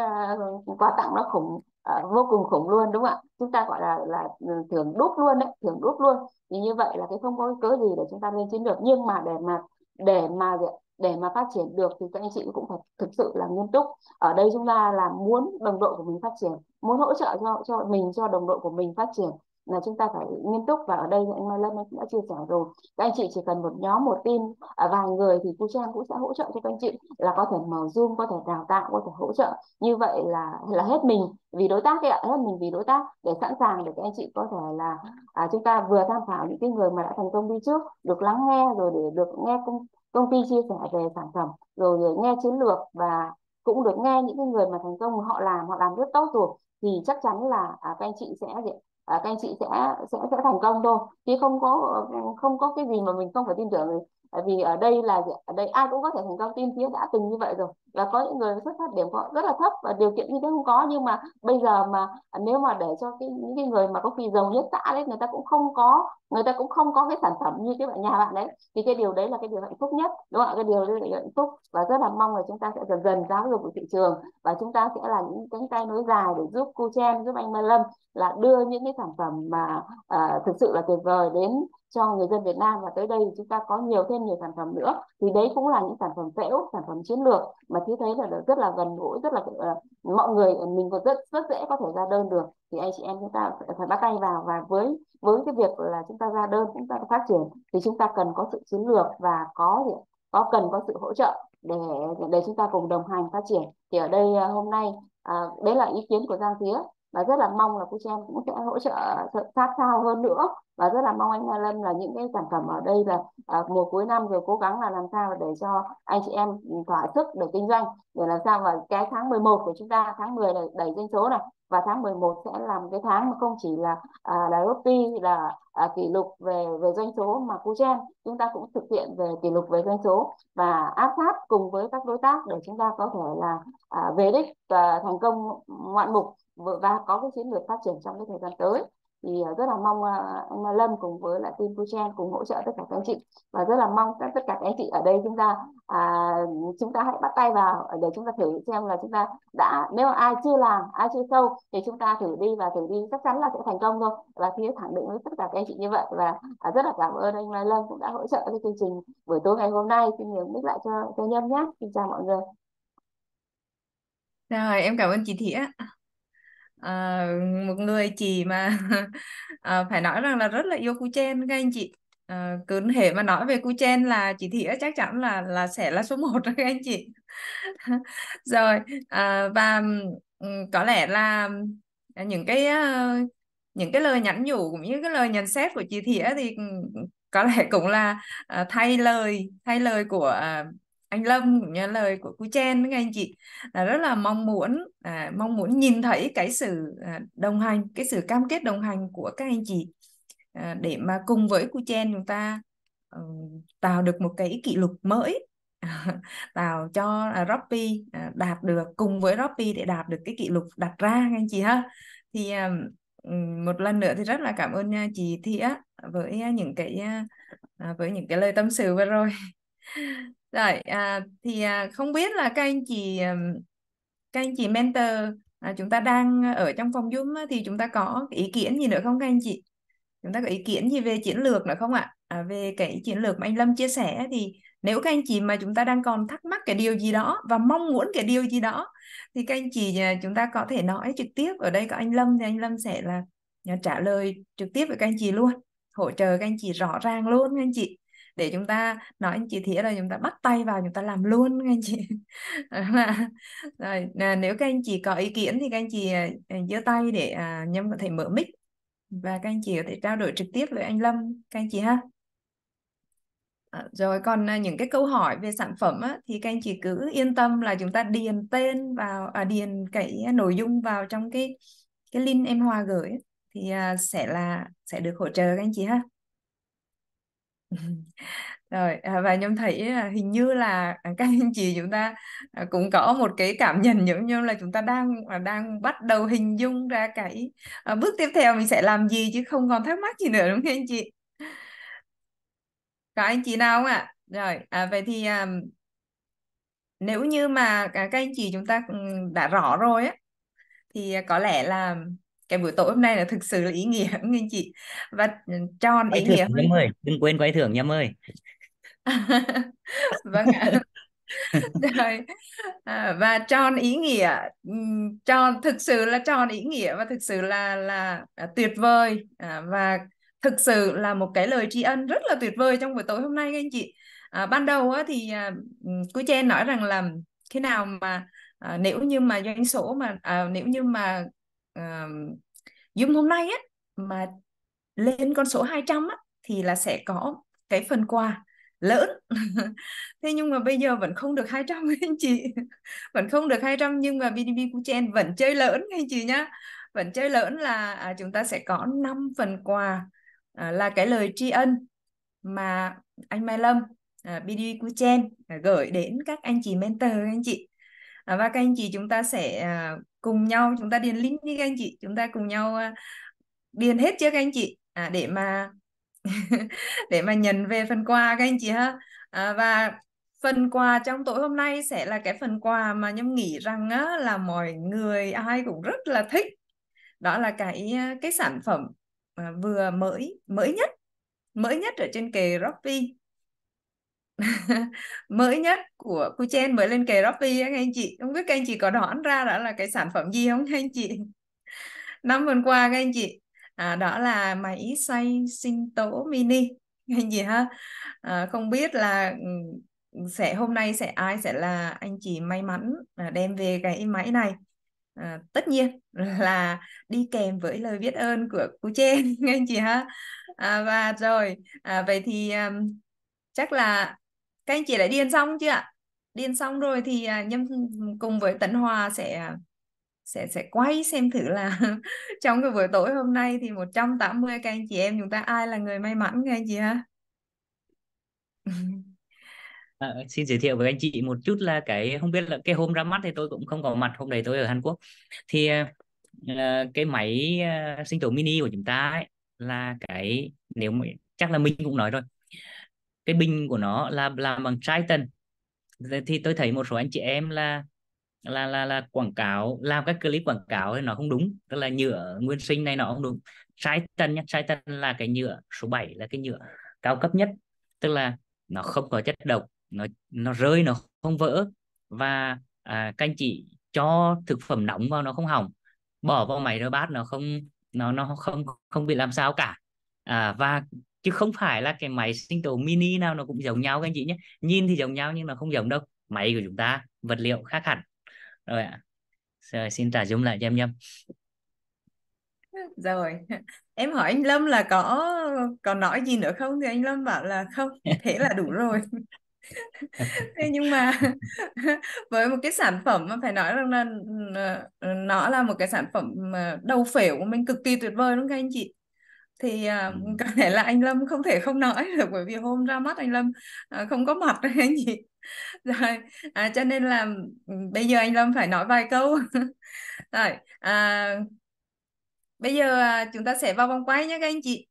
uh, quà tặng nó khủng uh, vô cùng khủng luôn đúng không ạ chúng ta gọi là là thưởng đúc luôn đấy thưởng đúc luôn thì như vậy là cái không có cái cớ gì để chúng ta lên chiến được nhưng mà để mà để mà để mà phát triển được thì các anh chị cũng phải thực sự là nghiêm túc ở đây chúng ta là muốn đồng đội của mình phát triển muốn hỗ trợ cho cho mình cho đồng đội của mình phát triển là chúng ta phải nghiêm túc và ở đây anh Mai Lâm cũng đã chia sẻ rồi các anh chị chỉ cần một nhóm một team ở à, vài người thì cô Trang cũng sẽ hỗ trợ cho các anh chị là có thể mở zoom có thể đào tạo có thể hỗ trợ như vậy là là hết mình vì đối tác ạ hết mình vì đối tác để sẵn sàng để các anh chị có thể là à, chúng ta vừa tham khảo những cái người mà đã thành công đi trước được lắng nghe rồi để được nghe công công ty chia sẻ về sản phẩm rồi để nghe chiến lược và cũng được nghe những cái người mà thành công họ làm họ làm rất tốt rồi thì chắc chắn là à, các anh chị sẽ các anh chị sẽ sẽ sẽ thành công thôi chứ không có không có cái gì mà mình không phải tin tưởng Tại vì ở đây là ở đây ai cũng có thể thành công tin phía đã từng như vậy rồi và có những người xuất phát điểm họ rất là thấp và điều kiện như thế không có nhưng mà bây giờ mà nếu mà để cho cái những cái người mà có khi giàu nhất xã đấy người ta cũng không có người ta cũng không có cái sản phẩm như cái bạn nhà bạn đấy thì cái điều đấy là cái điều hạnh phúc nhất đúng không ạ cái điều đấy là hạnh phúc và rất là mong là chúng ta sẽ dần dần giáo dục thị trường và chúng ta sẽ là những cánh tay nối dài để giúp cô chen giúp anh mai lâm là đưa những cái sản phẩm mà uh, thực sự là tuyệt vời đến cho người dân Việt Nam và tới đây chúng ta có nhiều thêm nhiều sản phẩm nữa thì đấy cũng là những sản phẩm phễu sản phẩm chiến lược mà thứ thấy là rất là gần gũi rất là uh, mọi người mình còn rất rất dễ có thể ra đơn được thì anh chị em chúng ta phải, bắt tay vào và với với cái việc là chúng ta ra đơn chúng ta phát triển thì chúng ta cần có sự chiến lược và có có cần có sự hỗ trợ để để chúng ta cùng đồng hành phát triển thì ở đây ờ, hôm nay à, đấy là ý kiến của Giang Thía và rất là mong là cô em cũng sẽ hỗ trợ sát sao hơn nữa và rất là mong anh Lâm là những cái sản phẩm ở đây là à, mùa cuối năm rồi cố gắng là làm sao để cho anh chị em ừ, thỏa sức để kinh doanh để làm sao mà cái tháng 11 của chúng ta tháng 10 này đẩy doanh số này và tháng 11 sẽ làm cái tháng mà không chỉ là à, là Rotti là à, kỷ lục về về doanh số mà cô Puchen chúng ta cũng thực hiện về kỷ lục về doanh số và áp sát cùng với các đối tác để chúng ta có thể là à, về đích à, thành công ngoạn mục và có cái chiến lược phát triển trong cái thời gian tới thì ờ, rất là mong ờ, anh Lâm cùng với lại team Puchen cùng hỗ trợ tất cả các anh chị và rất là mong tất cả các anh chị ở đây chúng ta à, chúng ta hãy bắt tay vào để chúng ta thử xem là chúng ta đã nếu ai chưa làm ai chưa sâu thì chúng ta thử đi và thử đi chắc chắn là sẽ thành công thôi và phía khẳng định với tất cả các anh chị như vậy và à, rất là cảm ơn anh Lâm cũng đã hỗ trợ cái chương trình buổi tối ngày hôm nay xin nhường mic lại cho cho Nhâm nhé xin chào mọi người rồi em cảm ơn chị Thĩa à, một người chị mà à, phải nói rằng là rất là yêu cu chen các anh chị à, cứ hệ mà nói về cu chen là chị Thĩa chắc chắn là là sẽ là số 1 các anh chị rồi à, và ừ, có lẽ là những cái những cái lời nhắn nhủ cũng như cái lời nhận xét của chị Thĩa thì ừ, có lẽ cũng là thay lời thay lời của anh Lâm cũng như lời của cô Chen với các anh chị là rất là mong muốn à, mong muốn nhìn thấy cái sự à, đồng hành cái sự cam kết đồng hành của các anh chị à, để mà cùng với cô Chen chúng ta à, tạo được một cái kỷ lục mới tạo cho à, Robby à, đạt được cùng với Robby để đạt được cái kỷ lục đặt ra các anh chị ha thì à, một lần nữa thì rất là cảm ơn à, chị Thía với à, những cái với những cái lời tâm sự vừa rồi rồi à, thì à, không biết là các anh chị các anh chị mentor à, chúng ta đang ở trong phòng zoom thì chúng ta có ý kiến gì nữa không các anh chị chúng ta có ý kiến gì về chiến lược nữa không ạ à, về cái chiến lược mà anh Lâm chia sẻ thì nếu các anh chị mà chúng ta đang còn thắc mắc cái điều gì đó và mong muốn cái điều gì đó thì các anh chị à, chúng ta có thể nói trực tiếp ở đây có anh Lâm thì anh Lâm sẽ là à, trả lời trực tiếp với các anh chị luôn hỗ trợ các anh chị rõ ràng luôn các anh chị để chúng ta nói anh chị thỉa rồi chúng ta bắt tay vào chúng ta làm luôn nghe anh chị là rồi nếu các anh chị có ý kiến thì các anh chị à, à, giơ tay để à, nhâm có thể mở mic và các anh chị có thể trao đổi trực tiếp với anh Lâm các anh chị ha ờ, rồi còn à, những cái câu hỏi về sản phẩm á, thì các anh chị cứ yên tâm là chúng ta điền tên vào à, điền cái nội dung vào trong cái cái link em Hòa gửi thì sẽ là sẽ được hỗ trợ các anh chị ha rồi à, và nhung thấy à, hình như là à, các anh chị chúng ta à, cũng có một cái cảm nhận giống như là chúng ta đang đang bắt đầu hình dung ra cái bước tiếp theo mình sẽ làm gì chứ không còn thắc mắc gì nữa đúng không anh chị có anh chị nào không ạ rồi à, vậy thì à, nếu như mà các anh chị chúng ta ừ, đã rõ rồi á thì có lẽ là cái buổi tối hôm nay là thực sự là ý nghĩa anh chị và ừ, tròn quay ý nghĩa hơn ơi đừng quên quay thưởng nhâm ơi vâng ạ rồi à, và tròn ý nghĩa ừ, tròn thực sự là tròn ý nghĩa và thực sự là là à, tuyệt vời à, và thực sự là một cái lời tri ân rất là tuyệt vời trong buổi tối hôm nay các anh chị à, ban đầu á, thì à, cô ừ, Chen nói rằng là khi nào mà à, nếu như mà doanh số mà à, nếu như mà um, Dung hôm nay á mà lên con số 200 á thì là sẽ có cái phần quà lớn thế nhưng mà bây giờ vẫn không được 200 anh chị vẫn không được 200 nhưng mà BDB Kuchen vẫn chơi lớn anh chị nhá vẫn chơi lớn là à, chúng ta sẽ có 5 phần quà à, là cái lời tri ân mà anh Mai Lâm à, BDB Kuchen à, gửi đến các anh chị mentor anh chị À, và các anh chị chúng ta sẽ à, cùng nhau chúng ta điền link với các anh chị chúng ta cùng nhau à, điền hết chưa các anh chị à, để mà để mà nhận về phần quà các anh chị ha à, và phần quà trong tối hôm nay sẽ là cái phần quà mà nhâm nghĩ rằng á, là mọi người ai cũng rất là thích đó là cái cái sản phẩm vừa mới mới nhất mới nhất ở trên kề Rocky mới nhất của Kuchen mới lên kề Robby anh chị không biết các anh chị có đoán ra đó là cái sản phẩm gì không anh chị năm tuần qua các anh chị à, đó là máy xay sinh tố mini các anh chị ha à, không biết là ừ, sẽ hôm nay sẽ ai sẽ là anh chị may mắn à, đem về cái máy này à, tất nhiên là đi kèm với lời biết ơn của cô Chen anh chị ha à, và rồi à, vậy thì um, chắc là các anh chị đã điền xong chưa ạ điền xong rồi thì à, nhâm cùng với tấn hòa sẽ à, sẽ sẽ quay xem thử là trong cái buổi tối hôm nay thì 180 các anh chị em chúng ta ai là người may mắn nghe anh chị ha À, xin giới thiệu với anh chị một chút là cái không biết là cái hôm ra mắt thì tôi cũng không có mặt hôm đấy tôi ở Hàn Quốc thì à, cái máy sinh tố mini của chúng ta ấy, là cái nếu mà, chắc là mình cũng nói rồi cái bình của nó là làm bằng Triton thì tôi thấy một số anh chị em là là là là quảng cáo làm các clip quảng cáo thì nó không đúng tức là nhựa nguyên sinh này nó không đúng Triton nhé Triton là cái nhựa số 7 là cái nhựa cao cấp nhất tức là nó không có chất độc nó nó rơi nó không vỡ và à, các anh chị cho thực phẩm nóng vào nó không hỏng bỏ vào máy rửa bát nó không nó nó không không bị làm sao cả à, và chứ không phải là cái máy sinh tố mini nào nó cũng giống nhau các anh chị nhé nhìn thì giống nhau nhưng nó không giống đâu máy của chúng ta vật liệu khác hẳn rồi ạ rồi xin trả dung lại cho em nhâm rồi em hỏi anh Lâm là có còn nói gì nữa không thì anh Lâm bảo là không thế là đủ rồi thế nhưng mà với một cái sản phẩm mà phải nói rằng là ừ, ừ, nó là một cái sản phẩm đầu phễu của mình cực kỳ tuyệt vời đúng không các anh chị thì à, ừ. có thể là anh Lâm không thể không nói được bởi vì hôm ra mắt anh Lâm à, không có mặt hay gì rồi à, cho nên là ừ, bây giờ anh Lâm phải nói vài câu rồi à, bây giờ à, chúng ta sẽ vào vòng quay nhé các anh chị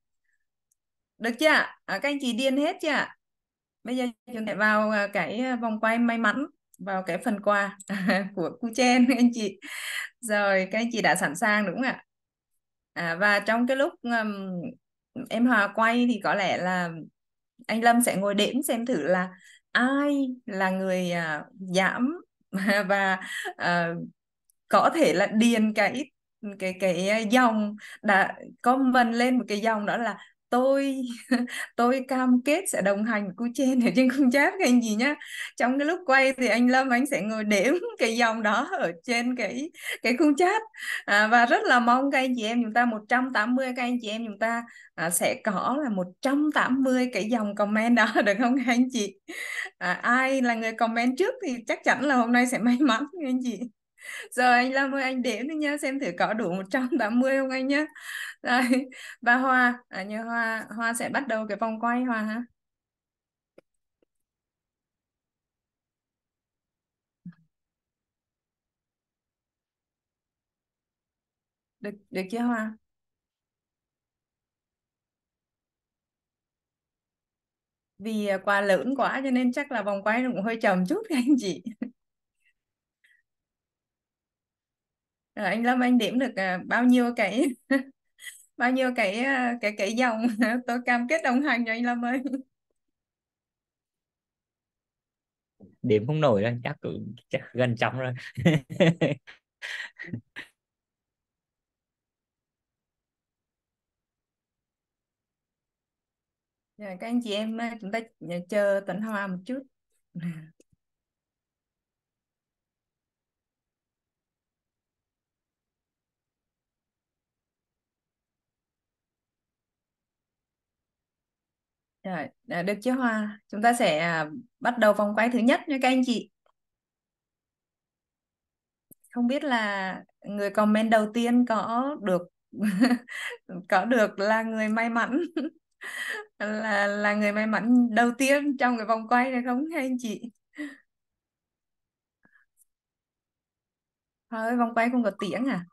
được chưa à, các anh chị điền hết chưa bây giờ chúng ta vào à, cái à, vòng quay may mắn vào cái phần quà của cu chen các anh chị rồi các anh chị đã sẵn sàng đúng không ạ à, và trong cái lúc um, em Hòa quay thì có lẽ là anh Lâm sẽ ngồi đếm xem thử là ai là người uh, giảm và uh, có thể là điền cái cái cái à, dòng đã comment lên một cái dòng đó là tôi tôi cam kết sẽ đồng hành với cu trên ở trên khung chat cái anh gì nhá trong cái lúc quay thì anh Lâm anh sẽ ngồi đếm cái dòng đó ở trên cái cái khung chat à, và rất là mong các anh chị em chúng ta 180 các anh chị em chúng ta à, sẽ có là 180 cái dòng comment đó được không các anh chị à, ai là người comment trước thì chắc chắn là hôm nay sẽ may mắn các anh chị giờ anh Lâm ơi anh đếm đi nha xem thử có đủ 180 không anh nhá rồi và Hoa à như Hoa Hoa sẽ bắt đầu cái vòng quay Hoa ha được được chưa Hoa vì à, quà lớn quá cho nên chắc là vòng quay nó cũng hơi chậm chút anh chị Ờ, anh Lâm anh điểm được ờ, bao nhiêu cái bao nhiêu cái ờ, cái cái dòng tôi cam kết đồng hành cho anh Lâm ơi điểm không nổi đâu chắc cứ chắc gần trăm rồi dạ, các anh chị em chúng ta chờ Tuấn Hoa một chút Rồi, à, được chứ Hoa, chúng ta sẽ à, bắt đầu vòng quay thứ nhất nha các anh chị. Không biết là người comment đầu tiên có được có được là người may mắn là là người may mắn đầu tiên trong cái vòng quay này không hay anh chị? Thôi vòng quay không có tiếng à?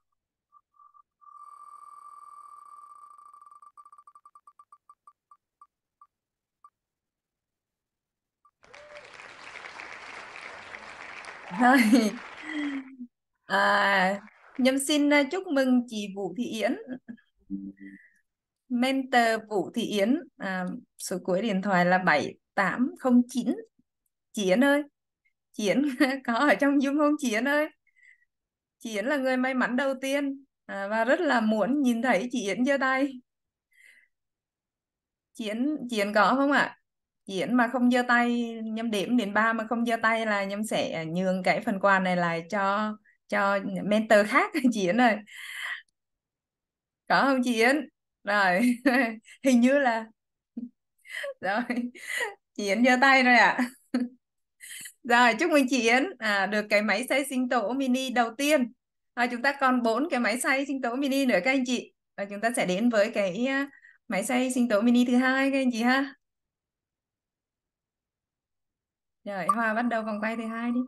Rồi. À, Nhâm xin à, chúc mừng chị Vũ Thị Yến, mentor Vũ Thị Yến, à, số cuối điện thoại là 7809. Chị Yến ơi, chị Yến có ở trong Zoom không chị Yến ơi? Chị Yến là người may mắn đầu tiên à, và rất là muốn nhìn thấy chị Yến giơ tay. Chị Yến, chị Yến có không ạ? À? diễn mà không giơ tay nhâm điểm đến ba mà không giơ tay là nhâm sẽ nhường cái phần quà này lại cho cho mentor khác chị Yến ơi có không chị Yến rồi hình như là rồi chị Yến giơ tay rồi ạ à. rồi chúc mừng chị Yến à, được cái máy xay sinh tố mini đầu tiên à, chúng ta còn bốn cái máy xay sinh tố mini nữa các anh chị và chúng ta sẽ đến với cái à, máy xay sinh tố mini thứ hai các anh chị ha Rồi, hoa bắt đầu vòng quay thứ hai đi.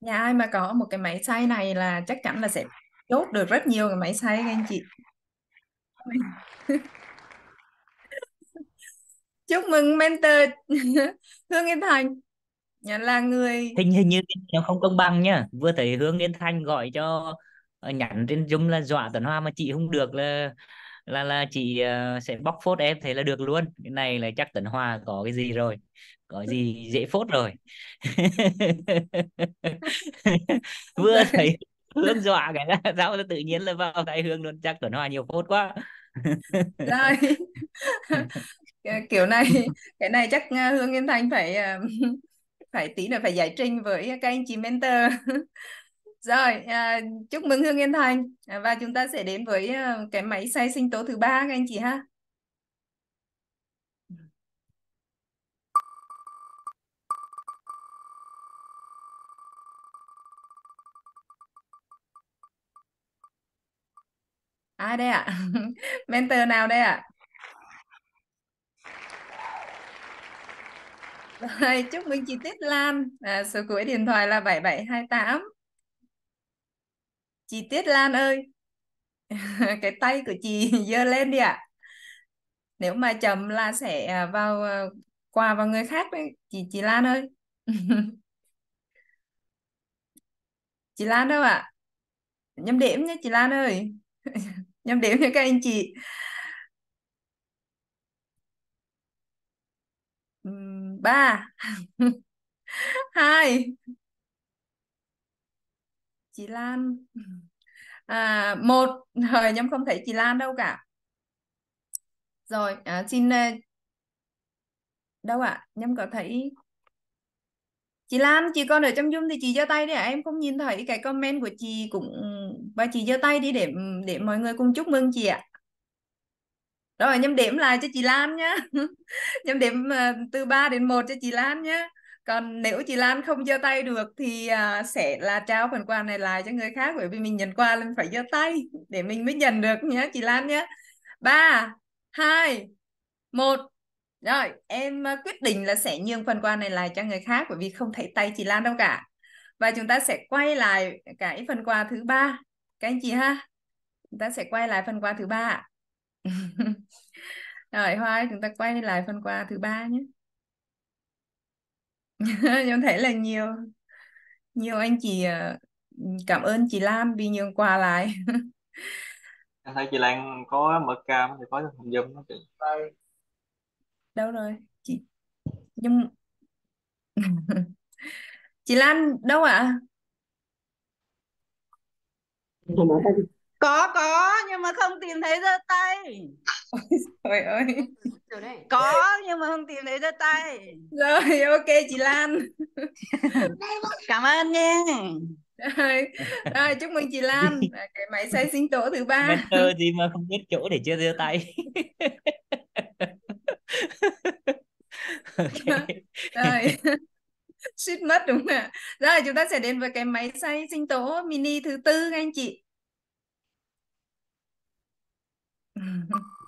Nhà ai mà có một cái máy xay này là chắc chắn là sẽ chốt được rất nhiều cái máy xay các anh chị. Chúc mừng mentor Hương Yên Thành là người hình hình như nó không công bằng nhá vừa thấy Hương Yên Thành gọi cho nhắn trên Zoom là dọa Tuấn Hoa mà chị không được là là là chị uh, sẽ bóc phốt em thế là được luôn cái này là chắc Tấn hoa có cái gì rồi có gì dễ phốt rồi vừa thấy Hương dọa cái ra sao tự nhiên là vào tay Hương luôn chắc Tuấn hoa nhiều phốt quá rồi kiểu này cái này chắc ờ, Hương Yên Thanh phải ờ, phải tí nữa phải giải trình với các anh chị mentor rồi, à, chúc mừng Hương Yên Thành à, và chúng ta sẽ đến với à, cái máy xay sinh tố thứ ba các anh chị ha. Ai à, đây ạ? Mentor nào đây ạ? Rồi, chúc mừng chị Tuyết Lan. À, số cuối điện thoại là 7728 chị Tiết Lan ơi cái tay của chị giơ lên đi ạ à. nếu mà chậm là sẽ à, vào à, quà vào người khác đấy chị chị Lan ơi chị Lan đâu ạ à? nhắm điểm nha chị Lan ơi nhắm điểm nha các anh chị ba hai chị Lan à, một thời nhóm không thấy chị Lan đâu cả rồi à, xin à, đâu ạ à? nhóm có thấy chị Lan chị con ở trong zoom thì chị giơ tay đi ạ à? em không nhìn thấy cái comment của chị cũng và chị giơ tay đi để để mọi người cùng chúc mừng chị ạ à. rồi nhóm điểm lại cho chị Lan nhá nhóm điểm à, từ 3 đến 1 cho chị Lan nhá còn nếu chị Lan không giơ tay được thì uh, sẽ là trao phần quà này lại cho người khác bởi vì mình nhận quà là mình phải giơ tay để mình mới nhận được nhé chị Lan nhé ba hai một rồi em à, quyết định là sẽ nhường phần quà này lại cho người khác bởi vì không thấy tay chị Lan đâu cả và chúng ta sẽ quay lại cái phần quà thứ ba các anh chị ha chúng ta sẽ quay lại phần quà thứ ba rồi hoa chúng ta quay lại phần quà thứ ba nhé em thấy là nhiều nhiều anh chị ờ, cảm ơn chị Lan vì nhường quà lại em thấy chị Lan có mở cam thì có hình dâm đó chị đâu rồi chị nhưng chị Lan đâu ạ à? có có nhưng mà không tìm thấy giơ tay ôi trời ơi có nhưng mà không tìm thấy giơ tay rồi ok chị Lan cảm ơn nha rồi, rồi chúc mừng chị Lan cái máy xay sinh tố thứ ba mentor gì mà không biết chỗ để chưa giơ tay okay. rồi suýt mất đúng không ạ rồi chúng ta sẽ đến với cái máy xay sinh tố mini thứ tư các anh chị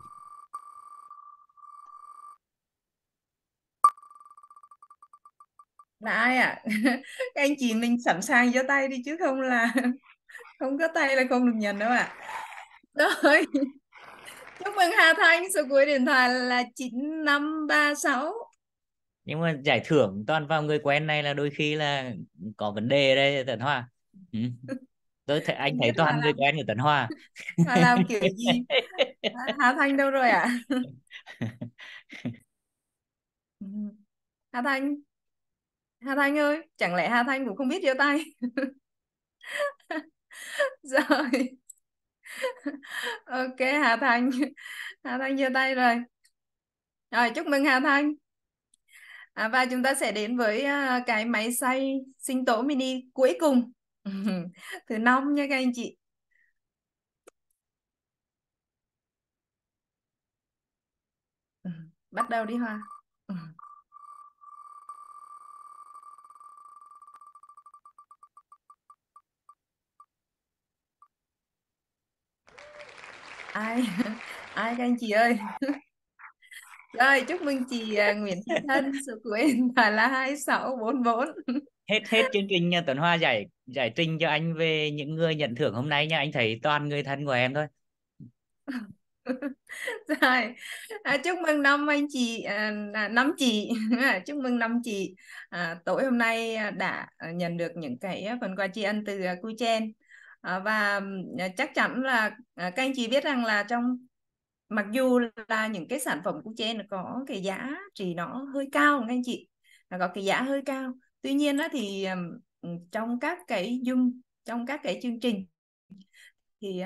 là ai ạ à? các anh chị mình sẵn sàng giơ tay đi chứ không là không có tay là không được nhận đâu ạ à. rồi chúc mừng Hà Thanh số cuối điện thoại là 9536 nhưng mà giải thưởng toàn vào người quen này là đôi khi là có vấn đề đây Tần Hoa ừ tôi thấy anh thấy toàn người quen ở Tấn Hoa. Hà làm kiểu gì Hà Thanh đâu rồi ạ à? Ừ. Hà Thanh Hà Thanh ơi chẳng lẽ Hà Thanh cũng không biết giơ tay rồi ok Hà Thanh Hà Thanh giơ tay rồi rồi chúc mừng Hà Thanh à, và chúng ta sẽ đến với à, cái máy xay sinh tố mini cuối cùng thứ năm nha các anh chị ừ, bắt đầu đi hoa ừ. ai ai các anh chị ơi rồi chúc mừng chị à, Nguyễn Thị Thân số cuối là 2644 hết hết chương trình tuần hoa giải giải trình cho anh về những người nhận thưởng hôm nay nha anh thấy toàn người thân của em thôi rồi à, chúc mừng năm anh chị à, à năm chị chúc mừng năm chị à, tối hôm nay à, đã nhận được những cái phần quà tri ân từ à, cu chen à, và chắc chắn là các anh chị biết rằng là trong mặc dù là những cái sản phẩm cu chen có cái giá trị nó hơi cao các anh chị nó có cái giá hơi cao tuy nhiên đó thì trong các cái dung trong các cái chương trình thì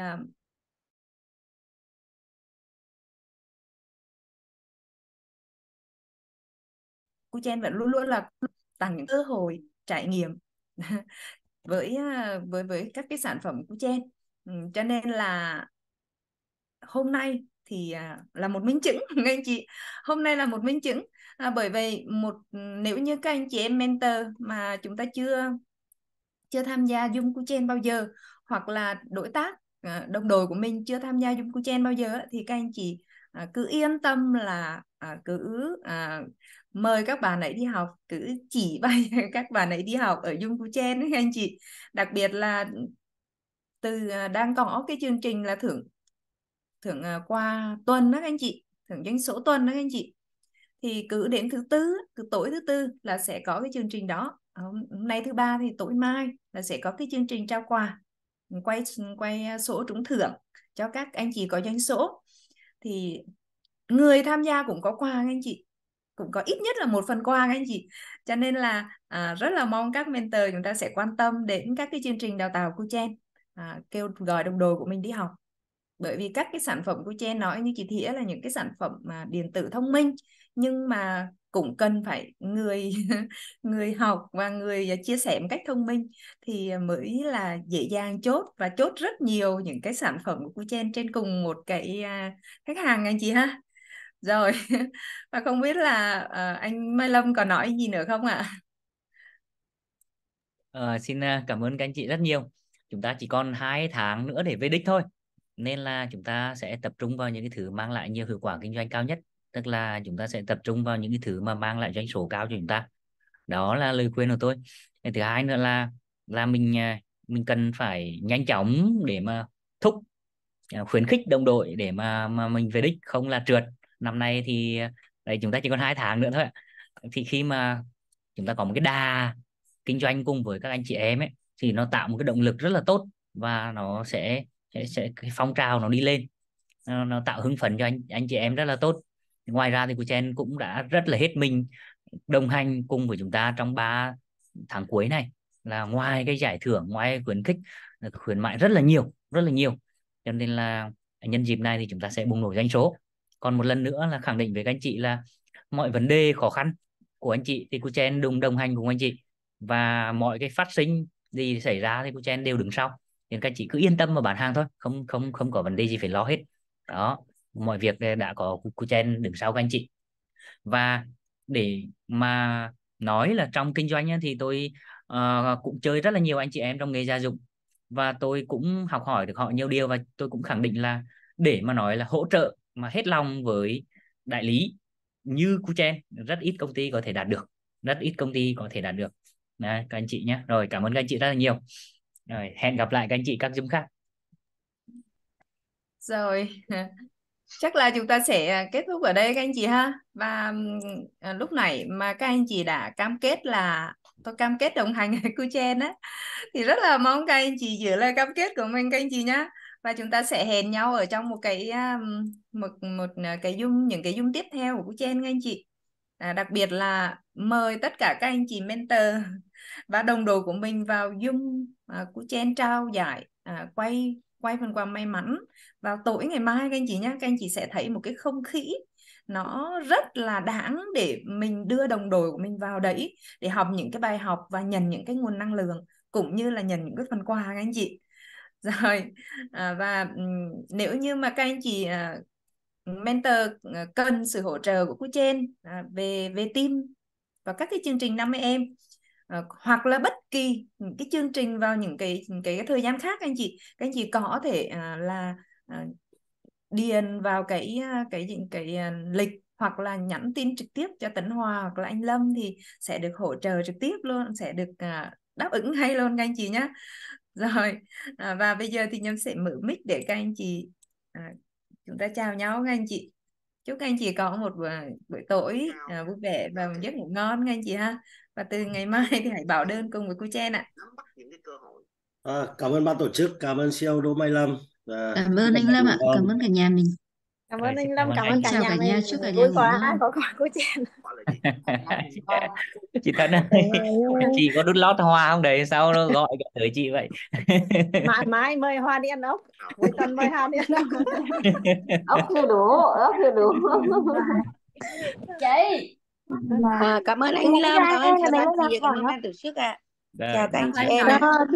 cô à, chen vẫn luôn luôn là tặng những cơ hội trải nghiệm với à, với với các cái sản phẩm của chen cho nên là hôm nay thì à, là một minh chứng nghe anh chị hôm nay là một minh chứng à, bởi vậy một nếu như các anh chị em mentor mà chúng ta chưa chưa tham gia dung cu chen bao giờ hoặc là đối tác ờ, đồng đội của mình chưa tham gia dung cu chen bao giờ thì các anh chị à, cứ yên tâm là à, cứ à, mời các bạn ấy đi học cứ chỉ bài các bạn ấy đi học ở dung cu chen các anh chị đặc biệt là từ đang có cái chương trình là thưởng thưởng qua tuần đó các anh chị thưởng danh số tuần đó các anh chị thì cứ đến thứ tư cứ tối thứ tư là sẽ có cái chương trình đó à, hôm nay thứ ba thì tối mai là sẽ có cái chương trình trao quà quay quay số trúng thưởng cho các anh chị có doanh số thì người tham gia cũng có quà anh chị cũng có ít nhất là một phần quà anh chị cho nên là à, rất là mong các mentor chúng ta sẽ quan tâm đến các cái chương trình đào tạo của Chen à, kêu gọi đồng đội của mình đi học bởi vì các cái sản phẩm của Chen nói như chị Thĩa là những cái sản phẩm mà điện tử thông minh nhưng mà cũng cần phải người người học và người à, chia sẻ một cách thông minh thì mới là dễ dàng chốt và chốt rất nhiều những cái sản phẩm của Chen trên cùng một cái à, khách hàng anh chị ha rồi và không biết là à, anh Mai Lâm còn nói gì nữa không ạ ờ, à, xin cảm ơn các anh chị rất nhiều chúng ta chỉ còn hai tháng nữa để về đích thôi nên là chúng ta sẽ tập trung vào những cái thứ mang lại nhiều hiệu quả kinh doanh cao nhất tức là chúng ta sẽ tập trung vào những cái thứ mà mang lại doanh số cao cho chúng ta đó là lời khuyên của tôi cái thứ hai nữa là là mình à, mình cần phải nhanh chóng để mà thúc à, khuyến khích đồng đội để mà mà mình về đích không là trượt năm nay thì à, đây chúng ta chỉ còn hai tháng nữa thôi thì khi mà chúng ta có một cái đà kinh doanh cùng với các anh chị em ấy thì nó tạo một cái động lực rất là tốt và nó sẽ sẽ, sẽ cái phong trào nó đi lên nó, nó tạo hưng phấn cho anh anh chị em rất là tốt ngoài ra thì cô Chen cũng đã rất là hết mình đồng hành cùng với chúng ta trong 3 tháng cuối này là ngoài cái giải thưởng ngoài khuyến khích khuyến mại rất là nhiều rất là nhiều cho nên là nhân dịp này thì chúng ta sẽ bùng nổ doanh số còn một lần nữa là khẳng định với các anh chị là mọi vấn đề khó khăn của anh chị thì cô Chen đồng đồng hành cùng anh chị và mọi cái phát sinh gì xảy ra thì cô Chen đều đứng sau nên các anh chị cứ yên tâm vào bán hàng thôi không không không có vấn đề gì phải lo hết đó mọi việc ờ, đã có Chen đứng sau các anh chị và để mà nói là trong kinh doanh thì tôi uh, cũng chơi rất là nhiều anh chị em trong nghề gia dụng và tôi cũng học hỏi được họ nhiều điều và tôi cũng khẳng định là để mà nói là hỗ trợ mà hết lòng với đại lý như Chen rất ít công ty có thể đạt được rất ít công ty có thể đạt được Đấy, các anh chị nhé rồi cảm ơn các anh chị rất là nhiều rồi hẹn gặp lại các anh chị các zoom khác rồi chắc là chúng ta sẽ à, kết thúc ở đây các anh chị ha và à, lúc này mà các anh chị đã cam kết là tôi cam kết đồng hành với Chen á thì rất là mong các anh chị giữ lời cam kết của mình các anh chị nhá và chúng ta sẽ hẹn nhau ở trong một cái à, một một cái dung những cái dung tiếp theo của Chen các anh chị à, đặc biệt là mời tất cả các anh chị mentor và đồng đội của mình vào dung à, của Chen trao giải à, quay quay phần quà may mắn vào tối ngày mai các anh chị nhé các anh chị sẽ thấy một cái không khí nó rất là đáng để mình đưa đồng đội của mình vào đấy để học những cái bài học và nhận những cái nguồn năng lượng cũng như là nhận những cái phần quà các anh chị rồi à, và nếu như mà các anh chị à, mentor à, cần sự hỗ trợ của cô trên à, về về team và các cái chương trình năm em Ờ, hoặc là bất kỳ những cái chương trình vào những cái những cái thời gian khác anh chị các anh chị có thể à, là à, điền vào cái à, cái những cái, cái à, lịch hoặc là nhắn tin trực tiếp cho Tấn Hòa hoặc là anh Lâm thì sẽ được hỗ trợ trực tiếp luôn sẽ được à, đáp ứng hay luôn các anh chị nhé rồi à, và bây giờ thì nhâm sẽ mở mic để các anh chị à, chúng ta chào nhau các anh chị chúc các anh chị có một buổi, à, buổi tối à, vui vẻ và một giấc ngủ ngon các anh chị ha và từ vâng. ngày mai thì hãy bảo đơn cùng với cô Chen ạ. À, cảm ơn ban tổ chức, cảm ơn CEO Đỗ Mai Lâm. À, cảm ơn anh Lâm ạ, à. cảm ơn cả nhà mình. Cảm ơn anh Lâm, cảm ơn cả, cả nhà cả nhà, chúc cả nhà ngủ ngon. Có có cô Chen. chị Tân ơi, chị có đút lót hoa không đấy sao nó gọi cả tới chị vậy? mãi mãi mời hoa đi ăn ốc, cuối tuần mời hoa đi ăn ốc. ốc chưa đủ, ốc chưa đủ. chị à, cảm ơn anh Lâm cảm ơn các bạn từ trước ạ à. chào các anh chị em